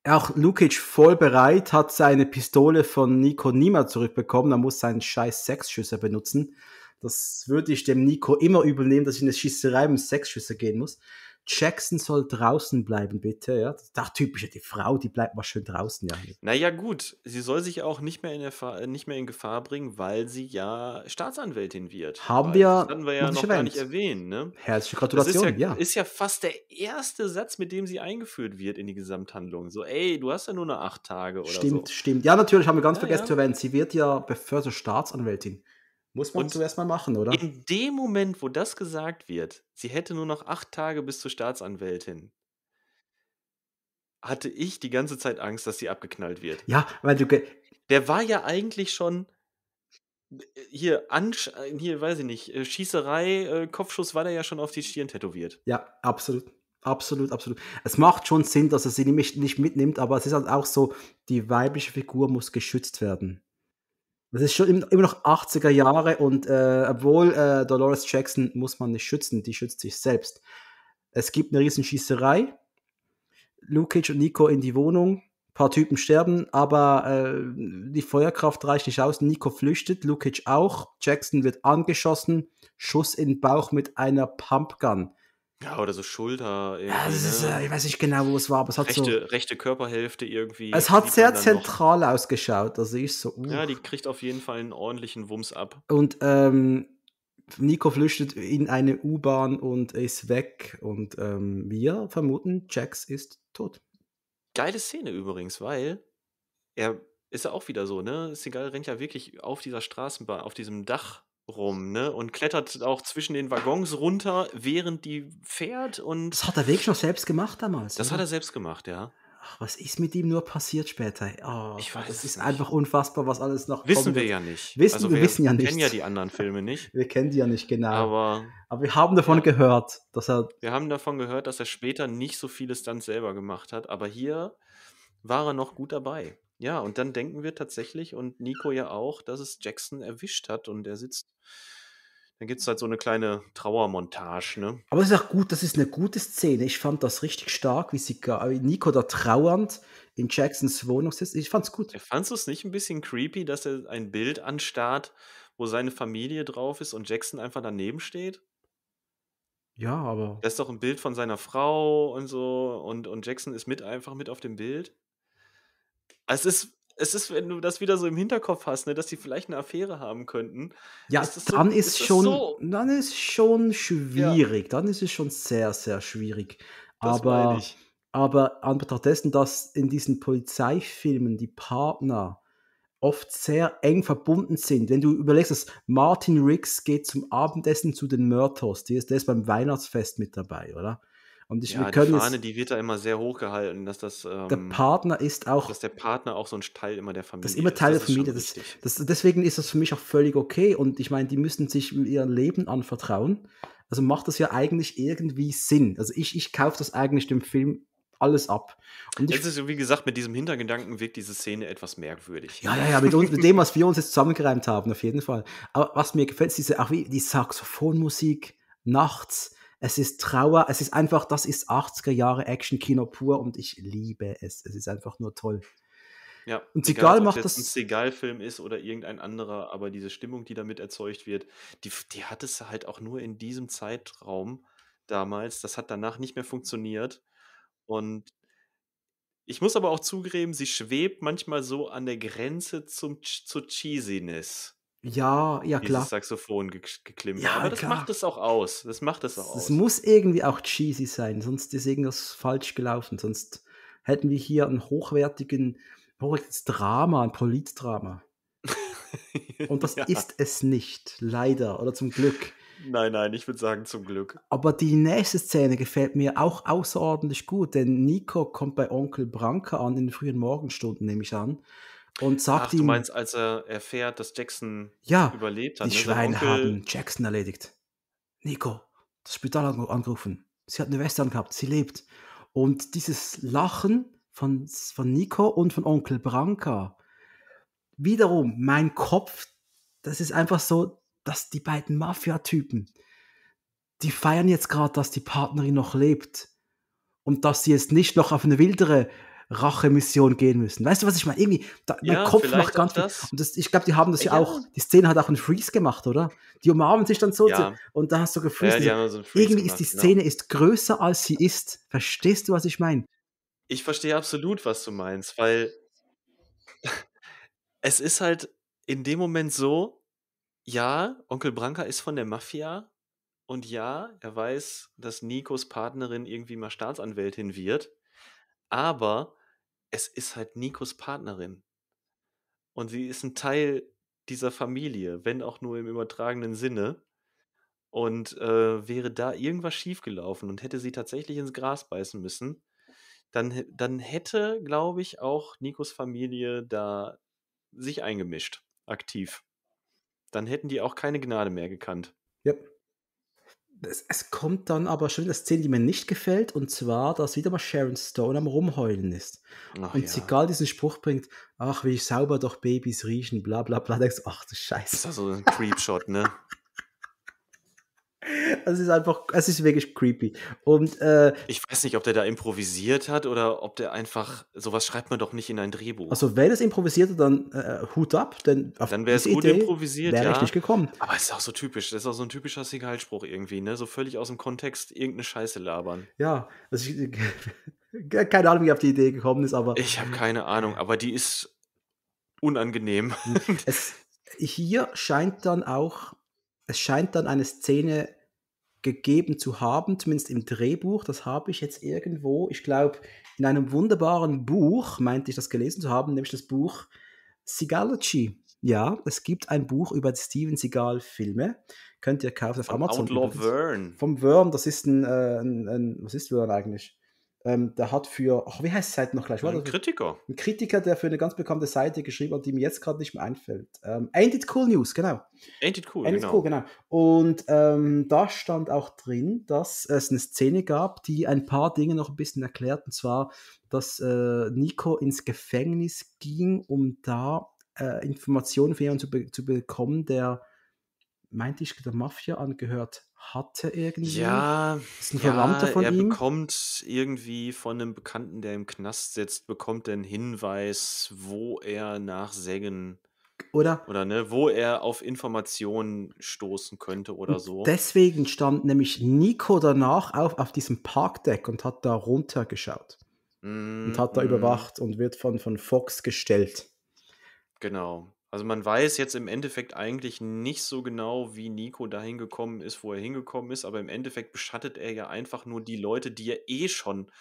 auch Lukic voll bereit, hat seine Pistole von Nico niemals zurückbekommen. Er muss seinen scheiß Sechsschüsse benutzen. Das würde ich dem Nico immer übernehmen, dass ich in eine Schießerei mit Sechsschüsse gehen muss. Jackson soll draußen bleiben, bitte. Ja, das typische, die Frau, die bleibt mal schön draußen. Ja. Naja, gut, sie soll sich auch nicht mehr in, Gefahr, nicht mehr in Gefahr bringen, weil sie ja Staatsanwältin wird. Haben wir, das hatten wir ja noch erwähnt. gar nicht erwähnt. Ne? Herzliche Gratulation. Das ist ja, ja. ist ja fast der erste Satz, mit dem sie eingeführt wird in die Gesamthandlung. So, ey, du hast ja nur noch acht Tage oder stimmt, so. Stimmt, stimmt. Ja, natürlich haben wir ganz ja, vergessen zu erwähnen. Sie wird ja beförderte Staatsanwältin. Muss man und zuerst mal machen, oder? In dem Moment, wo das gesagt wird, sie hätte nur noch acht Tage bis zur Staatsanwältin, hatte ich die ganze Zeit Angst, dass sie abgeknallt wird. Ja, weil du. Der war ja eigentlich schon äh, hier, Ansch äh, hier, weiß ich nicht, äh, Schießerei, Kopfschuss war der ja schon auf die Stirn tätowiert. Ja, absolut. Absolut, absolut. Es macht schon Sinn, dass er sie nämlich nicht mitnimmt, aber es ist halt auch so, die weibliche Figur muss geschützt werden. Das ist schon immer noch 80er Jahre und äh, obwohl äh, Dolores Jackson muss man nicht schützen, die schützt sich selbst. Es gibt eine Riesenschießerei. Lukic und Nico in die Wohnung. Ein paar Typen sterben, aber äh, die Feuerkraft reicht nicht aus. Nico flüchtet, Lukic auch. Jackson wird angeschossen, Schuss in den Bauch mit einer Pumpgun. Ja, oder so Schulter. Ja, das ist, äh, ne? ich weiß nicht genau, wo es war, aber es hat rechte, so. Rechte Körperhälfte irgendwie. Es hat sehr zentral noch. ausgeschaut. Also ich so. Uh. Ja, die kriegt auf jeden Fall einen ordentlichen Wumms ab. Und ähm, Nico flüchtet in eine U-Bahn und ist weg. Und ähm, wir vermuten, Jax ist tot. Geile Szene übrigens, weil er ist ja auch wieder so, ne? Seagal rennt ja wirklich auf dieser Straßenbahn, auf diesem Dach rum, ne? Und klettert auch zwischen den Waggons runter, während die fährt und. Das hat er wirklich noch selbst gemacht damals. Das oder? hat er selbst gemacht, ja. Ach, was ist mit ihm nur passiert später? Oh, ich weiß das ist nicht. einfach unfassbar, was alles noch Wissen wir ja nicht. Wissen, also wir, wir wissen ja nicht. Wir kennen ja die anderen Filme nicht. [laughs] Wir kennen die ja nicht, genau. Aber, Aber wir haben davon ja. gehört, dass er. Wir haben davon gehört, dass er später nicht so viele Stunts selber gemacht hat, aber hier war er noch gut dabei. Ja, und dann denken wir tatsächlich und Nico ja auch, dass es Jackson erwischt hat und er sitzt. Dann gibt es halt so eine kleine Trauermontage. Ne? Aber es ist auch gut, das ist eine gute Szene. Ich fand das richtig stark, wie sie Nico da trauernd in Jacksons Wohnung sitzt. Ich fand's gut. Fandst du es nicht ein bisschen creepy, dass er ein Bild anstarrt, wo seine Familie drauf ist und Jackson einfach daneben steht? Ja, aber. Das ist doch ein Bild von seiner Frau und so und, und Jackson ist mit einfach mit auf dem Bild. Es ist, es ist, wenn du das wieder so im Hinterkopf hast, ne, dass die vielleicht eine Affäre haben könnten. Ja, ist so, dann ist, ist schon, so? dann ist schon schwierig. Ja. Dann ist es schon sehr, sehr schwierig. Das aber, aber an Betracht dessen, dass in diesen Polizeifilmen die Partner oft sehr eng verbunden sind. Wenn du überlegst, dass Martin Riggs geht zum Abendessen zu den Mörthos, der ist, der ist beim Weihnachtsfest mit dabei, oder? Und ich, ja, wir können die Fahne, es, die wird da immer sehr hoch gehalten, dass das ähm, der Partner ist auch, dass der Partner auch so ein Teil immer der Familie, das ist immer Teil ist, der Familie. Das, das, deswegen ist das für mich auch völlig okay. Und ich meine, die müssen sich ihr Leben anvertrauen. Also macht das ja eigentlich irgendwie Sinn. Also ich, ich kaufe das eigentlich dem Film alles ab. Und jetzt ist, wie gesagt, mit diesem Hintergedanken wirkt diese Szene etwas merkwürdig. Ja, ja, ja, mit, uns, mit dem, was wir uns jetzt zusammengereimt haben, auf jeden Fall. Aber was mir gefällt, ist diese, auch wie die Saxophonmusik nachts es ist Trauer, es ist einfach, das ist 80er Jahre Action-Kino pur und ich liebe es. Es ist einfach nur toll. Ja, und Segal egal, macht das. Ein Segal-Film ist oder irgendein anderer, aber diese Stimmung, die damit erzeugt wird, die, die hat es halt auch nur in diesem Zeitraum damals. Das hat danach nicht mehr funktioniert. Und ich muss aber auch zugeben, sie schwebt manchmal so an der Grenze zum, zur Cheesiness. Ja, ja, klar. Saxophon ge geklimmt. Ja, Aber das klar. macht es auch aus. Das macht es auch aus. Es muss irgendwie auch cheesy sein, sonst ist irgendwas falsch gelaufen. Sonst hätten wir hier einen hochwertigen, hochwertiges Drama, ein Politdrama. [laughs] Und das ja. ist es nicht, leider oder zum Glück. Nein, nein, ich würde sagen zum Glück. Aber die nächste Szene gefällt mir auch außerordentlich gut, denn Nico kommt bei Onkel Branka an in den frühen Morgenstunden, nehme ich an und sagt Ach, ihm. Du meinst, als er erfährt, dass Jackson ja, überlebt hat? Die ne? Schweine Onkel... haben Jackson erledigt. Nico, das Spital hat angerufen. Sie hat eine Weste angehabt, sie lebt. Und dieses Lachen von, von Nico und von Onkel Branka, wiederum, mein Kopf, das ist einfach so, dass die beiden Mafia-Typen, die feiern jetzt gerade, dass die Partnerin noch lebt und dass sie jetzt nicht noch auf eine wildere Rachemission gehen müssen. Weißt du, was ich meine? Irgendwie, da, mein Kopf macht ganz viel. Und das, ich glaube, die haben das ja, ja, auch, die Szene hat auch einen Freeze gemacht, oder? Die umarmen sich dann so ja. und da hast du gefreezed. So irgendwie gemacht, ist die Szene genau. ist größer, als sie ist. Verstehst du, was ich meine? Ich verstehe absolut, was du meinst, weil [laughs] es ist halt in dem Moment so, ja, Onkel Branka ist von der Mafia und ja, er weiß, dass Nikos Partnerin irgendwie mal Staatsanwältin wird, aber es ist halt Nikos Partnerin. Und sie ist ein Teil dieser Familie, wenn auch nur im übertragenen Sinne. Und äh, wäre da irgendwas schiefgelaufen und hätte sie tatsächlich ins Gras beißen müssen, dann, dann hätte, glaube ich, auch Nikos Familie da sich eingemischt, aktiv. Dann hätten die auch keine Gnade mehr gekannt. Yep es, es, kommt dann aber schon eine Szene, die mir nicht gefällt, und zwar, dass wieder mal Sharon Stone am Rumheulen ist. Ach, und ja. sie gar diesen Spruch bringt, ach, wie sauber doch Babys riechen, bla bla bla, denkst du, ach du Scheiße. Das ist also ein Creepshot, ne? [laughs] Es ist einfach, es ist wirklich creepy. Und äh, ich weiß nicht, ob der da improvisiert hat oder ob der einfach sowas schreibt man doch nicht in ein Drehbuch. Also wenn es improvisierte, dann äh, Hut ab, denn auf dann wäre es gut Idee improvisiert, wäre ja. ich nicht gekommen. Aber es ist auch so typisch, das ist auch so ein typischer Sigalspruch irgendwie, ne? So völlig aus dem Kontext irgendeine Scheiße labern. Ja, also ich, [laughs] keine Ahnung, wie ich auf die Idee gekommen ist, aber ich habe keine Ahnung, aber die ist unangenehm. Es, hier scheint dann auch es scheint dann eine Szene gegeben zu haben, zumindest im Drehbuch. Das habe ich jetzt irgendwo, ich glaube, in einem wunderbaren Buch, meinte ich das gelesen zu haben, nämlich das Buch Sigalogy. Ja, es gibt ein Buch über Steven Seagal-Filme. Könnt ihr kaufen auf Amazon. Outlaw Vern. Vom Vern, das ist ein, äh, ein, ein was ist Vern eigentlich? Ähm, der hat für, ach, wie heißt die Seite noch gleich? Ein Kritiker. Ein Kritiker, der für eine ganz bekannte Seite geschrieben hat, die mir jetzt gerade nicht mehr einfällt. Ähm, Ain't It Cool News, genau. Ain't It Cool, Ain't genau. It cool, genau. Und ähm, da stand auch drin, dass es eine Szene gab, die ein paar Dinge noch ein bisschen erklärt, und zwar, dass äh, Nico ins Gefängnis ging, um da äh, Informationen für jemanden zu, be zu bekommen, der meinte ich, der Mafia angehört hatte irgendwie. Ja, ist ein Verwandter ja, von er ihm. bekommt irgendwie von einem Bekannten, der im Knast sitzt, bekommt den Hinweis, wo er nach Sägen oder? Oder ne, wo er auf Informationen stoßen könnte oder so. Deswegen stand nämlich Nico danach auf, auf diesem Parkdeck und hat da runtergeschaut. Mm, und hat da mm. überwacht und wird von, von Fox gestellt. Genau. Also man weiß jetzt im Endeffekt eigentlich nicht so genau, wie Nico dahin gekommen ist, wo er hingekommen ist, aber im Endeffekt beschattet er ja einfach nur die Leute, die er eh schon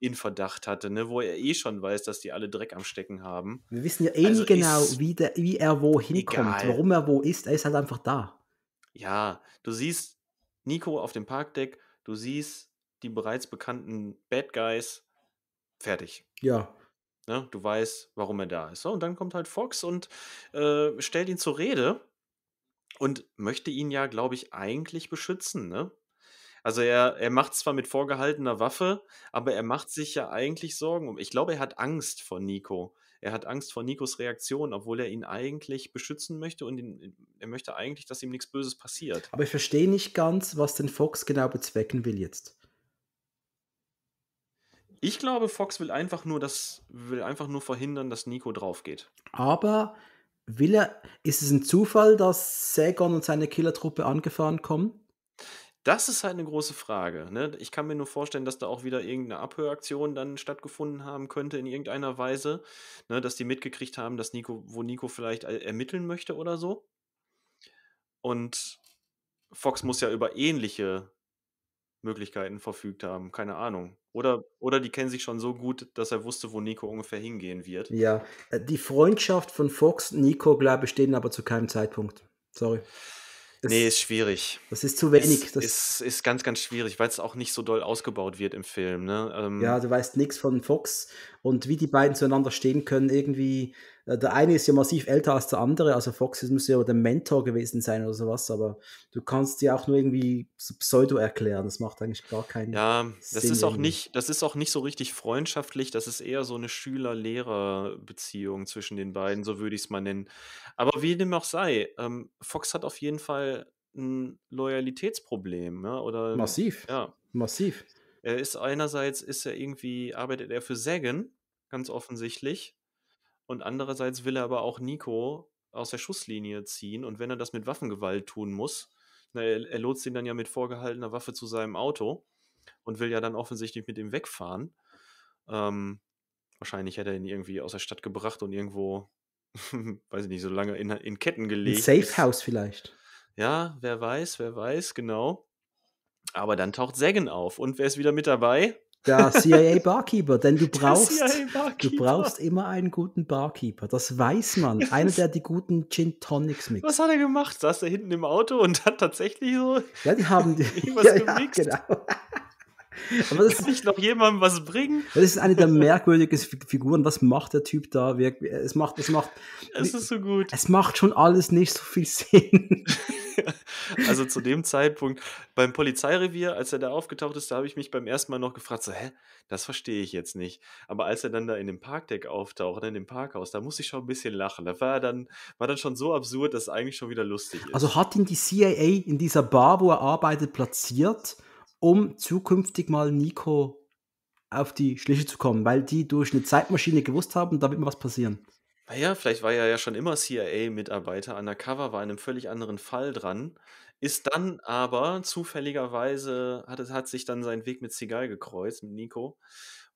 in Verdacht hatte, ne? wo er eh schon weiß, dass die alle Dreck am Stecken haben. Wir wissen ja eh also nie genau, wie, der, wie er wo hinkommt, egal. warum er wo ist, er ist halt einfach da. Ja, du siehst Nico auf dem Parkdeck, du siehst die bereits bekannten Bad Guys, fertig. Ja, Ne? Du weißt, warum er da ist. So, und dann kommt halt Fox und äh, stellt ihn zur Rede und möchte ihn ja, glaube ich, eigentlich beschützen. Ne? Also er, er macht zwar mit vorgehaltener Waffe, aber er macht sich ja eigentlich Sorgen um. Ich glaube, er hat Angst vor Nico. Er hat Angst vor Nikos Reaktion, obwohl er ihn eigentlich beschützen möchte und ihn, er möchte eigentlich, dass ihm nichts Böses passiert. Aber ich verstehe nicht ganz, was den Fox genau bezwecken will jetzt. Ich glaube, Fox will einfach nur das, will einfach nur verhindern, dass Nico drauf geht. Aber will er, ist es ein Zufall, dass Sagon und seine Killertruppe angefahren kommen? Das ist halt eine große Frage. Ne? Ich kann mir nur vorstellen, dass da auch wieder irgendeine Abhöraktion dann stattgefunden haben könnte in irgendeiner Weise, ne? dass die mitgekriegt haben, dass Nico, wo Nico vielleicht ermitteln möchte oder so. Und Fox muss ja über ähnliche Möglichkeiten verfügt haben. Keine Ahnung. Oder, oder die kennen sich schon so gut, dass er wusste, wo Nico ungefähr hingehen wird. Ja, äh, die Freundschaft von Fox und Nico, glaube ich, stehen aber zu keinem Zeitpunkt. Sorry. Das, nee, ist schwierig. Das ist zu wenig. Ist, das ist, ist ganz, ganz schwierig, weil es auch nicht so doll ausgebaut wird im Film. Ne? Ähm, ja, du weißt nichts von Fox und wie die beiden zueinander stehen können, irgendwie äh, der eine ist ja massiv älter als der andere, also Fox müsste ja der Mentor gewesen sein oder sowas, aber du kannst dir auch nur irgendwie so pseudo erklären, das macht eigentlich gar keinen Ja, das Sinn ist auch nicht, das ist auch nicht so richtig freundschaftlich, das ist eher so eine Schüler-Lehrer-Beziehung zwischen den beiden, so würde ich es mal nennen. Aber wie dem auch sei, ähm, Fox hat auf jeden Fall ein Loyalitätsproblem, ja, ne? oder massiv. Ja. Massiv. Er ist einerseits ist er irgendwie arbeitet er für Sagan, ganz offensichtlich und andererseits will er aber auch Nico aus der Schusslinie ziehen. Und wenn er das mit Waffengewalt tun muss, na, er, er lotst ihn dann ja mit vorgehaltener Waffe zu seinem Auto und will ja dann offensichtlich mit ihm wegfahren. Ähm, wahrscheinlich hätte er ihn irgendwie aus der Stadt gebracht und irgendwo, [laughs] weiß ich nicht, so lange in, in Ketten gelegt. Ein Safe House vielleicht. Ja, wer weiß, wer weiß, genau. Aber dann taucht Sagan auf. Und wer ist wieder mit dabei? Der CIA Barkeeper, denn du [laughs] brauchst, du brauchst immer einen guten Barkeeper. Das weiß man. Ja, [laughs] Einer, der die guten Gin Tonics mixt. Was hat er gemacht? Saß er hinten im Auto und hat tatsächlich so. Ja, die haben die, [laughs] irgendwas ja, gemixt. Ja, genau. Aber das Kann ich noch jemandem was bringen? Das ist eine der merkwürdigsten Figuren. Was macht der Typ da? Es macht, es macht. Es ist so gut. Es macht schon alles nicht so viel Sinn. [laughs] Also zu dem Zeitpunkt beim Polizeirevier, als er da aufgetaucht ist, da habe ich mich beim ersten Mal noch gefragt, so, hä, das verstehe ich jetzt nicht. Aber als er dann da in dem Parkdeck auftaucht, in dem Parkhaus, da musste ich schon ein bisschen lachen. Da war dann, war dann schon so absurd, dass es eigentlich schon wieder lustig ist. Also hat ihn die CIA in dieser Bar, wo er arbeitet, platziert? um zukünftig mal Nico auf die Schliche zu kommen, weil die durch eine Zeitmaschine gewusst haben, da wird mal was passieren. Naja, vielleicht war er ja schon immer CIA-Mitarbeiter, undercover, war in einem völlig anderen Fall dran, ist dann aber zufälligerweise, hat, hat sich dann sein Weg mit Zigal gekreuzt, mit Nico.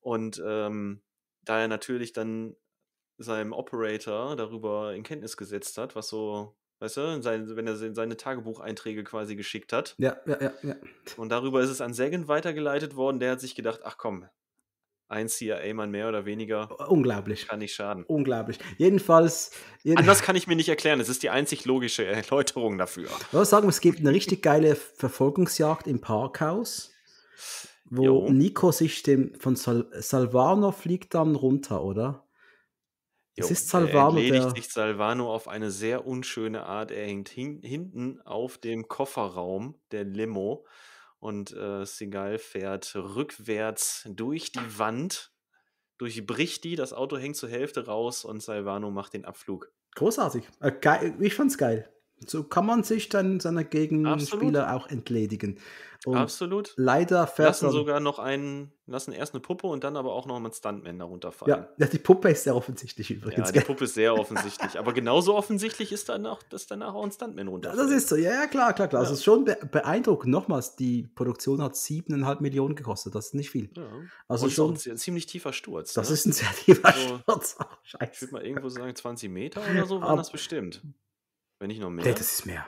Und ähm, da er natürlich dann seinem Operator darüber in Kenntnis gesetzt hat, was so Weißt du, sein, wenn er seine Tagebucheinträge quasi geschickt hat. Ja, ja, ja, ja. Und darüber ist es an Sagan weitergeleitet worden. Der hat sich gedacht, ach komm, ein CIA-Mann mehr oder weniger. Unglaublich. Kann nicht schaden. Unglaublich. Jedenfalls. Jeden Anders kann ich mir nicht erklären. Es ist die einzig logische Erläuterung dafür. Ich würde sagen es gibt eine richtig geile Verfolgungsjagd im Parkhaus, wo jo. Nico sich dem von Sal Salvanov fliegt dann runter, oder? Jo, es ist Salvano. Er erledigt sich Salvano auf eine sehr unschöne Art. Er hängt hin, hinten auf dem Kofferraum der Limo und äh, Seagal fährt rückwärts durch die Wand, durchbricht die, das Auto hängt zur Hälfte raus und Salvano macht den Abflug. Großartig. Äh, ich fand's geil. So kann man sich dann seiner Gegenspieler Absolut. auch entledigen. Und Absolut. Leider fährt lassen sogar noch einen, lassen erst eine Puppe und dann aber auch noch einen Stuntman darunter fallen. Ja, die Puppe ist sehr offensichtlich übrigens. Ja, die Puppe ist sehr offensichtlich. aber genauso offensichtlich ist dann auch, dass danach auch ein Stuntman runterfällt. Das ist so, ja, ja klar, klar, klar. Ja. Das also ist schon beeindruckend. Nochmals, die Produktion hat siebeneinhalb Millionen gekostet. Das ist nicht viel. Ja. Also und schon, ein ziemlich tiefer Sturz. Das ne? ist ein sehr tiefer so, Sturz. Oh, ich würde mal irgendwo sagen, 20 Meter oder so waren aber, das bestimmt. Wenn nicht noch mehr. Nee, das ist mehr.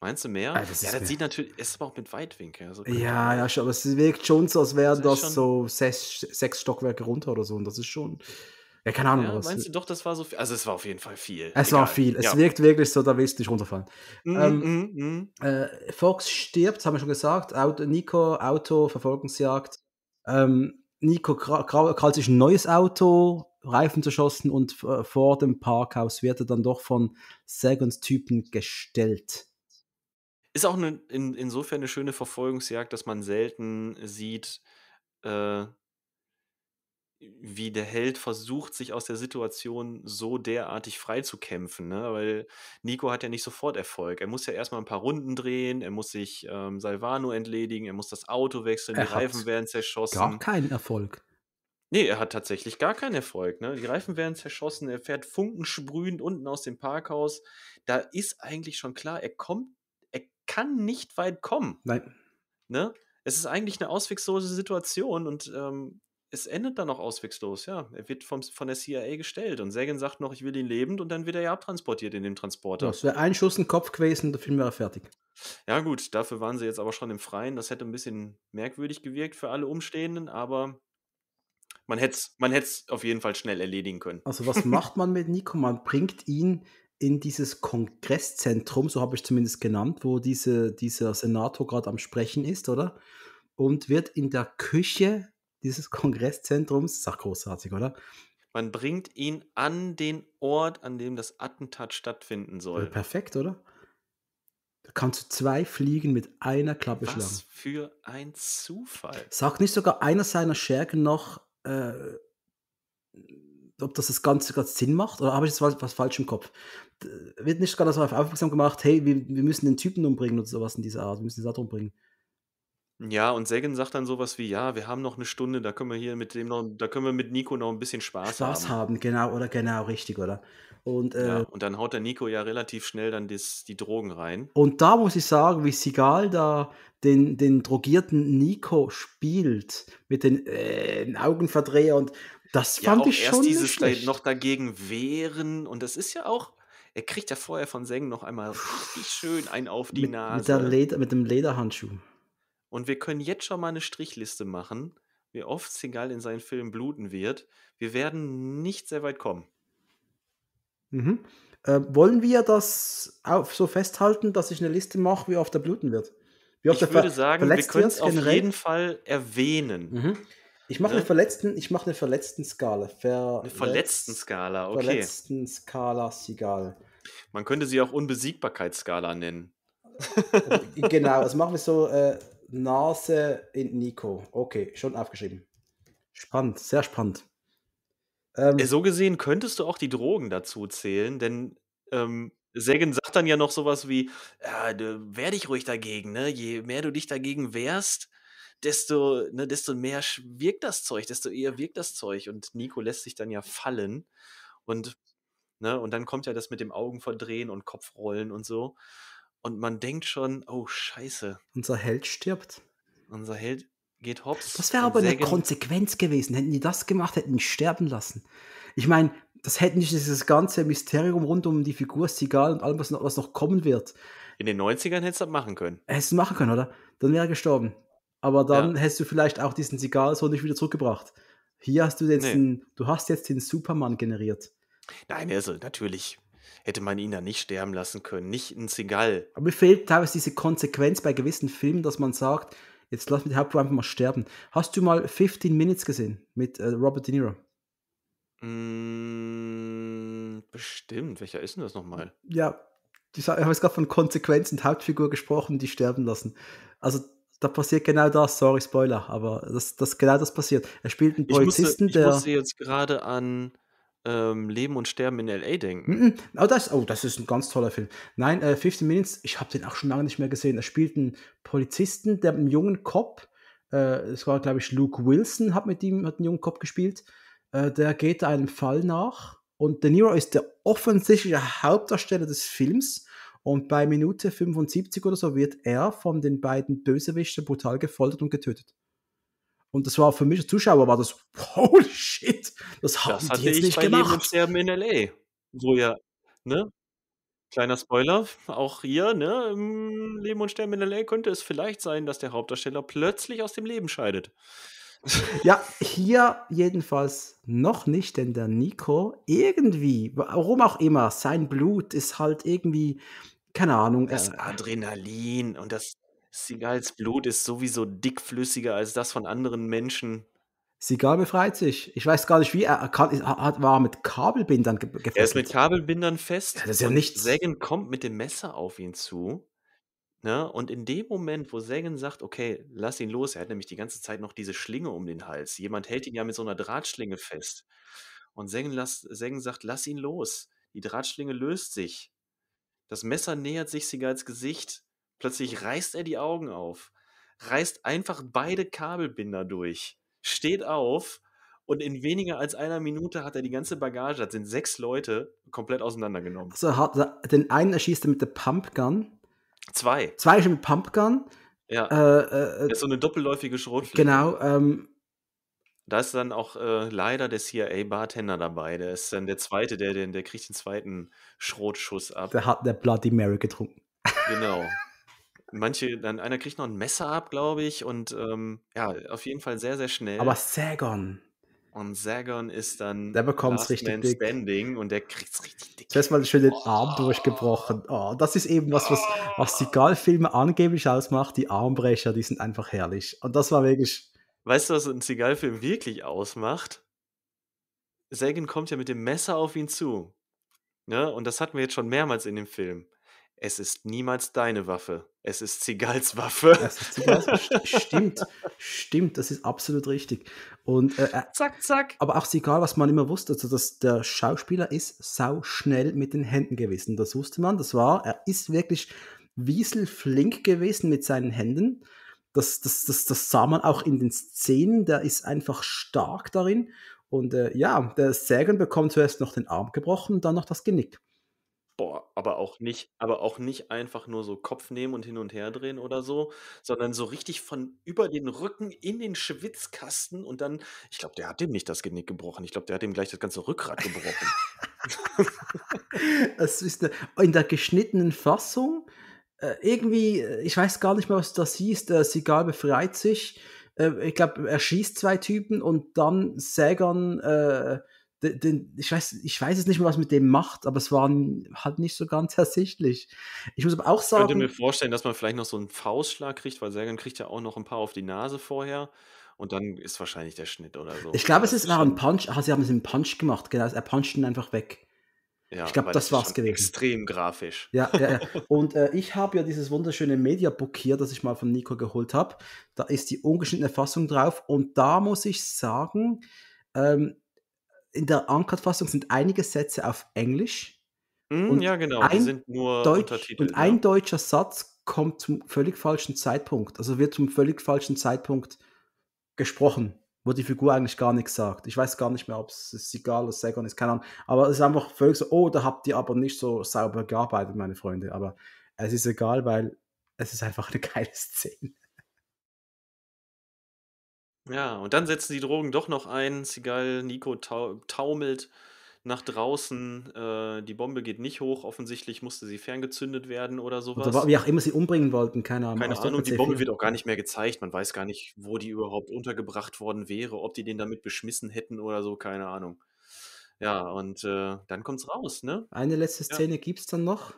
Meinst du mehr? Ah, das ja, das mehr. sieht natürlich, ist aber auch mit Weitwinkel. Also ja, ja, aber es wirkt schon so, als wären das, das so sechs, sechs Stockwerke runter oder so. Und das ist schon. Ja, keine Ahnung. Ja, was. Meinst du doch, das war so viel? Also, es war auf jeden Fall viel. Es Egal. war viel. Es ja. wirkt wirklich so, da willst du nicht runterfallen. Mm, ähm, mm, mm. Äh, Fox stirbt, haben wir schon gesagt. Auto, Nico, Auto, Verfolgungsjagd. Ähm, Nico krallt sich ein neues Auto, Reifen zerschossen und äh, vor dem Parkhaus wird er dann doch von Sagons Typen gestellt. Ist auch eine, in, insofern eine schöne Verfolgungsjagd, dass man selten sieht, äh, wie der Held versucht, sich aus der Situation so derartig freizukämpfen. Ne? Weil Nico hat ja nicht sofort Erfolg. Er muss ja erstmal ein paar Runden drehen, er muss sich ähm, Salvano entledigen, er muss das Auto wechseln, er die Reifen werden zerschossen. Gar keinen Erfolg. Nee, er hat tatsächlich gar keinen Erfolg. Ne? Die Reifen werden zerschossen, er fährt funkensprühend unten aus dem Parkhaus. Da ist eigentlich schon klar, er kommt, er kann nicht weit kommen. Nein. Ne? Es ist eigentlich eine auswegslose Situation und ähm, es endet dann auch auswegslos. ja. Er wird vom, von der CIA gestellt und Sagan sagt noch, ich will ihn lebend und dann wird er ja abtransportiert in dem Transporter. Das wäre ein Schuss ein Kopf gewesen, der Film wäre fertig. Ja, gut, dafür waren sie jetzt aber schon im Freien. Das hätte ein bisschen merkwürdig gewirkt für alle Umstehenden, aber man hätte es man auf jeden Fall schnell erledigen können. Also was [laughs] macht man mit Nico? Man bringt ihn in dieses Kongresszentrum, so habe ich zumindest genannt, wo diese, dieser Senator gerade am Sprechen ist, oder? Und wird in der Küche dieses Kongresszentrums, sag großartig, oder? Man bringt ihn an den Ort, an dem das Attentat stattfinden soll. Ja, perfekt, oder? Da kannst du zwei Fliegen mit einer Klappe Was schlagen. Was für ein Zufall. Sagt nicht sogar einer seiner Schergen noch, äh, ob das das Ganze gerade Sinn macht oder habe ich jetzt was, was falsch im Kopf? Wird nicht gerade darauf aufmerksam gemacht, hey, wir, wir müssen den Typen umbringen oder sowas in dieser Art, wir müssen den Satt umbringen. Ja, und Sagan sagt dann sowas wie: „Ja, wir haben noch eine Stunde, da können wir hier mit dem noch da können wir mit Nico noch ein bisschen Spaß Spaß haben.“ haben, genau, oder? Genau, richtig, oder? Und, äh Ja, und dann haut der Nico ja relativ schnell dann das die Drogen rein. Und da muss ich sagen, wie Sigal da den den drogierten Nico spielt mit den, äh, Augenverdreher und das Ja, fand auch ich schon nicht dieses da schlecht. noch dagegen wehren und das ist ja auch er kriegt ja vorher von Sagan noch einmal richtig schön einen auf die Mit mit der Nase. Leder mit dem Lederhandschuh. Und wir können jetzt schon mal eine Strichliste machen, wie oft Segal in seinen Filmen bluten wird. Wir werden nicht sehr weit kommen. Mhm. Äh, wollen wir das auf, so festhalten, dass ich eine Liste mache, wie oft er bluten wird? Wie oft ich würde sagen, wir können es auf jeden Fall erwähnen. Mhm. Ich mache ne? eine verletzten, ich mache eine verletzten Skala. Ver eine verletzten Skala, okay. Verletzten Skala Sigal. Man könnte sie auch Unbesiegbarkeitsskala nennen. genau, das machen wir so äh, Nase in Nico. Okay, schon aufgeschrieben. Spannend, sehr spannend. Ähm, äh, so gesehen könntest du auch die Drogen dazu zählen, denn ähm, Segen sagt dann ja noch sowas wie: äh, Wehr dich ruhig dagegen, ne? Je mehr du dich dagegen wehrst, desto, ne, desto mehr wirkt das Zeug, desto eher wirkt das Zeug. Und Nico lässt sich dann ja fallen. Und, ne, und dann kommt ja das mit dem Augenverdrehen und Kopfrollen und so. Und man denkt schon, oh Scheiße. Unser Held stirbt. Unser Held geht hops. Das wäre aber eine Konsequenz gewesen. Hätten die das gemacht, hätten die sterben lassen. Ich meine, das hätten nicht dieses ganze Mysterium rund um die Figur Sigal und allem, was noch, was noch kommen wird. In den 90ern hättest du das machen können. Hättest du machen können, oder? Dann wäre er gestorben. Aber dann ja. hättest du vielleicht auch diesen Sigal so nicht wieder zurückgebracht. Hier hast du jetzt nee. den, du hast jetzt den Superman generiert. Nein, also natürlich hätte man ihn da nicht sterben lassen können, nicht ein Seagal. Aber mir fehlt teilweise diese Konsequenz bei gewissen Filmen, dass man sagt, jetzt lass mich die Hauptfigur einfach mal sterben. Hast du mal 15 Minutes gesehen mit äh, Robert De Niro? Mm, bestimmt. Welcher ist denn das nochmal? Ja, ich habe jetzt gerade von Konsequenzen und Hauptfigur gesprochen, die sterben lassen. Also da passiert genau das, sorry, Spoiler, aber das, das genau das passiert. Er spielt einen Polizisten, ich musste, ich der. Ich musste jetzt gerade an ähm, Leben und Sterben in L.A. denken. Mm -mm. Oh, das, oh, das ist ein ganz toller Film. Nein, äh, 15 Minutes, ich habe den auch schon lange nicht mehr gesehen. Da spielt ein Polizisten, der einen jungen Cop, äh, es äh, war, glaube ich, Luke Wilson hat mit ihm hat einen jungen Cop gespielt, äh, der geht einem Fall nach und De Niro ist der offensichtliche Hauptdarsteller des Films und bei Minute 75 oder so wird er von den beiden Bösewichten brutal gefoltert und getötet. Und das war für mich als Zuschauer war das, holy shit, das haben das hatte die jetzt ich nicht bei gemacht. Das Sterben in L.A. So ja, ne? Kleiner Spoiler, auch hier, ne? Im Leben und Sterben in L.A. könnte es vielleicht sein, dass der Hauptdarsteller plötzlich aus dem Leben scheidet. Ja, hier jedenfalls noch nicht, denn der Nico irgendwie, warum auch immer, sein Blut ist halt irgendwie, keine Ahnung. Das Adrenalin und das Sigals Blut ist sowieso dickflüssiger als das von anderen Menschen. Sigal befreit sich. Ich weiß gar nicht, wie er, kann, hat, war mit Kabelbindern ge gefesselt. Er ist mit Kabelbindern fest. Ja, das ist ja nichts. Sagan kommt mit dem Messer auf ihn zu. Ne? Und in dem Moment, wo Sagan sagt, okay, lass ihn los, er hat nämlich die ganze Zeit noch diese Schlinge um den Hals. Jemand hält ihn ja mit so einer Drahtschlinge fest. Und Sagan, Sagan sagt, lass ihn los. Die Drahtschlinge löst sich. Das Messer nähert sich Sigals Gesicht. Plötzlich reißt er die Augen auf, reißt einfach beide Kabelbinder durch, steht auf und in weniger als einer Minute hat er die ganze Bagage, das sind sechs Leute, komplett auseinandergenommen. Also den einen erschießt er mit der Pumpgun. Zwei. Zwei schon mit Pumpgun. Ja. Äh, äh, äh das ist so eine doppelläufige Schrotflinte. Genau. Ähm, da ist dann auch äh, leider der CIA-Bartender dabei. Der ist dann der zweite, der, der, der kriegt den zweiten Schrotschuss ab. Der hat der Bloody Mary getrunken. Genau. Manche, dann einer kriegt noch ein Messer ab, glaube ich. Und ähm, ja, auf jeden Fall sehr, sehr schnell. Aber Sagon. Und Sagon ist dann der bekommt es richtig dick. Standing und der kriegt es richtig dick. Zuerst mal schön den oh. Arm durchgebrochen. Oh, das ist eben was, was, was die oh. Gal-Filme angeblich ausmacht. Die Armbrecher, die sind einfach herrlich. Und das war wirklich. Weißt du, was ein Zigal-Film wirklich ausmacht? Sagan kommt ja mit dem Messer auf ihn zu. Ne? Und das hatten wir jetzt schon mehrmals in dem Film es ist niemals deine Waffe. Es ist Zigals [laughs] Waffe. stimmt, stimmt, das ist absolut richtig. Und, äh, äh zack, zack. Aber auch egal, was man immer wusste, also dass der Schauspieler ist sau schnell mit den Händen gewesen. Das wusste man, das war, er ist wirklich wieselflink gewesen mit seinen Händen. Das, das, das, das sah man auch in den Szenen, der ist einfach stark darin. Und äh, ja, der Sagan bekommt zuerst noch den Arm gebrochen und dann noch das Genick. Boah, aber auch nicht aber auch nicht einfach nur so Kopf nehmen und hin und her drehen oder so, sondern so richtig von über den Rücken in den Schwitzkasten und dann ich glaube, der hat dem nicht das Genick gebrochen. Ich glaube, der hat dem gleich das ganze Rückgrat gebrochen. [laughs] das ist äh, in der geschnittenen Fassung äh, irgendwie, äh, ich weiß gar nicht mehr, was das hieß. Äh, Seagal befreit sich. Äh, ich glaube, er schießt zwei Typen und dann sägern äh, den, ich, weiß, ich weiß jetzt nicht mehr, was mit dem macht, aber es war halt nicht so ganz [laughs] ersichtlich. Ich muss aber auch sagen. Ich könnte mir vorstellen, dass man vielleicht noch so einen Faustschlag kriegt, weil Sergan kriegt ja auch noch ein paar auf die Nase vorher. Und dann ist wahrscheinlich der Schnitt oder so. Ich glaube, es ist nach einem Punch. Ach, sie haben es im Punch gemacht, genau. Er puncht ihn einfach weg. Ja, ich glaube, das, das es gewesen. Extrem grafisch. Ja, ja, ja. Und äh, ich habe ja dieses wunderschöne Mediabook hier, das ich mal von Nico geholt habe. Da ist die ungeschnittene Fassung drauf. Und da muss ich sagen, ähm, in der Uncut-Fassung sind einige Sätze auf Englisch. Mm, und ja, genau. die sind nur Deutsch, Untertitel. Und ja. ein deutscher Satz kommt zum völlig falschen Zeitpunkt. Also wird zum völlig falschen Zeitpunkt gesprochen, wo die Figur eigentlich gar nichts sagt. Ich weiß gar nicht mehr, ob es Sigal oder Sagan ist, keine Ahnung. Aber es ist einfach völlig so, oh, da habt ihr aber nicht so sauber gearbeitet, meine Freunde. Aber es ist egal, weil es ist einfach eine [laughs] geile Szene. Ja, und dann setzen die Drogen doch noch ein. Sigal, Nico tau taumelt nach draußen. Äh, die Bombe geht nicht hoch. Offensichtlich musste sie ferngezündet werden oder sowas. Oder wie auch immer sie umbringen wollten, keine Ahnung. Keine Ahnung, die Bombe wird auch gar nicht mehr gezeigt. Man weiß gar nicht, wo die überhaupt untergebracht worden wäre, ob die den damit beschmissen hätten oder so, keine Ahnung. Ja, und äh, dann kommt's raus, ne? Eine letzte Szene ja. gibt's dann noch.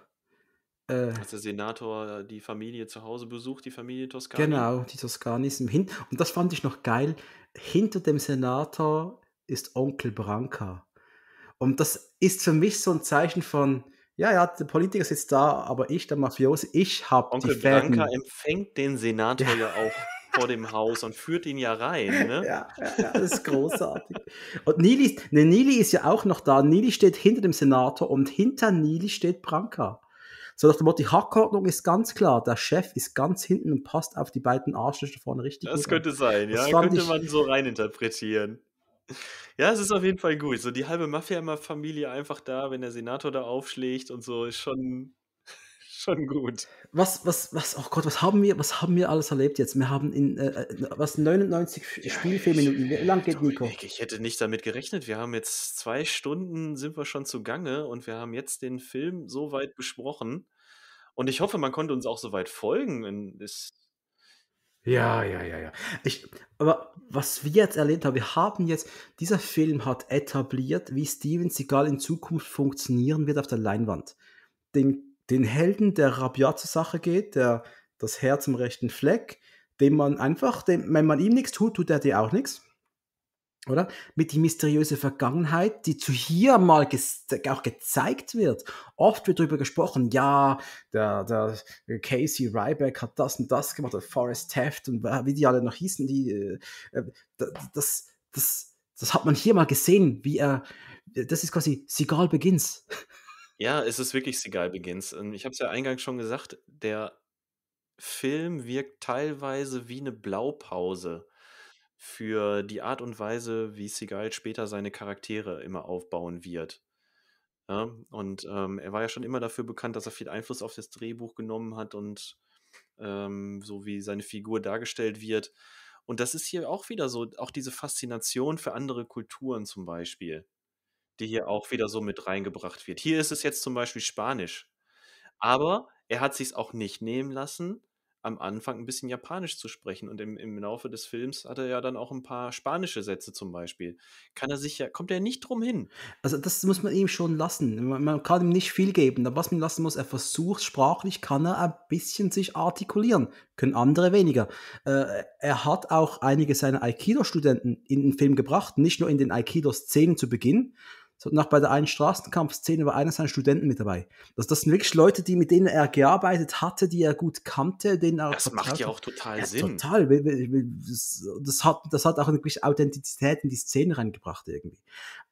Äh, Als der Senator die Familie zu Hause besucht, die Familie Toscani. Genau, die Toscanis im Hin. Und das fand ich noch geil. Hinter dem Senator ist Onkel Branca. Und das ist für mich so ein Zeichen von, ja, ja, der Politiker sitzt da, aber ich, der Mafiose, ich habe Onkel die Onkel Branca empfängt den Senator ja, ja auch vor dem Haus und führt ihn ja rein. [laughs] Ne? Ja, ja, ja, das ist großartig. und Nili, ne, Nili ist ja auch noch da. Nili steht hinter dem Senator und hinter Nili steht Branca. So nach dem Motto, die Hackordnung ist ganz klar, der Chef ist ganz hinten und passt auf die beiden Arschlöcher vorne richtig. Das könnte an. sein, das ja, könnte ich, man so reininterpretieren. [laughs] Ja, es ist auf jeden Fall gut. So die halbe Mafia-Familie einfach da, wenn der Senator da aufschlägt und so, ist schon schon gut. Was, was, was, oh Gott, was haben wir, was haben wir alles erlebt jetzt? Wir haben in, äh, äh was, 99 ja, Spielfilmminuten. Wie lang geht Nico? Ich hätte nicht damit gerechnet. Wir haben jetzt zwei Stunden, sind wir schon zu Gange und wir haben jetzt den Film so weit besprochen. Und ich hoffe, man konnte uns auch so weit folgen. Ist ja, ja, ja, ja. Ich, aber was wir jetzt erlebt haben, wir haben jetzt, dieser Film hat etabliert, wie Steven Seagal in Zukunft funktionieren wird auf der Leinwand. Den den Helden, der rabiat zur Sache geht, der das Herz am rechten Fleck, dem man einfach, dem, wenn man ihm nichts tut, tut er dir auch nichts. Oder? Mit die mysteriöse Vergangenheit, die zu hier mal auch gezeigt wird. Oft wird darüber gesprochen, ja, der, der Casey Ryback hat das und das gemacht, der Forrest Taft und wie die alle noch hießen, die, äh, das, das, das hat man hier mal gesehen, wie er, das ist quasi Sigal Begins. Ja, es ist wirklich Seagal Begins. Ähm, ich habe es ja eingangs schon gesagt, der Film wirkt teilweise wie eine Blaupause für die Art und Weise, wie Seagal später seine Charaktere immer aufbauen wird. Ja, und ähm, er war ja schon immer dafür bekannt, dass er viel Einfluss auf das Drehbuch genommen hat und ähm, so wie seine Figur dargestellt wird. Und das ist hier auch wieder so, auch diese Faszination für andere Kulturen zum Beispiel die hier auch wieder so mit reingebracht wird. Hier ist es jetzt zum Beispiel Spanisch. Aber er hat sich es auch nicht nehmen lassen, am Anfang ein bisschen Japanisch zu sprechen. Und im, im Laufe des Films hat er ja dann auch ein paar spanische Sätze zum Beispiel. Kann er sich ja, kommt er nicht drum hin. Also das muss man ihm schon lassen. Man, man kann ihm nicht viel geben. Aber was man lassen muss, er versucht sprachlich, kann er ein bisschen sich artikulieren. Können andere weniger. Äh, er hat auch einige seiner Aikido-Studenten in den Film gebracht, nicht nur in den Aikido-Szenen zu Beginn, sondern auch bei der einen Straßenkampfszene war einer seiner Studenten mit dabei. Also das sind wirklich Leute, die mit denen er gearbeitet hatte, die er gut kannte, denen er Das macht ja auch total ja, Sinn. Total. Das hat, das hat auch wirklich Authentizität in die Szene reingebracht irgendwie.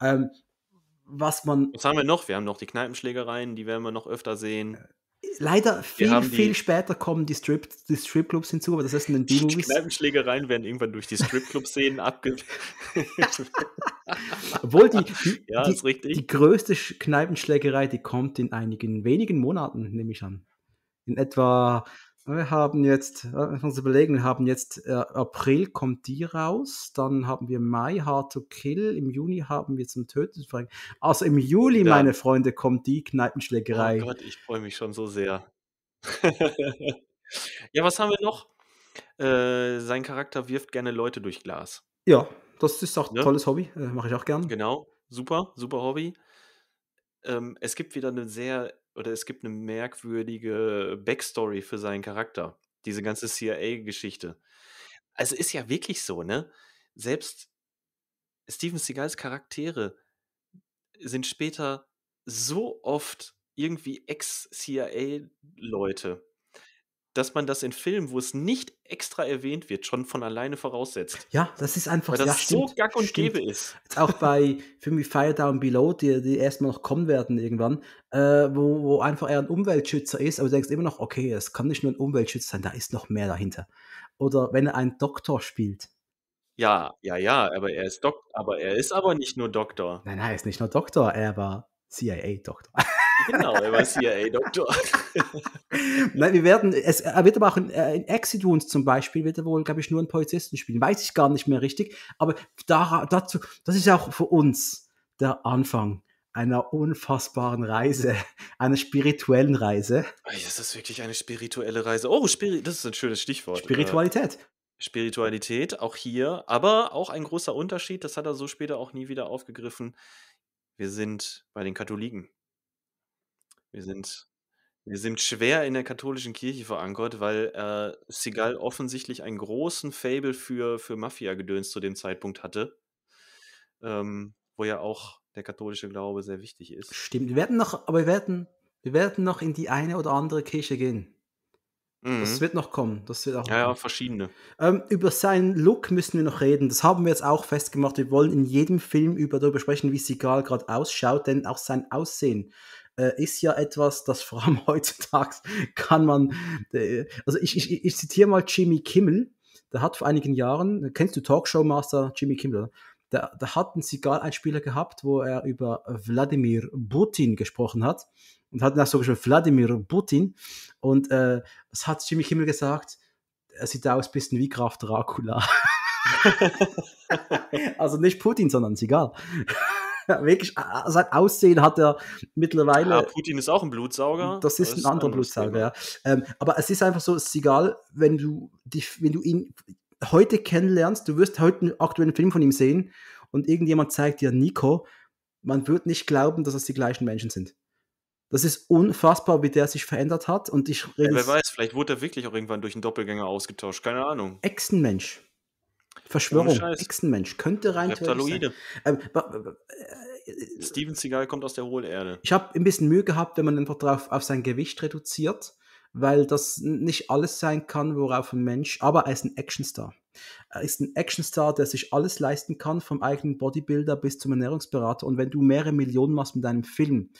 Ähm, was man. Was haben wir noch? Wir haben noch die Kneipenschlägereien, die werden wir noch öfter sehen. Äh, leider viel, viel später kommen die, Strip, die Stripclubs hinzu, aber das heißt in den B-Movies. Die Kneipenschlägereien werden irgendwann durch die Strip club szenen abge. [laughs] Obwohl die, die, [laughs] ja, die, die, größte Kneipenschlägerei, die kommt in einigen wenigen Monaten, nehme ich an. In etwa wir haben jetzt, wir äh, uns überlegen, wir haben jetzt äh, April kommt die raus, dann haben wir Mai Hard to Kill, im Juni haben wir zum Töten fragen. Also im Juli, ja. meine Freunde, kommt die oh Kneipenschlägerei. Oh Gott, ich freue mich schon so sehr. [laughs] ja, was haben wir noch? Äh, sein Charakter wirft gerne Leute durch Glas. Ja, das ist auch ein ne? ja? tolles Hobby, äh, mache ich auch gern. Genau, super, super Hobby. Ähm, es gibt wieder eine sehr oder es gibt eine merkwürdige Backstory für seinen Charakter. Diese ganze CIA-Geschichte. Also ist ja wirklich so, ne? Selbst Steven Seagals Charaktere sind später so oft irgendwie Ex-CIA-Leute dass man das in Filmen, wo es nicht extra erwähnt wird, schon von alleine voraussetzt. Ja, das ist einfach Weil das ja, stimmt, so gack und stimmt. gäbe ist. Jetzt auch bei Filmen wie Fire Down Below, die, die erstmal noch kommen werden irgendwann, äh, wo, wo einfach er ein Umweltschützer ist, aber du denkst immer noch, okay, es kann nicht nur ein Umweltschützer sein, da ist noch mehr dahinter. Oder wenn er einen Doktor spielt. Ja, ja, ja, aber er ist Doktor, aber er ist aber nicht nur Doktor. Nein, nein, er ist nicht nur Doktor, er war CIA-Doktor. [laughs] Genau, er war CIA-Doktor. [laughs] Nein, wir werden, es, er wird aber auch in, äh, in Exit Wounds zum Beispiel, wird er wohl, glaube ich, nur einen Polizisten spielen. Weiß ich gar nicht mehr richtig, aber da, dazu, das ist auch für uns der Anfang einer unfassbaren Reise, [laughs] einer spirituellen Reise. Ist das wirklich eine spirituelle Reise? Oh, Spiri das ist ein schönes Stichwort. Äh, Spiritualität. Spiritualität, auch hier, aber auch ein großer Unterschied, das hat er so später auch nie wieder aufgegriffen. Wir sind bei den Katholiken. Wir sind, wir sind schwer in der katholischen Kirche verankert, weil äh, Seagal offensichtlich einen großen Fable für, für Mafia-Gedöns zu dem Zeitpunkt hatte, ähm, wo ja auch der katholische Glaube sehr wichtig ist. Stimmt, wir werden noch, aber wir werden, wir werden noch in die eine oder andere Kirche gehen. Das mhm. wird noch kommen. Das wird auch ja, ja verschiedene. Ähm, über seinen Look müssen wir noch reden. Das haben wir jetzt auch festgemacht. Wir wollen in jedem Film über, darüber sprechen, wie Sigal gerade ausschaut, denn auch sein Aussehen äh, ist ja etwas, das vor allem [laughs] heutzutage kann man, äh, also ich, ich, ich zitiere mal Jimmy Kimmel, der hat vor einigen Jahren, kennst du Talkshowmaster Jimmy Kimmel, Da, da hatten sie gar einen Spieler gehabt, wo er über Wladimir Putin gesprochen hat und hat nach so geschrieben, Wladimir Putin und äh, das hat Jimmy Kimmel gesagt, er sieht aus ein bisschen wie Graf Dracula. [laughs] [laughs] also nicht Putin, sondern Sigal. [laughs] wirklich, sein Aussehen hat er mittlerweile. Ja, Putin ist auch ein Blutsauger. Das ist, das ein anderer Blutsauger, ja. Ähm, aber es ist einfach so, es ist egal, wenn du, dich, wenn du ihn heute kennenlernst, du wirst heute einen aktuellen Film von ihm sehen und irgendjemand zeigt dir Nico, man wird nicht glauben, dass das die gleichen Menschen sind. Das ist unfassbar, wie der sich verändert hat. Und ich ja, wer weiß, vielleicht wurde er wirklich auch irgendwann durch einen Doppelgänger ausgetauscht. Keine Ahnung. Echsenmensch. Verschwörung, Echsenmensch, könnte rein Reptaloide. Sein. Ähm, äh, Steven Seagal kommt aus der hohen Erde. Ich habe ein bisschen Mühe gehabt, wenn man einfach drauf auf sein Gewicht reduziert, weil das nicht alles sein kann, worauf ein Mensch, aber er ist ein Actionstar. Er ist ein Actionstar, der sich alles leisten kann, vom eigenen Bodybuilder bis zum Ernährungsberater. Und wenn du mehrere Millionen machst mit deinem Film,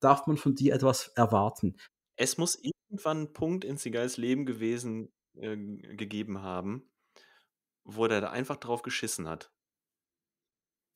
darf man von dir etwas erwarten. Es muss irgendwann einen Punkt in Seagals Leben gewesen äh, gegeben haben, wo der da einfach drauf geschissen hat.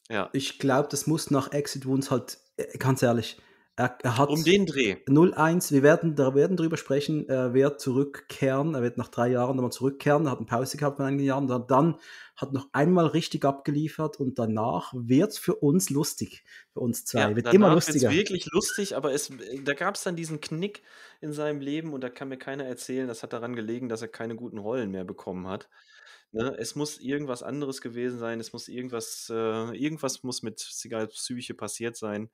Ja. Ich glaube, das muss nach Exit Wounds halt, äh, ganz ehrlich, er, er, hat um den Dreh. 0-1, wir werden, da werden drüber sprechen, äh, er wird zurückkehren, er wird nach drei Jahren nochmal zurückkehren, er hat eine Pause gehabt von einigen Jahren, dann, dann hat noch einmal richtig abgeliefert und danach wird es für uns lustig, für uns zwei, ja, wird immer lustiger. wirklich lustig, aber es, da gab es dann diesen Knick in seinem Leben und da kann mir keiner erzählen, das hat daran gelegen, dass er keine guten Rollen mehr bekommen hat. Ne? Es muss irgendwas anderes gewesen sein, es muss irgendwas, äh, irgendwas muss mit Sigals Psyche passiert sein.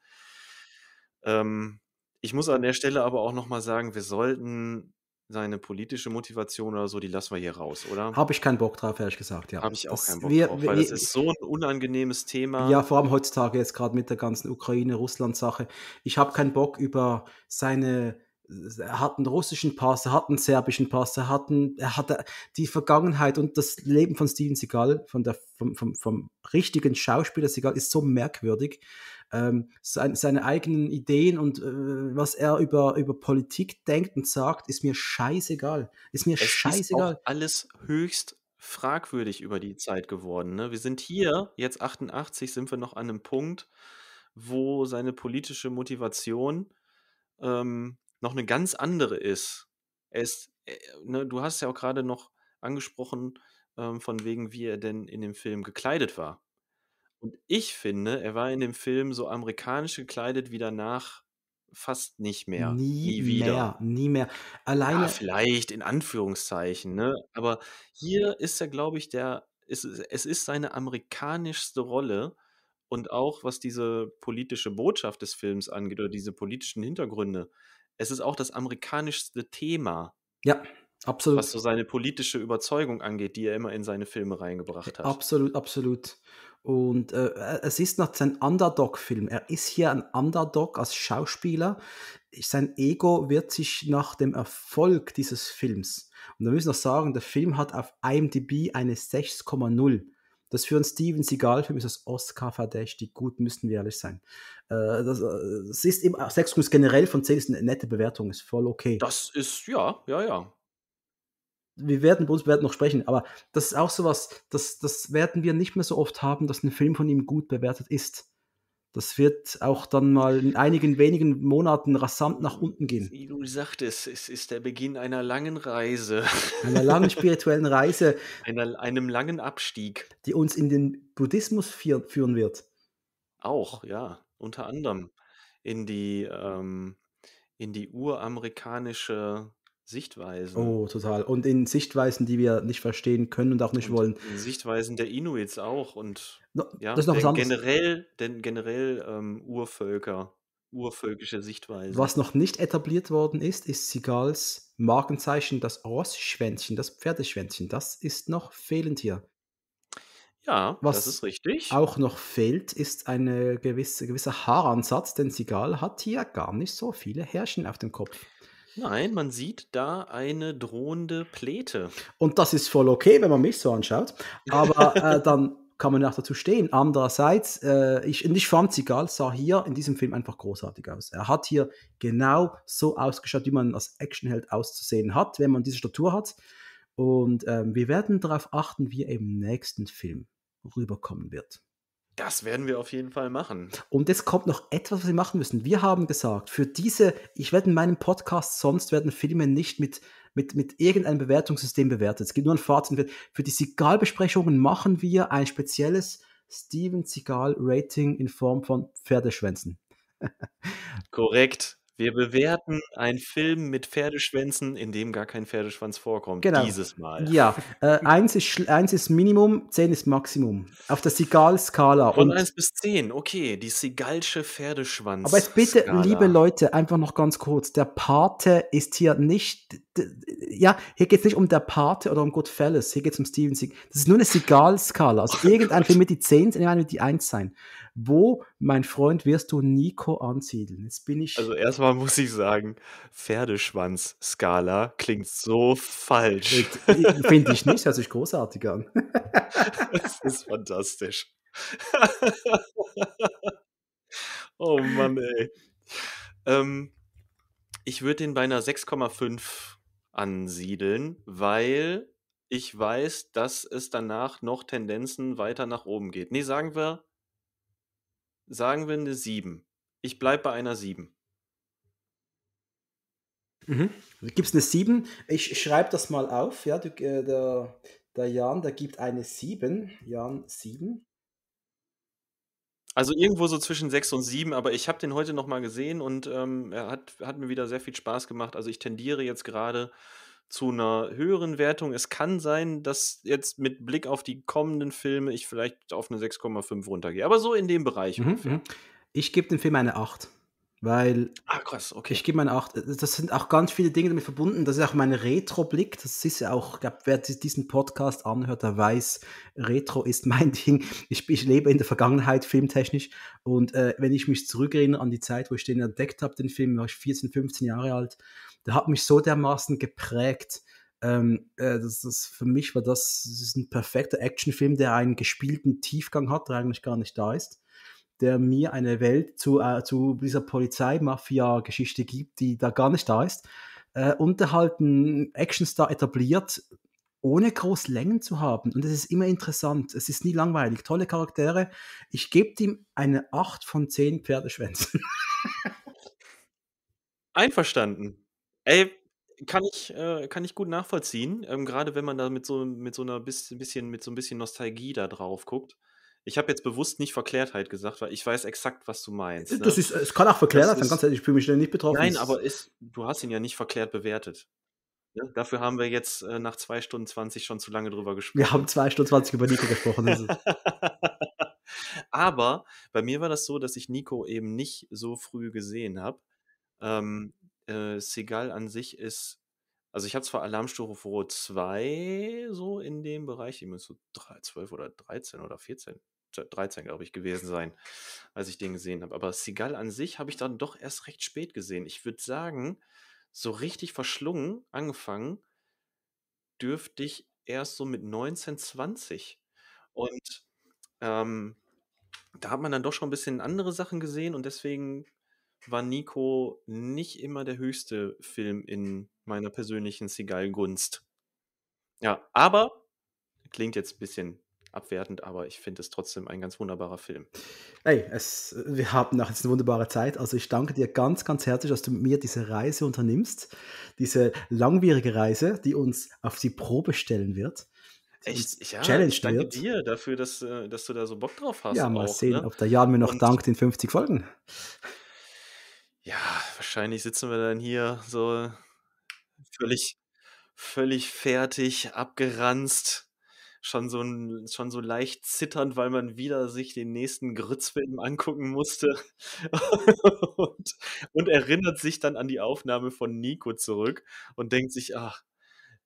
Ähm, ich muss an der Stelle aber auch nochmal sagen, wir sollten seine politische Motivation oder so, die lassen wir hier raus, oder? Habe ich keinen Bock drauf, ehrlich gesagt, ja. Habe ich auch das, keinen Bock wir, drauf, weil wir, das ist so ein unangenehmes Thema. Ja, vor allem heutzutage jetzt gerade mit der ganzen Ukraine-Russland-Sache. Ich habe keinen Bock über seine er hat einen russischen Pass, er hat einen serbischen Pass, er hat, einen, er hat die Vergangenheit und das Leben von Steven Seagal, von der, vom, vom, vom richtigen Schauspieler Seagal, ist so merkwürdig. Ähm, sein, seine eigenen Ideen und äh, was er über, über Politik denkt und sagt, ist mir scheißegal. Ist mir es scheißegal. Ist alles höchst fragwürdig über die Zeit geworden. Ne? Wir sind hier, jetzt 88, sind wir noch an einem Punkt, wo seine politische Motivation ähm, noch eine ganz andere ist. ist äh, ne, du hast ja auch gerade noch angesprochen, ähm, von wegen, wie er denn in dem Film gekleidet war. Und ich finde, er war in dem Film so amerikanisch gekleidet wie danach fast nicht mehr. Nie, nie wieder. Mehr, nie mehr. Alleine. Ja, vielleicht in Anführungszeichen, ne? Aber hier ist er, glaube ich, der. Ist, es ist seine amerikanischste Rolle. Und auch was diese politische Botschaft des Films angeht oder diese politischen Hintergründe, es ist auch das amerikanischste Thema. Ja, absolut. Was so seine politische Überzeugung angeht, die er immer in seine Filme reingebracht hat. Absolut, absolut. Und äh, äh, es ist noch sein Underdog-Film. Er ist hier ein Underdog als Schauspieler. Sein Ego wird sich nach dem Erfolg dieses Films. Und da müssen wir sagen, der Film hat auf IMDb eine 6,0. Das für einen Steven Seagal-Film ist das Oscar verdächtig. Gut, müssten wir ehrlich sein. Äh, das, das, äh, ist eben, 6 generell von 10 ist eine nette Bewertung, ist voll okay. Das ist, ja, ja, ja. Wir werden bei uns werden noch sprechen, aber das ist auch sowas, das, das werden wir nicht mehr so oft haben, dass ein Film von ihm gut bewertet ist. Das wird auch dann mal in einigen wenigen Monaten rasant nach unten gehen. Wie du sagtest, es ist der Beginn einer langen Reise. [laughs] Einer langen spirituellen Reise. Einer, einem langen Abstieg. Die uns in den Buddhismus führen wird. Auch, ja. Unter anderem in die, ähm, in die uramerikanische Sichtweisen. Oh, total. Und in Sichtweisen, die wir nicht verstehen können und auch nicht und wollen. Sichtweisen der Inuits auch und no, ja, das ist noch was generell, denn generell ähm, Urvölker, urvölkische Sichtweisen. Was noch nicht etabliert worden ist, ist Sigals Markenzeichen, das Rossschwänzchen, das Pferdeschwänzchen. Das ist noch fehlend hier. Ja, was das ist richtig. Was Auch noch fehlt, ist ein gewisse, gewisser Haaransatz, denn Sigal hat hier gar nicht so viele Herrchen auf dem Kopf. Nein, man sieht da eine drohende Pläte. Und das ist voll okay, wenn man mich so anschaut. Aber äh, [laughs] dann kann man auch dazu stehen. Andererseits, äh, ich, ich fand Seagal sah hier in diesem Film einfach großartig aus. Er hat hier genau so ausgeschaut, wie man als Actionheld auszusehen hat, wenn man diese Statur hat. Und ähm, wir werden darauf achten, wie er im nächsten Film rüberkommen wird. Das werden wir auf jeden Fall machen. Und es kommt noch etwas, was wir machen müssen. Wir haben gesagt, für diese, ich werde in meinem Podcast, sonst werden Filme nicht mit, mit, mit irgendeinem Bewertungssystem bewertet. Es gibt nur ein Fazit. Für die Sigal-Besprechungen machen wir ein spezielles Steven Sigal-Rating in Form von Pferdeschwänzen. Korrekt. Wir bewerten einen Film mit Pferdeschwänzen, in dem gar kein Pferdeschwanz vorkommt. Genau. Dieses Mal. Ja, äh, [laughs] eins, ist, eins ist Minimum, zehn ist Maximum. Auf der Sigal-Skala. Von und 1 bis zehn, okay, die Sigalsche Pferdeschwanz. -Skala. Aber jetzt bitte, liebe Leute, einfach noch ganz kurz: der Pate ist hier nicht ja, hier geht es nicht um der Pate oder um Goodfellas, hier geht es um Steven Seagal. Das ist nur eine Seagal-Skala. Also oh irgendein Film wird die 10, irgendein wird die 1 sein. Wo, mein Freund, wirst du Nico ansiedeln? Jetzt bin ich. Also erstmal muss ich sagen, Pferdeschwanz-Skala klingt so falsch. Äh, Finde ich nicht, hört sich großartig an. [laughs] das ist fantastisch. [laughs] oh Mann, ey. Ähm, ich würde den bei einer 6,5 ansiedeln, weil ich weiß, dass es danach noch Tendenzen weiter nach oben geht. Nee, sagen wir, sagen wir eine 7. Ich bleibe bei einer 7. Mhm. Gibt es eine 7? Ich schreibe das mal auf. Ja, du, äh, der, der Jan, der gibt eine 7. Jan 7. Also irgendwo so zwischen 6 und 7, aber ich habe den heute nochmal gesehen und, ähm, er hat hat mir wieder sehr viel Spaß gemacht. Also, ich tendiere jetzt gerade zu einer höheren Wertung. Es kann sein, dass jetzt mit Blick auf die kommenden Filme ich vielleicht auf eine 6,5 runtergehe, aber so in dem Bereich Mhm, ungefähr. Mhm. Ich gebe dem Film eine 8. Weil ah, krass, okay. ich gebe meine Acht, äh, das sind auch ganz viele Dinge damit verbunden. Das ist auch mein Retro-Blick. Das ist ja auch, ich wer diesen Podcast anhört, der weiß, Retro ist [laughs] mein Ding. Ich, ich lebe in der Vergangenheit filmtechnisch. Und äh, wenn ich mich zurückerinnere an die Zeit, wo ich den entdeckt habe, den Film, war ich 14, 15 Jahre alt, der hat mich so dermaßen geprägt. Ähm, äh, das, das, für mich war das, das ist ein perfekter Actionfilm, der einen gespielten Tiefgang hat, der eigentlich gar nicht da ist der mir eine Welt zu, äh, zu dieser Polizeimafia-Geschichte gibt, die da gar nicht da ist. Äh, und der halt einen Actionstar etabliert, ohne groß Längen zu haben. Und es ist immer interessant. Es ist nie langweilig. Tolle Charaktere. Ich gebe ihm eine 8 von 10 Pferdeschwänzen. [laughs] Einverstanden. Ey, kann ich, äh, kann ich gut nachvollziehen. Ähm, Gerade wenn man da mit so, mit so einer bisschen, bisschen, mit so ein bisschen Nostalgie da drauf guckt. Ich habe jetzt bewusst nicht Verklärtheit gesagt, weil ich weiß exakt, was du meinst. Ne? Das ist, es kann auch verklärt sein, ganz ehrlich, ich fühle mich schnell nicht betroffen. Nein, aber ist, du hast ihn ja nicht verklärt bewertet. Ja, ne? dafür haben wir jetzt äh, nach 2 Stunden 20 schon zu lange drüber gesprochen. Wir haben 2 Stunden 20 über Nico gesprochen. [laughs] aber bei mir war das so, dass ich Nico eben nicht so früh gesehen habe. Ähm, äh, Segal an sich ist also ich habe zwar Alarmstufe 2 so in dem Bereich, ich muss so 3, 12 oder 13 oder 14, 13, glaube ich, gewesen sein, als ich den gesehen habe. Aber Seagal an sich habe ich dann doch erst recht spät gesehen. Ich würde sagen, so richtig verschlungen, angefangen, dürfte ich erst so mit 19, 20. Und ähm, da hat man dann doch schon ein bisschen andere Sachen gesehen und deswegen war Nico nicht immer der höchste Film in meiner persönlichen Seagal-Gunst. Ja, aber klingt jetzt ein bisschen abwertend, aber ich finde es trotzdem ein ganz wunderbarer Film. Hey, es, wir haben nach jetzt eine wunderbare Zeit. Also ich danke dir ganz, ganz herzlich, dass du mit mir diese Reise unternimmst. Diese langwierige Reise, die uns auf die Probe stellen wird. Echt? Ja, Challenge ich danke wird. dir dafür, dass, äh, dass du da so Bock drauf hast. Ja, mal auch, sehen, ne? ob der Jan mir noch Und dankt in 50 Folgen. Ja, wahrscheinlich sitzen wir dann hier so völlig, völlig fertig, abgeranzt schon so, schon so leicht zitternd, weil man wieder sich den nächsten Grützfilm angucken musste [laughs] und, und erinnert sich dann an die Aufnahme von Nico zurück und denkt sich, ach,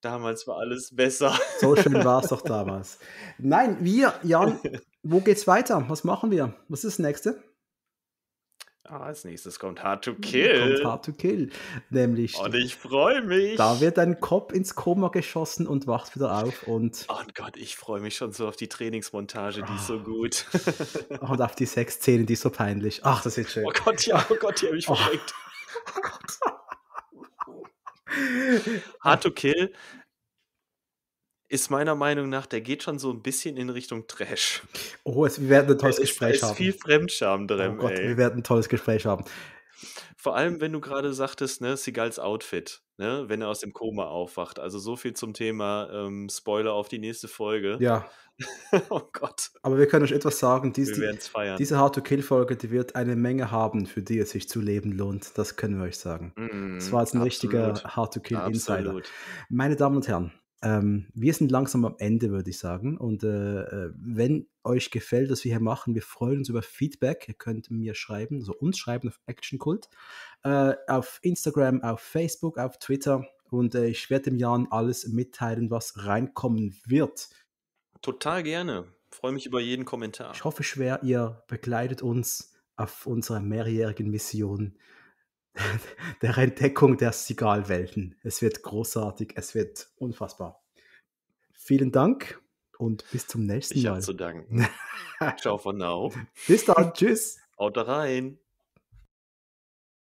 damals war alles besser. So schön war es doch [laughs] damals. Nein, wir, Jan, wo geht's weiter? Was machen wir? Was ist das nächste? Ah, als nächstes kommt Hard to Kill. Kommt Hard to Kill. Nämlich. Und ich freue mich. Da wird ein Kopf ins Koma geschossen und wacht wieder auf. Und oh Gott, ich freue mich schon so auf die Trainingsmontage, die ist so ah. gut. [laughs] und auf die sechs Szenen, die ist so peinlich. Ach, das ist schön. Oh Gott, ja, oh Gott, die habe ich oh. verrückt. [laughs] Oh Hard to Kill ist meiner Meinung nach, der geht schon so ein bisschen in Richtung Trash. Oh, es, wir werden ein tolles Gespräch es, haben. Es ist viel Fremdscham oh drin. Oh Gott, ey. wir werden ein tolles Gespräch haben. Vor allem, wenn du gerade sagtest, ne, Sigals Outfit, ne, wenn er aus dem Koma aufwacht. Also so viel zum Thema ähm, Spoiler auf die nächste Folge. Ja. [laughs] oh Gott. Aber wir können euch etwas sagen. Dies, wir feiern. Diese Hard-to-Kill-Folge, die wird eine Menge haben, für die es sich zu leben lohnt. Das können wir euch sagen. Mm, das war jetzt ein absolut. richtiger Hard-to-Kill-Insider. Meine Damen und Herren, ähm, wir sind langsam am Ende, würde ich sagen. Und äh, äh, wenn euch gefällt, was wir hier machen, wir freuen uns über Feedback. Ihr könnt mir schreiben, also uns schreiben auf Actionkult, äh, auf Instagram, auf Facebook, auf Twitter. Und äh, ich werde dem Jan alles mitteilen, was reinkommen wird. Total gerne. Freue mich über jeden Kommentar. Ich hoffe schwer, ihr begleitet uns auf unserer mehrjährigen Mission [laughs] der Entdeckung der Sigalwelten. Es wird großartig, es wird unfassbar. Vielen Dank und bis zum nächsten ich Mal. Ich zu danken. [laughs] Ciao von now. Bis dann, tschüss. Haut rein.